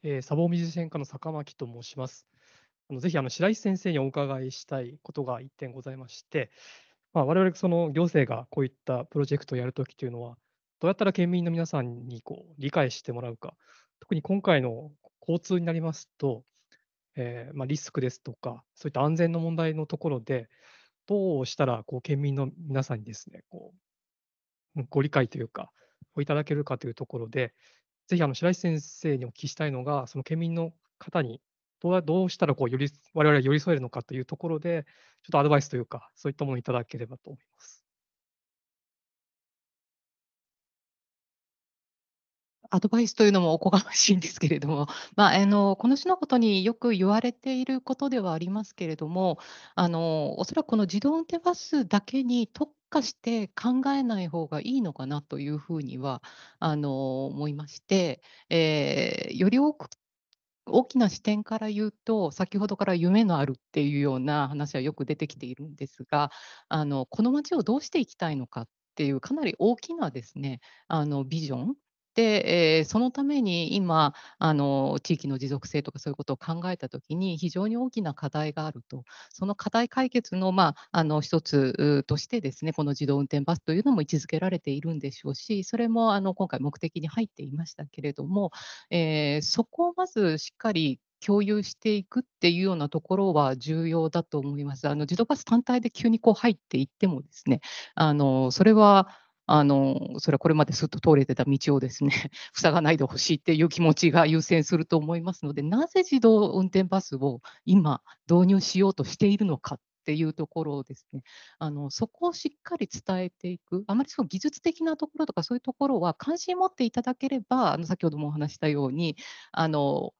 えー、砂防水戦科の坂巻と申します。あのぜひあの白石先生にお伺いしたいことが1点ございまして、まあ、我々その行政がこういったプロジェクトをやるときというのは、どうやったら県民の皆さんにこう理解してもらうか、特に今回の交通になりますと、えー、まあ、リスクですとか、そういった安全の問題のところで、どうしたらこう県民の皆さんにですね、こうご理解というか、をいただけるかというところで、ぜひあの白石先生にお聞きしたいのが、その県民の方にどうどうしたらこうより我々は寄り添えるのかというところで、ちょっとアドバイスというか、そういったものをいただければと思います。アドバイスというのもおこがましいんですけれども、まあ、あのこの種のことによく言われていることではありますけれどもあのおそらくこの自動運転バスだけに特化して考えない方がいいのかなというふうにはあの思いまして、えー、より多く大きな視点から言うと先ほどから夢のあるっていうような話はよく出てきているんですがあのこの街をどうしていきたいのかっていうかなり大きなですねあのビジョンで、えー、そのために今あの地域の持続性とかそういうことを考えた時に非常に大きな課題があるとその課題解決の,、まあ、あの一つとしてですねこの自動運転バスというのも位置づけられているんでしょうしそれもあの今回目的に入っていましたけれども、えー、そこをまずしっかり共有していくっていうようなところは重要だと思います。あの自動バス単体で急にこう入っていってもですねあのそれはあのそれはこれまですっと通れてた道をですね 塞がないでほしいっていう気持ちが優先すると思いますのでなぜ自動運転バスを今導入しようとしているのかっていうところをですねあのそこをしっかり伝えていくあまりその技術的なところとかそういうところは関心を持っていただければあの先ほどもお話したようにあの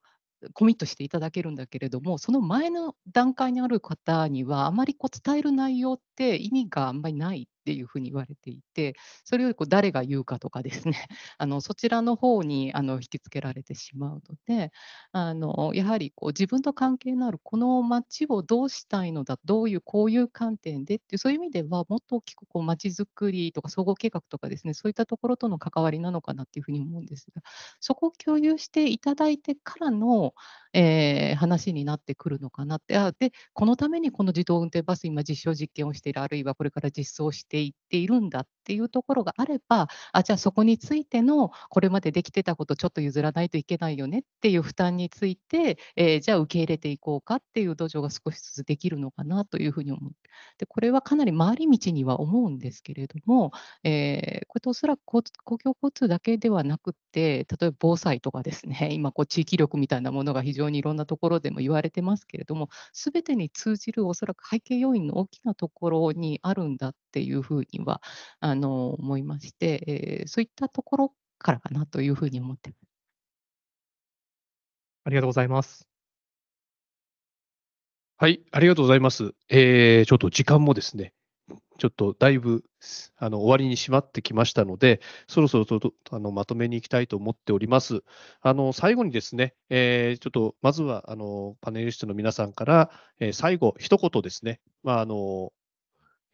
コミットしていただけるんだけれどもその前の段階にある方にはあまりこう伝える内容て意味があんまりないっていうふうに言われていてそれよりこう誰が言うかとかですね あのそちらの方にあの引きつけられてしまうのであのやはりこう自分と関係のあるこの街をどうしたいのだどういうこういう観点でっていうそういう意味ではもっと大きくこう街づくりとか総合計画とかですねそういったところとの関わりなのかなっていうふうに思うんですがそこを共有していただいてからの、えー、話になってくるのかなってあでこのためにこの自動運転バス今実証実験をしてている、あるいはこれから実装していっているんだっっていうところがあればあじゃあそこについてのこれまでできてたことちょっと譲らないといけないよねっていう負担について、えー、じゃあ受け入れていこうかっていう土壌が少しずつできるのかなというふうに思うでこれはかなり回り道には思うんですけれども、えー、これとおそらく公共交通だけではなくて例えば防災とかですね 今こう地域力みたいなものが非常にいろんなところでも言われてますけれども全てに通じるおそらく背景要因の大きなところにあるんだっていうふうにはあの思いまして、えー、そういったところからかなというふうに思ってます。ありがとうございます。はい、ありがとうございます。えー、ちょっと時間もですね、ちょっとだいぶあの終わりにしまってきましたので、そろそろとあのまとめに行きたいと思っております。あの最後にですね、えー、ちょっとまずはあのパネリストの皆さんから、えー、最後、一言ですね、まああの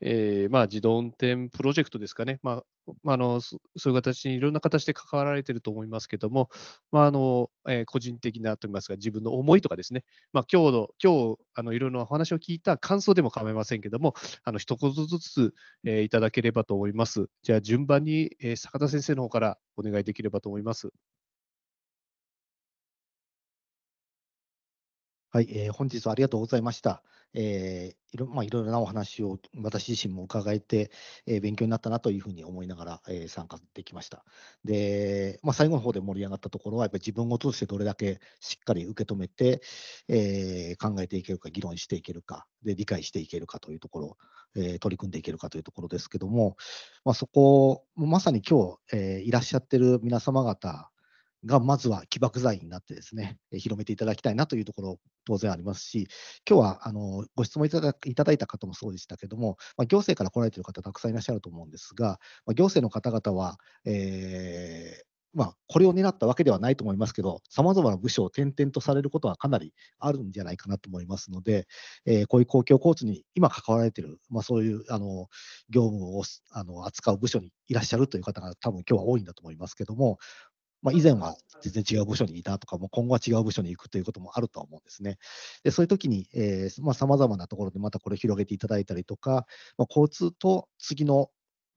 えーまあ、自動運転プロジェクトですかね、まあ、あのそういう形にいろんな形で関わられていると思いますけども、まああのえー、個人的なといいますか、自分の思いとかですね、まあ、今日の今日あのいろいろなお話を聞いた感想でも構いませんけども、あの一言ずつ、えー、いただければと思います。じゃあ、順番に、えー、坂田先生の方からお願いできればと思います。はい、えー、本日はありがとうございました。えー、いろまあ、いろいろなお話を私自身も伺えて、えー、勉強になったなというふうに思いながら、えー、参加できました。で、まあ、最後の方で盛り上がったところは、やっぱり自分を通してどれだけしっかり受け止めて、え考えていけるか、議論していけるか、で理解していけるかというところ、え取り組んでいけるかというところですけども、まあ、そこ、まさに今日、えいらっしゃってる皆様方がまずは起爆剤になってですね、広めていただきたいなというところ、当然ありますし、今日はあのご質問いただいた方もそうでしたけども、まあ、行政から来られている方、たくさんいらっしゃると思うんですが、まあ、行政の方々は、えーまあ、これを狙ったわけではないと思いますけど、さまざまな部署を転々とされることはかなりあるんじゃないかなと思いますので、えー、こういう公共交通に今関わられている、まあ、そういうあの業務をあの扱う部署にいらっしゃるという方が多分今日は多いんだと思いますけども、まあ、以前は全然違う部署にいたとか、も今後は違う部署に行くということもあるとは思うんですね。でそういう時に、えー、さまざ、まなところでまたこれを広げていただいたりとか、まあ、交通と次の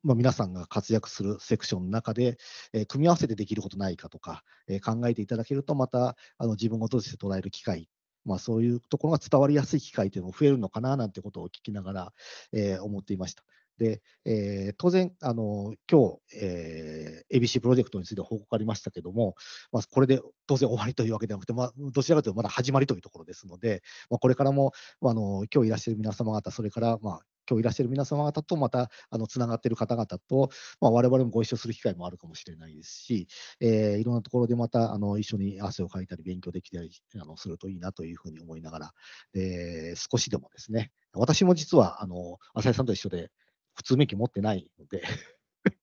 まあ、皆さんが活躍するセクションの中で、えー、組み合わせてできることないかとか、えー、考えていただけると、またあの自分ごとして捉える機会、まあ、そういうところが伝わりやすい機会というのも増えるのかななんてことを聞きながら、えー、思っていました。で、えー、当然、あの今日、えー、ABC プロジェクトについて報告ありましたけども、まあ、これで当然終わりというわけではなくて、まあ、どちらかというとまだ始まりというところですので、まあ、これからも、まあ、あの今日いらっしゃる皆様方、それから、まあ、今日いらっしゃる皆様方とまたあのつながっている方々と、まあ、我々もご一緒する機会もあるかもしれないですし、えー、いろんなところでまたあの一緒に汗をかいたり勉強できたりあのするといいなというふうに思いながら、えー、少しでもですね私も実はあの浅井さんと一緒で普通免許持ってないので、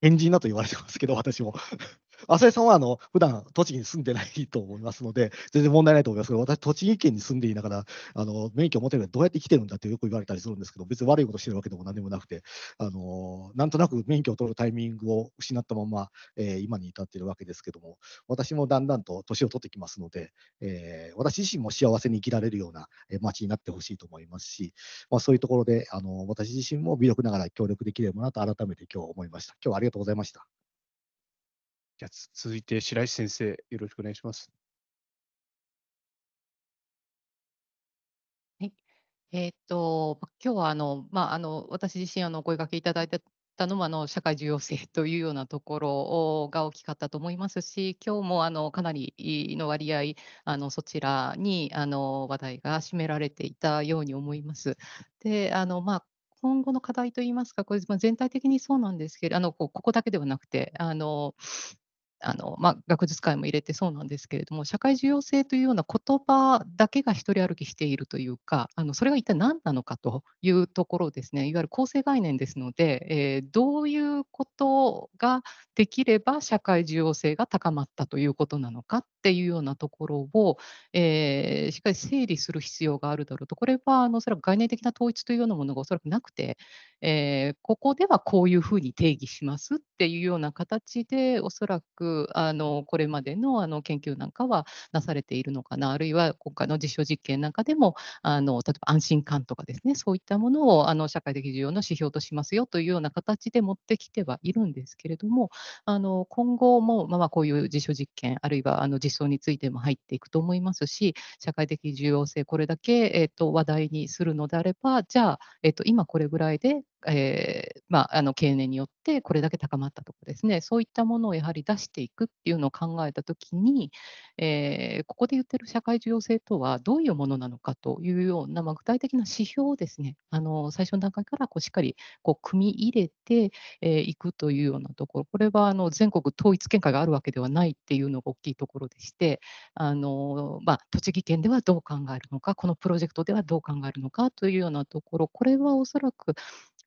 変人だと言われてますけど、私も浅井さんはあの普段栃木に住んでないと思いますので、全然問題ないと思いますけど、私、栃木県に住んでいながら、あの免許を持てるのどうやって生きてるんだってよく言われたりするんですけど、別に悪いことしてるわけでも何でもなくて、あのなんとなく免許を取るタイミングを失ったまま、えー、今に至っているわけですけども、私もだんだんと年を取ってきますので、えー、私自身も幸せに生きられるような街になってほしいと思いますし、まあ、そういうところであの私自身も微力ながら協力できればなと改めて今日思いました。今日はありがとうございました。じゃあ続いて白石先生、よろしくお願いします。はい、えー、っと今日はあの、まあ、あの私自身あのお声がけいただいたたのもあの社会重要性というようなところが大きかったと思いますし今日もあのかなりの割合あのそちらにあの話題が占められていたように思います。であのまあ今後の課題といいますか、これ全体的にそうなんですけれど、あのここだけではなくて、あのあのまあ、学術界も入れてそうなんですけれども社会重要性というような言葉だけが一人歩きしているというかあのそれが一体何なのかというところですねいわゆる構成概念ですので、えー、どういうことができれば社会重要性が高まったということなのかっていうようなところを、えー、しっかり整理する必要があるだろうとこれはあのおそらく概念的な統一というようなものがおそらくなくて、えー、ここではこういうふうに定義しますっていうような形でおそらくあのこれまでのあの研究なんかはなされているのかなあるいは今回の実証実験なんかでもあの例えば安心感とかですねそういったものをあの社会的需要の指標としますよというような形で持ってきてはいるんですけれどもあの今後もまあこういう実証実験あるいはあの実装についても入っていくと思いますし社会的重要性これだけ、えっと話題にするのであればじゃあ、えっと今これぐらいでえー、まあ、あの経年によってこれだけ高まったとかですねそういったものをやはり出していくっていうのを考えた時に、えー、ここで言ってる社会需要性とはどういうものなのかというような、まあ、具体的な指標をですねあの最初の段階からこうしっかりこう組み入れてい、えー、くというようなところこれはあの全国統一見解があるわけではないっていうのが大きいところでしてあの、まあ、栃木県ではどう考えるのかこのプロジェクトではどう考えるのかというようなところこれはおそらく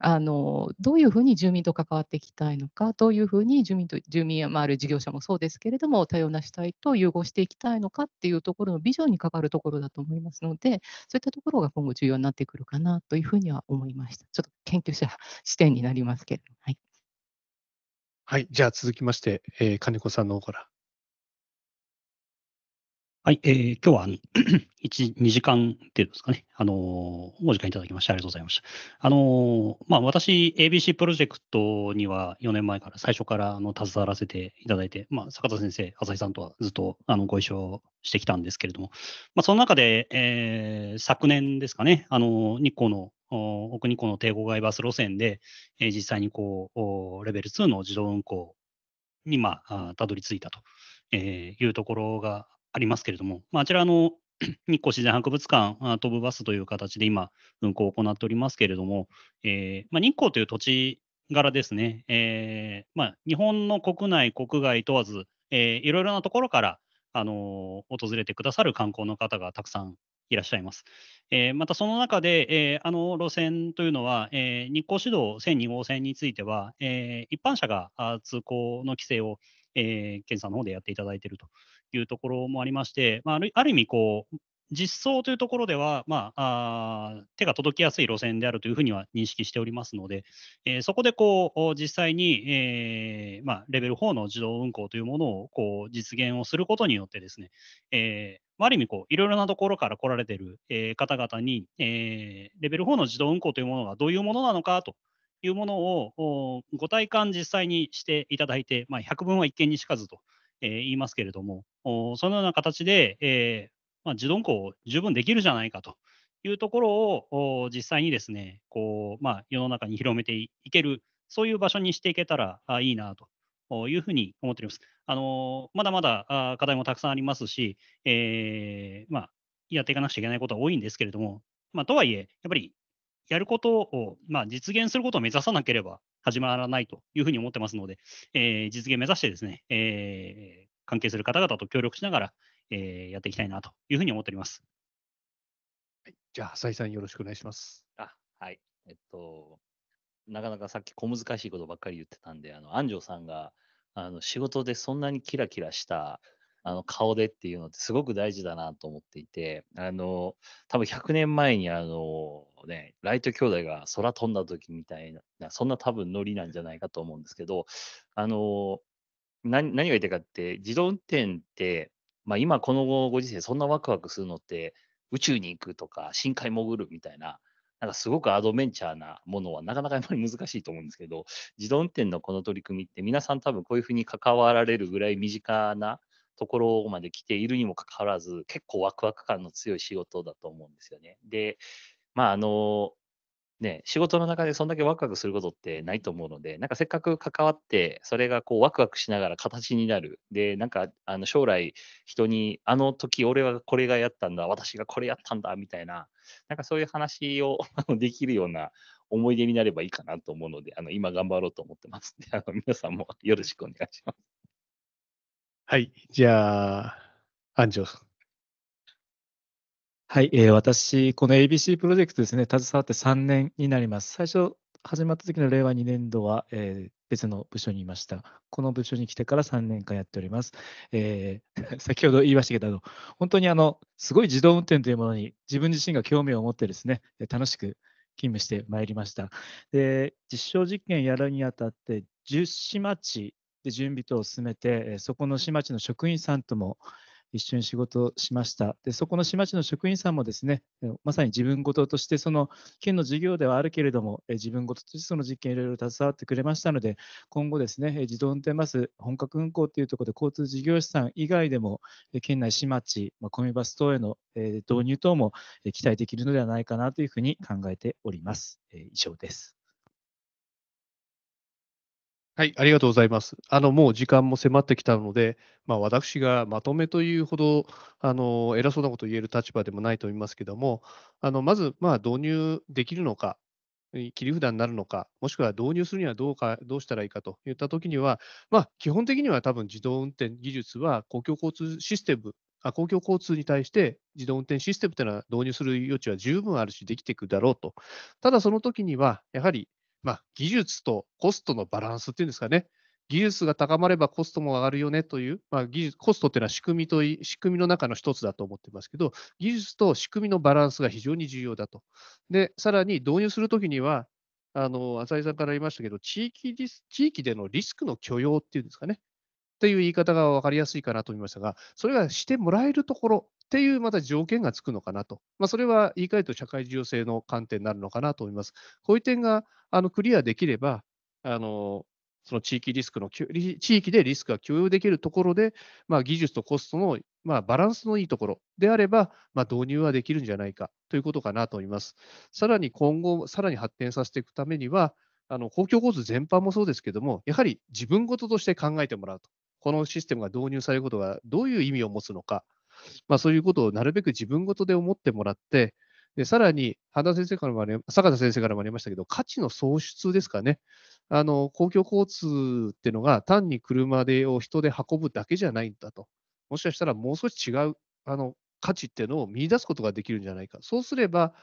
あのどういうふうに住民と関わっていきたいのか、どういうふうに住民と住民や、あ、る事業者もそうですけれども、多様な主体と融合していきたいのかっていうところのビジョンにかかるところだと思いますので、そういったところが今後重要になってくるかなというふうには思いました。ちょっと研究者視点になりますけれども。はい、はい、じゃあ続きまして、えー、金子さんの方から。はい、えー、今日は1、2 時間程度ですかね、あのー、お時間いただきましてありがとうございました。あのー、まあ、私、ABC プロジェクトには4年前から、最初からあの携わらせていただいて、まあ、坂田先生、浅井さんとはずっとあのご一緒してきたんですけれども、まあ、その中で、えー、昨年ですかね、あの日光の奥日光の帝国外バス路線で、えー、実際にこうレベル2の自動運行に、まあ、たどり着いたと。えー、いうところがありますけれども、まあ、あちらの 日光自然博物館、飛ぶバスという形で今、運行を行っておりますけれども、えー、まあ、日光という土地柄ですね、えー、まあ、日本の国内、国外問わず、えー、いろいろなところから、あのー、訪れてくださる観光の方がたくさんいらっしゃいます。えー、またその中で、えー、あの路線というのは、え日光市道1002号線については、え一般車が通行の規制を、えー、検査の方でやっていただいているとていうところもありまして、まあ、ある意味こう、実装というところでは、まあ、あ手が届きやすい路線であるというふうには認識しておりますので、えー、そこでこう実際に、えー、まあ、レベル4の自動運行というものをこう実現をすることによってですね、えーある意味こう、いろいろなところから来られている、え方々に、えレベル4の自動運行というものがどういうものなのかというものをご体感実際にしていただいて、ま0 0分は一見にしかずとえー、言いますけれども、そのような形で、えーまあ、自動運を十分できるじゃないかというところを実際にですねこう、まあ、世の中に広めていける、そういう場所にしていけたらいいなというふうに思っております。あのまだまだ課題もたくさんありますし、えーまあ、やっていかなくちゃいけないことは多いんですけれども、まあ、とはいえ、やっぱりやることを、まあ、実現することを目指さなければ始まらないというふうに思ってますので、えー、実現目指してですね、えー、関係する方々と協力しながら、えー、やっていきたいなというふうに思っております。はい、じゃあ、浅井さん、よろしくお願いします。あはい、えっと、なかなかさっき小難しいことばっかり言ってたんで、あの安城さんがあの仕事でそんなにキラキラしたあの顔でっていうのってすごく大事だなと思っていて、あの多分100年前にあのね、ライト兄弟が空飛んだ時みたいな、そんな多分ノリなんじゃないかと思うんですけど、あの何何が言いたいかって、自動運転って、まあ、今このご時世、そんなワクワクするのって、宇宙に行くとか、深海潜るみたいな、なんかすごくアドベンチャーなものはなかなかやっぱり難しいと思うんですけど、自動運転のこの取り組みって皆さん多分こういうふうに関わられるぐらい身近なところまで来ているにもかかわらず、結構ワクワク感の強い仕事だと思うんですよね。で、まあ、あの、ね、仕事の中でそんだけワクワクすることってないと思うので、なんかせっかく関わって、それがこうワクワクしながら形になる。で、なんかあの将来人に、あの時俺はこれがやったんだ、私がこれやったんだ、みたいな、なんかそういう話を できるような思い出になればいいかなと思うので、あの今頑張ろうと思ってますで、あの皆さんもよろしくお願いします。はい、じゃあ、安城さん。はい、えー、私、この ABC プロジェクトですね、携わって3年になります。最初、始まった時の令和2年度は、えー、別の部署にいました。この部署に来てから3年間やっております。えー、先ほど言いましたけど、本当にあのすごい自動運転というものに自分自身が興味を持ってですね、楽しく勤務してまいりました。で実証実験やるにあたって、10市町で準備等を進めて、そこの市町の職員さんとも一緒に仕事をしました。で、そこの市町の職員さんもですね、まさに自分事として、その県の事業ではあるけれども、自分事としてその実験いろいろ携わってくれましたので、今後ですね、自動運転バス本格運行というところで、交通事業者さん以外でも、県内市町、まコミバス等への導入等も期待できるのではないかなというふうに考えております。以上です。はい、ありがとうございます。あの、もう時間も迫ってきたので、まあ、私がまとめというほど、あの、偉そうなことを言える立場でもないと思いますけども、あの、まず、まあ、導入できるのか、切り札になるのか、もしくは導入するにはどうか、どうしたらいいかといったときには、まあ、基本的には多分自動運転技術は公共交通システムあ公共交通に対して自動運転システムというのは導入する余地は十分あるし、できていくだろうと。ただ、その時には、やはりまあ、技術とコストのバランスっていうんですかね、技術が高まればコストも上がるよねという、まあ、技術コストっていうのは仕組みとい仕組みの中の一つだと思ってますけど、技術と仕組みのバランスが非常に重要だと。で、さらに導入するときには、あの浅井さんから言いましたけど地域リス、地域でのリスクの許容っていうんですかね、っていう言い方が分かりやすいかなと思いましたが、それがしてもらえるところ、っていうまた条件がつくのかなと、まあ、それは言い換えると社会重要性の観点になるのかなと思います。こういう点があのクリアできれば、あのその地域リスクの、地域でリスクが許容できるところで、まあ、技術とコストの、まあ、バランスのいいところであれば、まあ、導入はできるんじゃないかということかなと思います。さらに今後、さらに発展させていくためには、あの公共交通全般もそうですけども、やはり自分事として考えてもらうと。このシステムが導入されることがどういう意味を持つのか、まあ、そういうことをなるべく自分事で思ってもらって、でさらに原田先生からもあり、坂田先生からもありましたけど、価値の創出ですかね。あの公共交通っていうのが単に車でを人で運ぶだけじゃないんだと。もしかしたらもう少し違うあの価値っていうのを見出すことができるんじゃないか。そうすれば、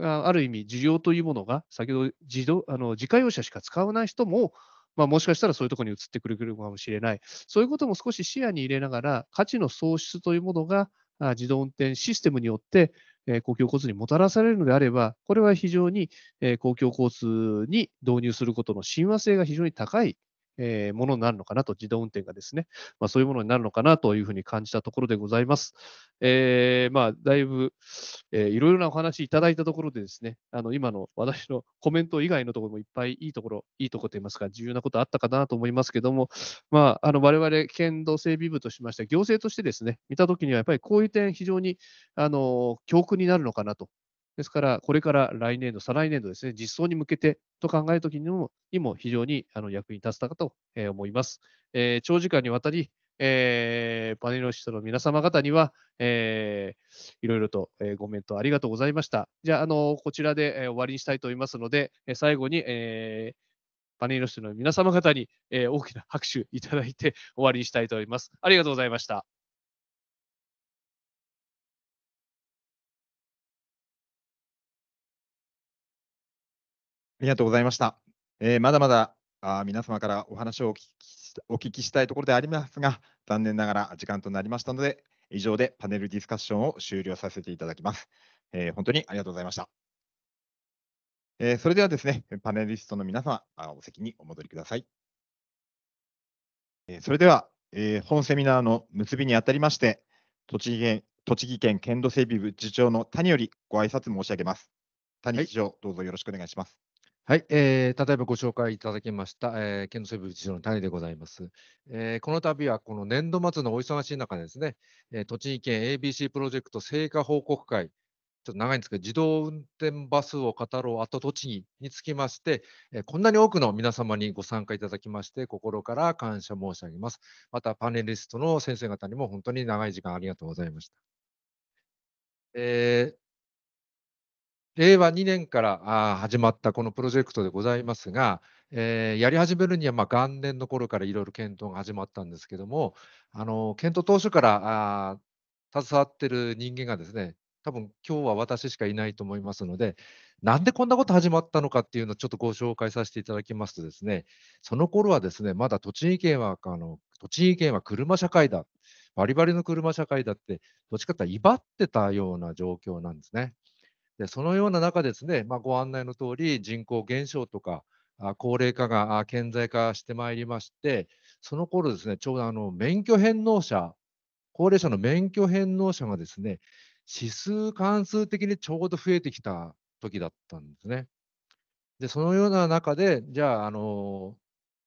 ある意味、需要というものが、先ほど自動あの自家用車しか使わない人もまあ、もしかしたらそういうところに移ってくるかもしれない、そういうことも少し視野に入れながら、価値の創出というものが自動運転システムによって、え公共交通にもたらされるのであれば、これは非常に、え公共交通に導入することの親和性が非常に高いえー、ものになるのかなと、自動運転がですね、まあ、そういうものになるのかなというふうに感じたところでございます。えー、まあ、だいぶ、えー、いろいろなお話いただいたところでですね、あの今の私のコメント以外のところもいっぱいいいところ、いいところといいますか、重要なことあったかなと思いますけども、まあ、あの我々、県道整備部としまして、行政としてですね、見たときには、やっぱりこういう点、非常にあの教訓になるのかなとですから、これから来年度、再来年度ですね、実装に向けてと考えるときにも、にも非常にあの役に立つたかと思います。えー、長時間にわたり、えー、パネルストの皆様方には、えー、いろいろと、えごメントありがとうございました。じゃあ、あのこちらで、え終わりにしたいと思いますので、え最後に、えーパネルストの皆様方に、えー、大きな拍手いただいて終わりにしたいと思います。ありがとうございました。ありがとうございました。えー、まだまだあ皆様からお話をお聞きしたいところでありますが、残念ながら時間となりましたので、以上でパネルディスカッションを終了させていただきます。えー、本当にありがとうございました。えー、それではですね、パネリストの皆様、あお席にお戻りください。えー、それでは、えー、本セミナーの結びにあたりまして、栃木県栃木県県土整備部次長の谷よりご挨拶申し上げます。谷次長、はい、どうぞよろしくお願いします。はい、えー、例えばご紹介いただきました、えー、県の西部次長の谷でございます、えー。この度はこの年度末のお忙しい中ですね、えー、栃木県 ABC プロジェクト成果報告会、ちょっと長いんですけど、自動運転バスを語ろう、あと栃木につきまして、えー、こんなに多くの皆様にご参加いただきまして、心から感謝申し上げます。またパネリストの先生方にも本当に長い時間ありがとうございました。えー、令和2年から始まったこのプロジェクトでございますが、えー、やり始めるにはま元年の頃からいろいろ検討が始まったんですけども、あの検討当初からあ携わってる人間がですね、多分今日は私しかいないと思いますので、なんでこんなこと始まったのかっていうのをちょっとご紹介させていただきますとですね、その頃はですね、まだ栃木県はあの栃木県は車社会だ、バリバリの車社会だって、どっちかって威張ってたような状況なんですね。でそのような中ですね、まあ、ご案内の通り人口減少とか高齢化が顕在化してまいりまして、その頃ですね、ちょうどあの免許返納者、高齢者の免許返納者がですね、指数関数的にちょうど増えてきた時だったんですね。で、そのような中で、じゃあ、あの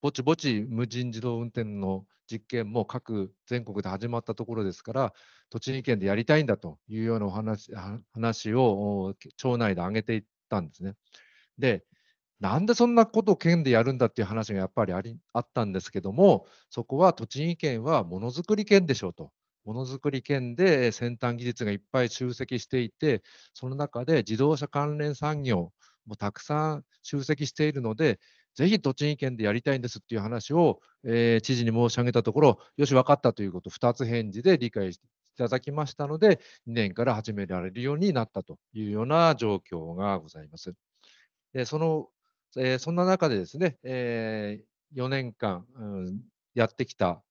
ぼちぼち無人自動運転の実験も各全国で始まったところですから、栃木県でやりたいんだというようなお話話を町内で挙げていったんですね。で、なんでそんなことを県でやるんだっていう話がやっぱりありあったんですけども、そこは栃木県はものづくり県でしょうと。ものづくり県で先端技術がいっぱい集積していて、その中で自動車関連産業もたくさん集積しているので、ぜひ栃木県でやりたいんですっていう話を、えー、知事に申し上げたところ、よし、分かったということを2つ返事で理解していただきましたので、2年から始められるようになったというような状況がございます。でそのえー、そんな中でですね、えー、4年間、うん、やってきた、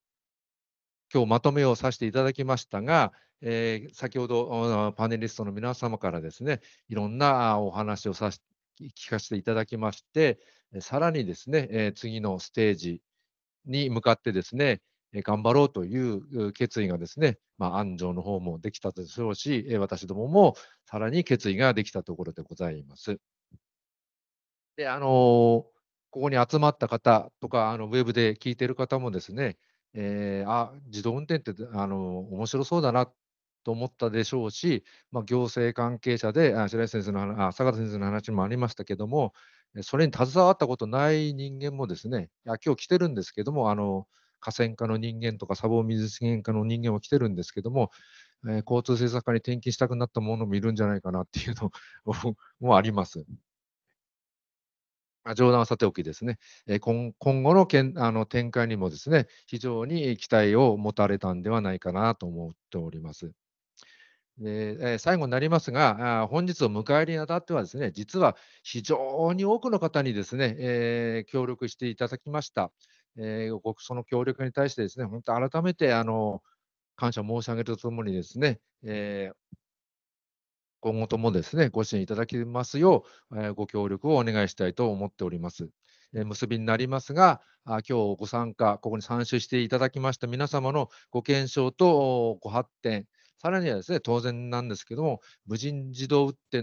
今日まとめをさせていただきましたが、えー、先ほどパネリストの皆様からですね、いろんなお話をさ聞かせていただきまして、さらにですね、え次のステージに向かってですね、頑張ろうという決意がですね、まあ、安城の方もできたでしょうし、私どももさらに決意ができたところでございます。で、あのここに集まった方とか、あのウェブで聞いてる方もですね、えー、あ、自動運転って、あの面白そうだなと思ったでしょうし、まあ、行政関係者で、白石先生のあ坂田先生の話もありましたけども、それに携わったことない人間もですね、いや今日来てるんですけども、あの河川課の人間とか砂防水資源課の人間も来てるんですけども、えー、交通政策課に転勤したくなったものもいるんじゃないかなっていうの もあります。冗談はさておきですね、えー、今今後のけんあの展開にもですね、非常に期待を持たれたんではないかなと思っております。でえ最後になりますが、本日を迎えるにあたってはですね、実は非常に多くの方にですね、えー、協力していただきました。えー、ごその協力に対してですね、本当改めてあの感謝申し上げるとともにですね、えー、今後ともですね、ご支援いただきますよう、えご協力をお願いしたいと思っております。え結びになりますが、今日ご参加、ここに参集していただきました皆様のご検証とご発展、さらにはですね、当然なんですけども、無人自動運転、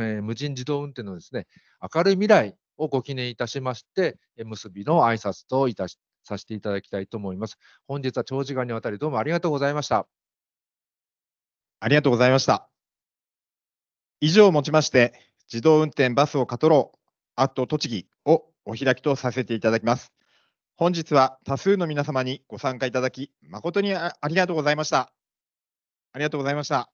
えー、無人自動運転のですね、明るい未来をご記念いたしまして、結びの挨拶といたしさせていただきたいと思います。本日は長時間にわたりどうもありがとうございました。ありがとうございました。以上をもちまして、自動運転バスを語ろう、あと栃木をお開きとさせていただきます。本日は多数の皆様にご参加いただき、誠にありがとうございました。ありがとうございました。